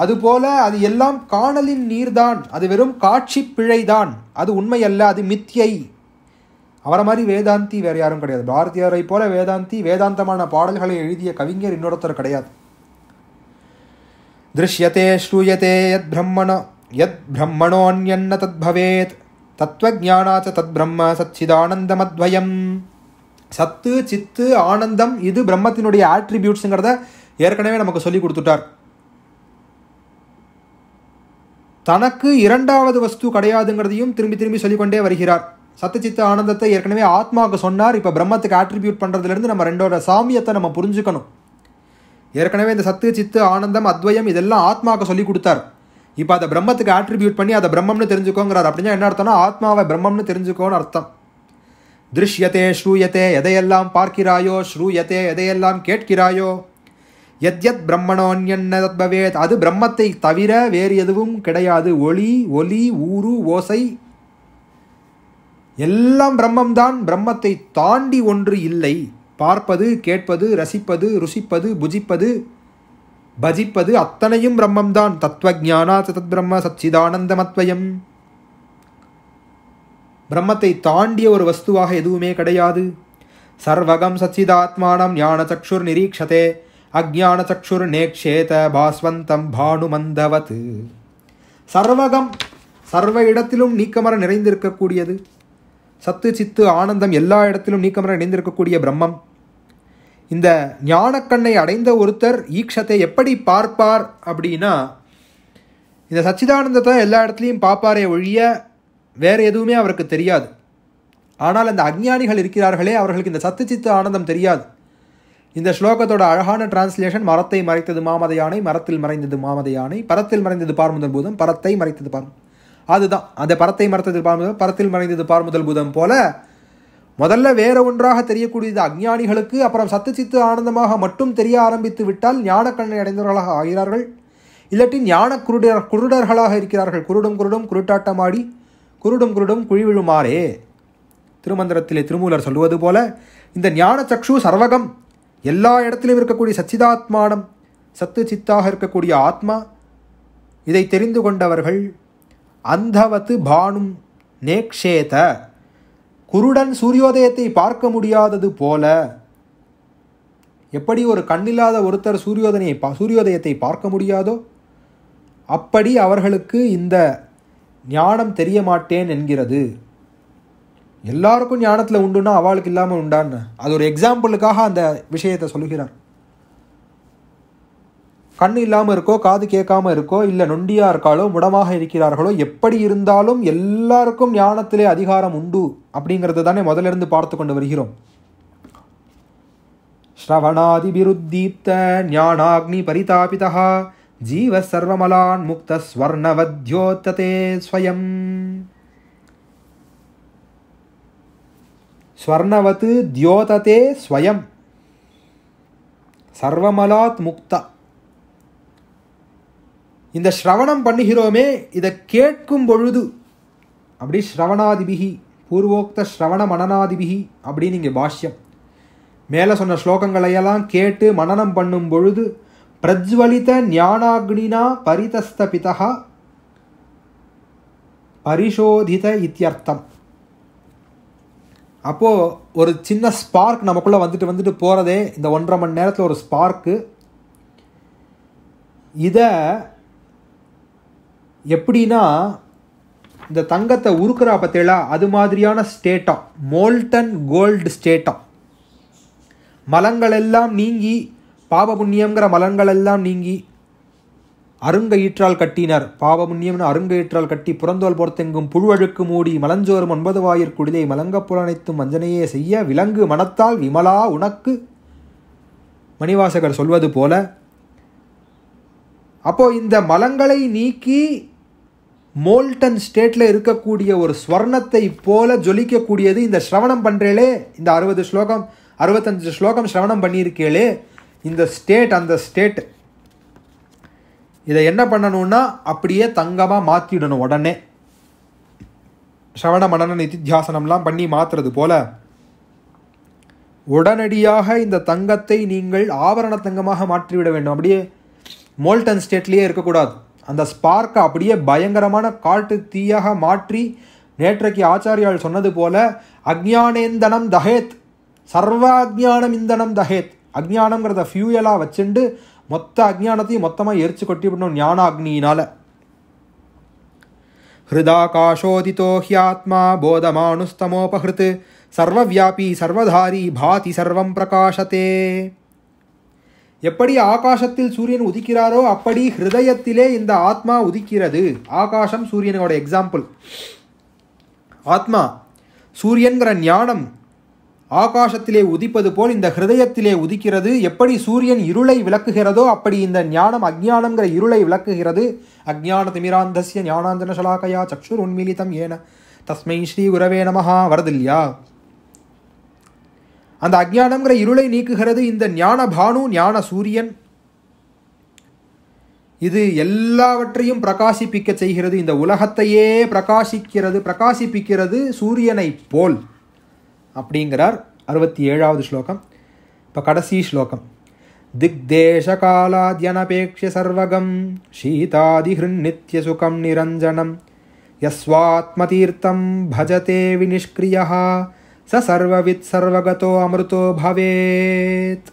அதுபோல அது எல்லாம் காணலின் நீர்தான் அது வெறும் காட்சி பிழைதான் அது உண்மையல்ல அது மித்தியை அவரை மாதிரி வேதாந்தி வேறு யாரும் கிடையாது பாரதியாரை போல வேதாந்தி வேதாந்தமான பாடல்களை எழுதிய கவிஞர் இன்னொருத்தர் கிடையாது திருஷ்யத்தே ஸ்ரூயத்தே யத் பிரம்மணோ யத் பிரம்மணோன்யன்ன தத் பவேத் தத்வஜானாச்ச தத் பிரம்ம சச்சிதானந்தமத்வயம் சத்து சித்து ஆனந்தம் இது பிரம்மத்தினுடைய ஆட்ரிபியூட்ஸுங்கிறத ஏற்கனவே நமக்கு சொல்லி கொடுத்துட்டார் தனக்கு இரண்டாவது வஸ்து கிடையாதுங்கிறதையும் திரும்பி திரும்பி சொல்லிக்கொண்டே வருகிறார் சத்தச்சித்த ஆனந்தத்தை ஏற்கனவே ஆத்மாவுக்கு சொன்னார் இப்போ பிரம்மத்துக்கு ஆட்ரிபியூட் பண்ணுறதுலேருந்து நம்ம ரெண்டோட சாமியத்தை நம்ம புரிஞ்சுக்கணும் ஏற்கனவே இந்த சத்து சித்து ஆனந்தம் அத்வயம் இதெல்லாம் ஆத்மாவுக்கு சொல்லி கொடுத்தார் இப்போ அதை பிரம்மத்துக்கு ஆட்ரிபியூட் பண்ணி அதை பிரம்மம்னு தெரிஞ்சுக்கோங்கிறார் அப்படின்னா என்ன அர்த்தம்னா ஆத்மாவை பிரம்மம்னு தெரிஞ்சுக்கோன்னு அர்த்தம் திருஷ்யத்தே ஸ்ரூயத்தே எதையெல்லாம் பார்க்கிறாயோ ஸ்ரூயத்தே எதையெல்லாம் கேட்கிறாயோ எத் எத் பிரம்மணோன்யன்ன அது பிரம்மத்தை தவிர வேறு எதுவும் கிடையாது ஒளி ஒலி ஊரு ஓசை எல்லாம் பிரம்மம்தான் பிரம்மத்தை தாண்டி ஒன்று இல்லை பார்ப்பது கேட்பது ரசிப்பது ருசிப்பது புஜிப்பது பஜிப்பது அத்தனையும் பிரம்மம்தான் தத்வஜானா சதத் பிரம்ம சச்சிதானந்தமத்வயம் பிரம்மத்தை தாண்டிய ஒரு வஸ்துவாக எதுவுமே கிடையாது சர்வகம் சச்சிதாத்மானம் ஞான சக்ஷுர் நிரீக்ஷதே அக்ஞான சக்ஷுர் நேக்ஷேத பாஸ்வந்தம் பானுமந்தவத் சர்வகம் சர்வ இடத்திலும் நீக்கமர நிறைந்திருக்கக்கூடியது சத்து சித்து ஆனந்தம் எல்லா இடத்திலும் நீக்கமர இணைந்திருக்கக்கூடிய பிரம்மம் இந்த ஞானக்கண்ணை அடைந்த ஒருத்தர் ஈக்ஷத்தை எப்படி பார்ப்பார் அப்படின்னா இந்த சச்சிதானந்தத்தை எல்லா இடத்துலையும் பார்ப்பாரே ஒழிய வேறு எதுவுமே அவருக்கு தெரியாது ஆனால் அந்த அஜ்ஞானிகள் இருக்கிறார்களே அவர்களுக்கு இந்த சத்து சித்து ஆனந்தம் தெரியாது இந்த ஸ்லோகத்தோட அழகான டிரான்ஸ்லேஷன் மரத்தை மறைத்தது மாமத யானை மரத்தில் மறைந்தது மாமத யானை பரத்தில் மறைந்தது பார்முதன் பூதம் பரத்தை மறைத்தது பார்முதன் அதுதான் அந்த பரத்தை மறத்தது பார் பரத்தில் மறைந்தது பார் முதல் புதம் போல முதல்ல வேற ஒன்றாக தெரியக்கூடியது அஜ்ஞானிகளுக்கு அப்புறம் சத்து சித்து ஆனந்தமாக மட்டும் தெரிய ஆரம்பித்து விட்டால் ஞானக்கண்ணை அடைந்தவர்களாக ஆகிறார்கள் இல்லாட்டி ஞான குருடர் குருடர்களாக இருக்கிறார்கள் குருடும் குருடும் குருட்டாட்டமாடி குருடும் குருடும் குழிவிழுமாறே திருமந்திரத்திலே திருமூலர் சொல்வது போல இந்த ஞான சக்ஷு சர்வகம் எல்லா இடத்திலும் இருக்கக்கூடிய சச்சிதாத்மானம் சத்து சித்தாக இருக்கக்கூடிய ஆத்மா இதை தெரிந்து கொண்டவர்கள் அந்தவத்து பானும் நேக்ஷேத குருடன் சூரியோதயத்தை பார்க்க முடியாதது போல எப்படி ஒரு கண்ணில்லாத ஒருத்தர் சூரியோதனையை பா சூரியோதயத்தை பார்க்க முடியாதோ அப்படி அவர்களுக்கு இந்த ஞானம் தெரிய மாட்டேன் என்கிறது எல்லாருக்கும் ஞானத்தில் உண்டுன்னா அவளுக்கு இல்லாமல் உண்டான்னு அது ஒரு எக்ஸாம்பிளுக்காக அந்த விஷயத்தை சொல்கிறான் கண் இல்லாமல் இருக்கோ காது கேட்காம இருக்கோ இல்லை நொண்டியாக இருக்காலோ முடமாக இருக்கிறார்களோ எப்படி இருந்தாலும் எல்லாருக்கும் ஞானத்திலே அதிகாரம் உண்டு அப்படிங்கிறது தானே முதலிருந்து பார்த்து கொண்டு வருகிறோம் ஸ்ரவணாதிபிருத்தீப்த ஞானாக்னி பரிதாபிதா ஜீவ சர்வமலான் முக்த ஸ்வர்ணவத்யோத்ததே ஸ்வயம் ஸ்வர்ணவத்து தியோததே ஸ்வயம் சர்வமலாத் முக்தா இந்த ஸ்ரவணம் பண்ணுகிறோமே இதை கேட்கும் பொழுது அப்படி ஸ்ரவணாதிபிகி பூர்வோக்த ஸ்ரவண மனநாதிபிகி அப்படின்னு இங்கே பாஷ்யம் மேலே சொன்ன ஸ்லோகங்களையெல்லாம் கேட்டு மனநம் பண்ணும் பொழுது பிரஜ்வலித பரிதஸ்த பரிதஸ்தபிதா பரிசோதித இத்தியர்த்தம் அப்போது ஒரு சின்ன ஸ்பார்க் நமக்குள்ளே வந்துட்டு வந்துட்டு போகிறதே இந்த ஒன்றரை மணி நேரத்தில் ஒரு ஸ்பார்க்கு இதை எப்படின்னா இந்த தங்கத்தை உருக்குறா பார்த்தீங்களா அது மாதிரியான ஸ்டேட்டம் மோல்டன் கோல்டு ஸ்டேட்டம் மலங்கள் எல்லாம் நீங்கி பாப புண்ணியங்கிற மலங்கள் எல்லாம் நீங்கி ஈற்றால் கட்டினர் பாப புண்ணியம்னு ஈற்றால் கட்டி புறந்தோல் போர்த்தெங்கும் புழுவழுக்கு மூடி மலஞ்சோறும் ஒன்பது வாயிற் குடிலை மலங்க புலனைத்தும் வஞ்சனையே செய்ய விலங்கு மனத்தால் விமலா உனக்கு மணிவாசகர் சொல்வது போல அப்போது இந்த மலங்களை நீக்கி மோல்டன் ஸ்டேட்டில் இருக்கக்கூடிய ஒரு ஸ்வர்ணத்தை போல ஜொலிக்கக்கூடியது இந்த ஸ்ரவணம் பண்ணுறேலே இந்த அறுபது ஸ்லோகம் அறுபத்தஞ்சு ஸ்லோகம் ஸ்ரவணம் பண்ணியிருக்கேளே இந்த ஸ்டேட் அந்த ஸ்டேட் இதை என்ன பண்ணணும்னா அப்படியே தங்கமாக மாற்றிடணும் உடனே ஸ்ரவண மனன நிதித்தியாசனம்லாம் பண்ணி மாற்றுறது போல உடனடியாக இந்த தங்கத்தை நீங்கள் ஆவரண தங்கமாக மாற்றிவிட வேண்டும் அப்படியே மோல்டன் ஸ்டேட்லேயே இருக்கக்கூடாது அந்த ஸ்பார்க்கை அப்படியே பயங்கரமான காட்டு தீயாக மாற்றி நேற்றைக்கு ஆச்சாரியால் சொன்னது போல அக்ஞானேந்தனம் தஹேத் சர்வ இந்தனம் தஹேத் அஜ்ஞானங்கிறத ஃபியூயலாக வச்சுண்டு மொத்த அஜ்ஞானத்தையும் மொத்தமாக எரிச்சு கொட்டி கொட்டிவிடணும் ஞான அக்னியினால் ஹிருதாகாஷோதிதோ ஹியாத்மா போதமானுஸ்தமோபஹிருத் சர்வவியாபி சர்வதாரி பாதி சர்வம் பிரகாஷத்தே எப்படி ஆகாசத்தில் சூரியன் உதிக்கிறாரோ அப்படி ஹிருதயத்திலே இந்த ஆத்மா உதிக்கிறது ஆகாசம் சூரியனோட எக்ஸாம்பிள் ஆத்மா சூரியன்கிற ஞானம் ஆகாசத்திலே உதிப்பது போல் இந்த ஹிருதயத்திலே உதிக்கிறது எப்படி சூரியன் இருளை விளக்குகிறதோ அப்படி இந்த ஞானம் அஜ்ஞானங்கிற இருளை விளக்குகிறது அஜ்ஞான திமிராந்தசிய ஞானாந்தன சலாக்கயா சக்ஷுர் உன்மீலிதம் ஏன தஸ்மை ஸ்ரீ குரவே நமஹா வரதில்லையா அந்த அஜ்ஞானம்ங்கிற இருளை நீக்குகிறது இந்த ஞான பானு ஞான சூரியன் இது எல்லாவற்றையும் பிரகாசிப்பிக்க செய்கிறது இந்த உலகத்தையே பிரகாசிக்கிறது பிரகாசிப்பிக்கிறது சூரியனை போல் அப்படிங்கிறார் அறுபத்தி ஏழாவது ஸ்லோகம் இப்போ கடைசி ஸ்லோகம் திக்தேசகாலாத்யனபேட்சிய சர்வகம் ஷீதாதிஹிருநித்திய சுகம் நிரஞ்சனம் யஸ்வாத்ம தீர்த்தம் பஜதே வினிஷ்கிரியா ச சர்வவித் சர்வகதோ அமிர்தோ பவேத்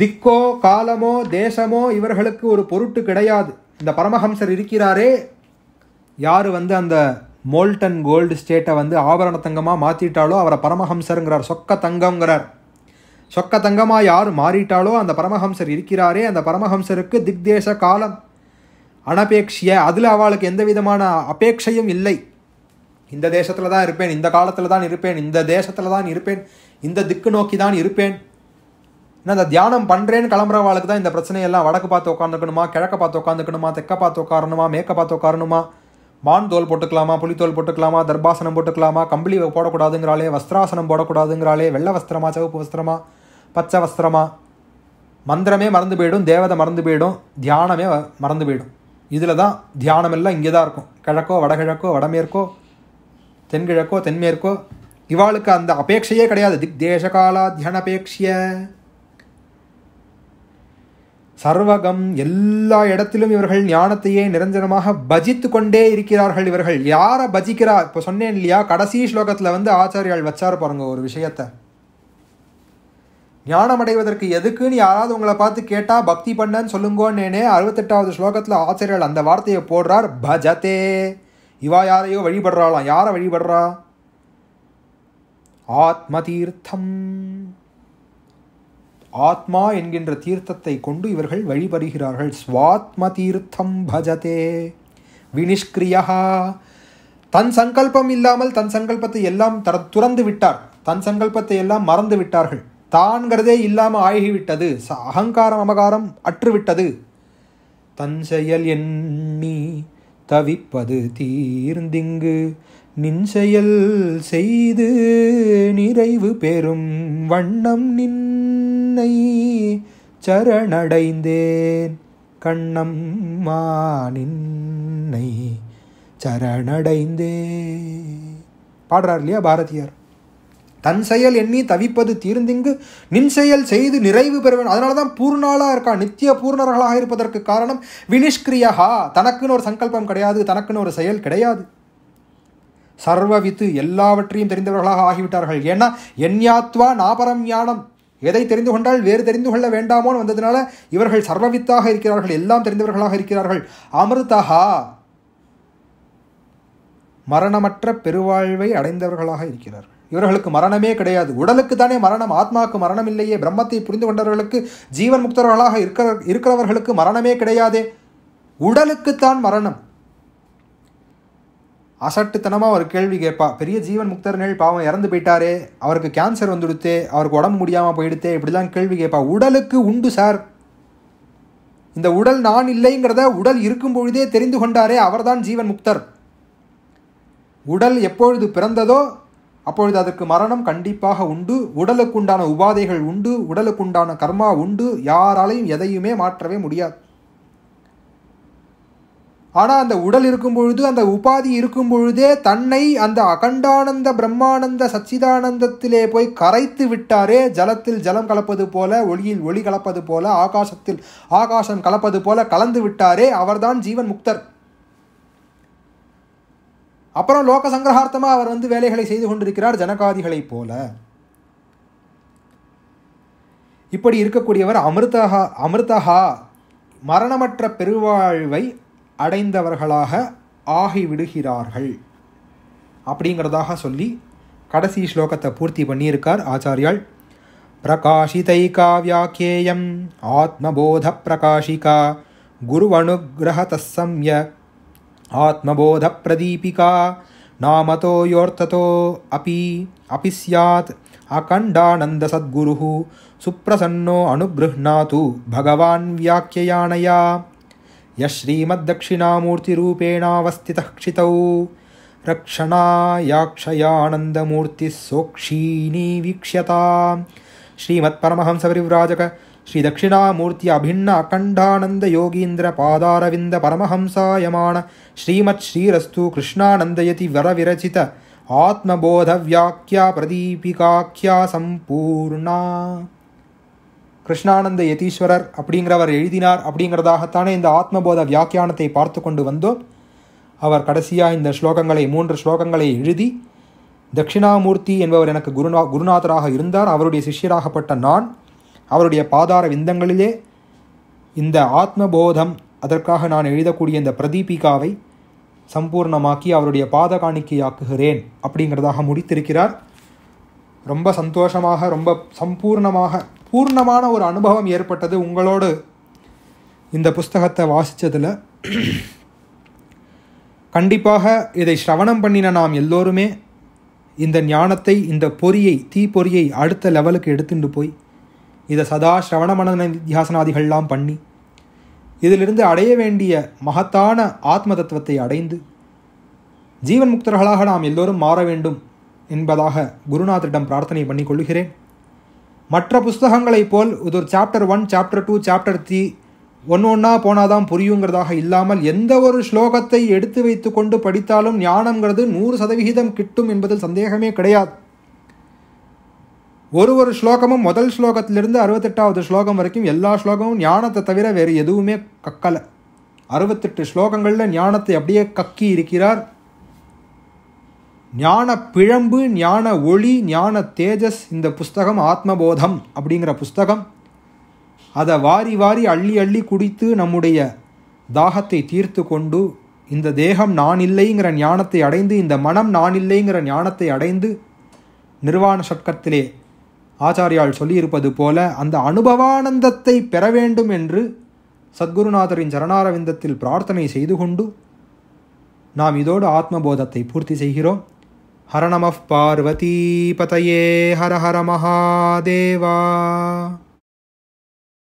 திக்கோ காலமோ தேசமோ இவர்களுக்கு ஒரு பொருட்டு கிடையாது இந்த பரமஹம்சர் இருக்கிறாரே யார் வந்து அந்த மோல்டன் கோல்டு ஸ்டேட்டை வந்து ஆபரண தங்கமாக மாற்றிட்டாலோ அவரை பரமஹம்சருங்கிறார் சொக்க தங்கம்ங்கிறார் சொக்க தங்கமாக யார் மாறிட்டாலோ அந்த பரமஹம்சர் இருக்கிறாரே அந்த பரமஹம்சருக்கு திக்தேச காலம் அனபேக்ஷிய அதில் அவளுக்கு எந்த விதமான அபேட்சையும் இல்லை இந்த தேசத்தில் தான் இருப்பேன் இந்த காலத்தில் தான் இருப்பேன் இந்த தேசத்தில் தான் இருப்பேன் இந்த திக்கு நோக்கி தான் இருப்பேன் ஏன்னா அந்த தியானம் பண்ணுறேன்னு கிளம்புறவாளுக்கு தான் இந்த பிரச்சனையெல்லாம் வடக்கு பார்த்து உட்காந்துக்கணுமா கிழக்க பார்த்து உட்காந்துக்கணுமா தெக்க பார்த்து உட்காரணுமா மேற்க பார்த்து உட்காரணுமா மான் தோல் போட்டுக்கலாமா புலித்தோல் போட்டுக்கலாமா தர்பாசனம் போட்டுக்கலாமா கம்பளி போடக்கூடாதுங்கிறாளே வஸ்திராசனம் போடக்கூடாதுங்கிறாளே வெள்ளை வஸ்திரமா சிவப்பு வஸ்திரமா பச்சை வஸ்திரமா மந்திரமே மறந்து போயிடும் தேவதை மறந்து போயிடும் தியானமே மறந்து போயிடும் இதில் தான் தியானம் எல்லாம் இங்கே தான் இருக்கும் கிழக்கோ வடகிழக்கோ வடமேற்கோ தென்கிழக்கோ தென்மேற்கோ இவாளுக்கு அந்த அபேட்சையே கிடையாது திக் தேசகாலாத்தியனபேட்சிய சர்வகம் எல்லா இடத்திலும் இவர்கள் ஞானத்தையே நிரஞ்சனமாக பஜித்து கொண்டே இருக்கிறார்கள் இவர்கள் யாரை பஜிக்கிறா இப்போ சொன்னேன் இல்லையா கடைசி ஸ்லோகத்தில் வந்து ஆச்சாரியால் வச்சார் பாருங்க ஒரு விஷயத்த ஞானம் அடைவதற்கு எதுக்குன்னு யாராவது உங்களை பார்த்து கேட்டால் பக்தி பண்ணன்னு சொல்லுங்கோன்னேனே அறுபத்தெட்டாவது ஸ்லோகத்தில் ஆச்சாரியால் அந்த வார்த்தையை போடுறார் பஜதே இவா யாரையோ வழிபடுறாளாம் யாரை வழிபடுறா ஆத்ம தீர்த்தம் ஆத்மா என்கின்ற தீர்த்தத்தை கொண்டு இவர்கள் வழிபடுகிறார்கள் ஸ்வாத்ம தீர்த்தம் பஜதே வினிஷ்கிரியா தன் சங்கல்பம் இல்லாமல் தன் சங்கல்பத்தை எல்லாம் தர துறந்து விட்டார் தன் சங்கல்பத்தை எல்லாம் மறந்து விட்டார்கள் தான்கிறதே இல்லாமல் ஆகிவிட்டது அகங்காரம் அமகாரம் அற்றுவிட்டது தன் செயல் எண்ணி தவிப்பது தீர்ந்திங்கு நின் செயல் செய்து நிறைவு பெறும் வண்ணம் நின்னை சரணடைந்தேன் கண்ணம் நின்னை சரணடைந்தே பாடுறார் இல்லையா பாரதியார் தன் செயல் எண்ணி தவிப்பது தீர்ந்திங்கு நின் செயல் செய்து நிறைவு பெறுவேன் அதனால தான் பூர்ணாளாக இருக்கா நித்திய பூர்ணர்களாக இருப்பதற்கு காரணம் வினிஷ்கிரியகா தனக்குன்னு ஒரு சங்கல்பம் கிடையாது தனக்குன்னு ஒரு செயல் கிடையாது சர்வ வித்து எல்லாவற்றையும் தெரிந்தவர்களாக ஆகிவிட்டார்கள் ஏன்னா என்யாத்வா நாபரம் ஞானம் எதை தெரிந்து கொண்டால் வேறு தெரிந்து கொள்ள வேண்டாமோன்னு வந்ததுனால இவர்கள் சர்வவித்தாக இருக்கிறார்கள் எல்லாம் தெரிந்தவர்களாக இருக்கிறார்கள் அமிர்தஹா மரணமற்ற பெருவாழ்வை அடைந்தவர்களாக இருக்கிறார்கள் இவர்களுக்கு மரணமே கிடையாது உடலுக்கு தானே மரணம் ஆத்மாவுக்கு மரணம் இல்லையே பிரம்மத்தை புரிந்து கொண்டவர்களுக்கு ஜீவன் முக்தர்களாக இருக்கிற இருக்கிறவர்களுக்கு மரணமே கிடையாதே உடலுக்குத்தான் மரணம் அசட்டுத்தனமாக ஒரு கேள்வி கேட்பா பெரிய ஜீவன் முக்தர்கள் பாவம் இறந்து போயிட்டாரே அவருக்கு கேன்சர் வந்துடுத்து அவருக்கு உடம்பு முடியாமல் போயிடுத்தே இப்படிலாம் கேள்வி கேட்பா உடலுக்கு உண்டு சார் இந்த உடல் நான் இல்லைங்கிறத உடல் இருக்கும் பொழுதே தெரிந்து கொண்டாரே அவர்தான் ஜீவன் முக்தர் உடல் எப்பொழுது பிறந்ததோ அப்பொழுது அதற்கு மரணம் கண்டிப்பாக உண்டு உடலுக்குண்டான உபாதைகள் உண்டு உடலுக்குண்டான கர்மா உண்டு யாராலையும் எதையுமே மாற்றவே முடியாது ஆனால் அந்த உடல் இருக்கும் பொழுது அந்த உபாதி இருக்கும் பொழுதே தன்னை அந்த அகண்டானந்த பிரம்மானந்த சச்சிதானந்தத்திலே போய் கரைத்து விட்டாரே ஜலத்தில் ஜலம் கலப்பது போல ஒளியில் ஒளி கலப்பது போல ஆகாசத்தில் ஆகாசம் கலப்பது போல கலந்து விட்டாரே அவர்தான் ஜீவன் முக்தர் அப்புறம் லோக சங்கிரகார்த்தமாக அவர் வந்து வேலைகளை செய்து கொண்டிருக்கிறார் ஜனகாதிகளைப் போல இப்படி இருக்கக்கூடியவர் அமிர்தஹா அமிர்தஹா மரணமற்ற பெருவாழ்வை அடைந்தவர்களாக ஆகிவிடுகிறார்கள் அப்படிங்கிறதாக சொல்லி கடைசி ஸ்லோகத்தை பூர்த்தி பண்ணியிருக்கார் ஆச்சாரியால் பிரகாஷிதைகா காவியாக்கேயம் ஆத்மபோத பிரகாஷிகா குருவனுகிரகதசம்யக் आत्मबोधप्रदीपिका नामतो योऽर्थतो अपि अपि स्यात् अखण्डानन्दसद्गुरुः अनुगृह्णातु भगवान् व्याख्ययानया यः श्रीमद्दक्षिणामूर्तिरूपेणावस्थितः क्षितौ रक्षणायाक्षयानन्दमूर्तिः सोऽक्षीणी वीक्ष्यता ஸ்ரீ தட்சிணாமூர்த்தி அபிண்ண அகண்டானந்த யோகீந்திர பாதாரவிந்த பரமஹம்சாயமான ஸ்ரீமத் ஸ்ரீரஸ்து கிருஷ்ணானந்தயதி வரவிரச்சித ஆத்மபோத வியாக்கியா பிரதீபிகாக்கியா சம்பூர்ணா கிருஷ்ணானந்த யதீஸ்வரர் அப்படிங்கிறவர் எழுதினார் அப்படிங்கிறதாகத்தானே இந்த ஆத்மபோத வியாக்கியானத்தை பார்த்து கொண்டு வந்தோம் அவர் கடைசியாக இந்த ஸ்லோகங்களை மூன்று ஸ்லோகங்களை எழுதி தட்சிணாமூர்த்தி என்பவர் எனக்கு குருநா குருநாதராக இருந்தார் அவருடைய சிஷ்யராகப்பட்ட நான் அவருடைய பாதார விந்தங்களிலே இந்த ஆத்மபோதம் அதற்காக நான் எழுதக்கூடிய இந்த பிரதீபிகாவை சம்பூர்ணமாக்கி அவருடைய பாத காணிக்கையாக்குகிறேன் அப்படிங்கிறதாக முடித்திருக்கிறார் ரொம்ப சந்தோஷமாக ரொம்ப சம்பூர்ணமாக பூர்ணமான ஒரு அனுபவம் ஏற்பட்டது உங்களோடு இந்த புஸ்தகத்தை வாசித்ததில் கண்டிப்பாக இதை ஸ்ரவணம் பண்ணின நாம் எல்லோருமே இந்த ஞானத்தை இந்த பொறியை தீப்பொறியை அடுத்த லெவலுக்கு எடுத்துட்டு போய் இதை சதா சிரவண மனந தியாசனாதிகள்லாம் பண்ணி இதிலிருந்து அடைய வேண்டிய மகத்தான ஆத்ம தத்துவத்தை அடைந்து ஜீவன் முக்தர்களாக நாம் எல்லோரும் மாற வேண்டும் என்பதாக குருநாதரிடம் பிரார்த்தனை பண்ணி கொள்கிறேன் மற்ற புஸ்தகங்களைப் போல் இது ஒரு chapter one chapter two chapter three ஒன்று ஒன்றா போனாதான் புரியுங்கிறதாக இல்லாமல் எந்த ஒரு ஸ்லோகத்தை எடுத்து வைத்து கொண்டு படித்தாலும் ஞானங்கிறது நூறு சதவிகிதம் கிட்டும் என்பதில் சந்தேகமே கிடையாது ஒரு ஒரு ஸ்லோகமும் முதல் ஸ்லோகத்திலிருந்து அறுபத்தெட்டாவது ஸ்லோகம் வரைக்கும் எல்லா ஸ்லோகமும் ஞானத்தை தவிர வேறு எதுவுமே கக்கலை அறுபத்தெட்டு ஸ்லோகங்களில் ஞானத்தை அப்படியே கக்கி இருக்கிறார் ஞான பிழம்பு ஞான ஒளி ஞான தேஜஸ் இந்த புஸ்தகம் ஆத்மபோதம் அப்படிங்கிற புஸ்தகம் அதை வாரி வாரி அள்ளி அள்ளி குடித்து நம்முடைய தாகத்தை தீர்த்து கொண்டு இந்த தேகம் நான் இல்லைங்கிற ஞானத்தை அடைந்து இந்த மனம் நான் இல்லைங்கிற ஞானத்தை அடைந்து நிர்வாண சட்கத்திலே ஆச்சாரியால் சொல்லியிருப்பது போல அந்த அனுபவானந்தத்தை பெற வேண்டும் என்று சத்குருநாதரின் சரணாரவிந்தத்தில் பிரார்த்தனை செய்து கொண்டு நாம் இதோடு ஆத்மபோதத்தை பூர்த்தி செய்கிறோம் ஹரணமஃப் பார்வதி பதையே ஹர ஹர மகாதேவா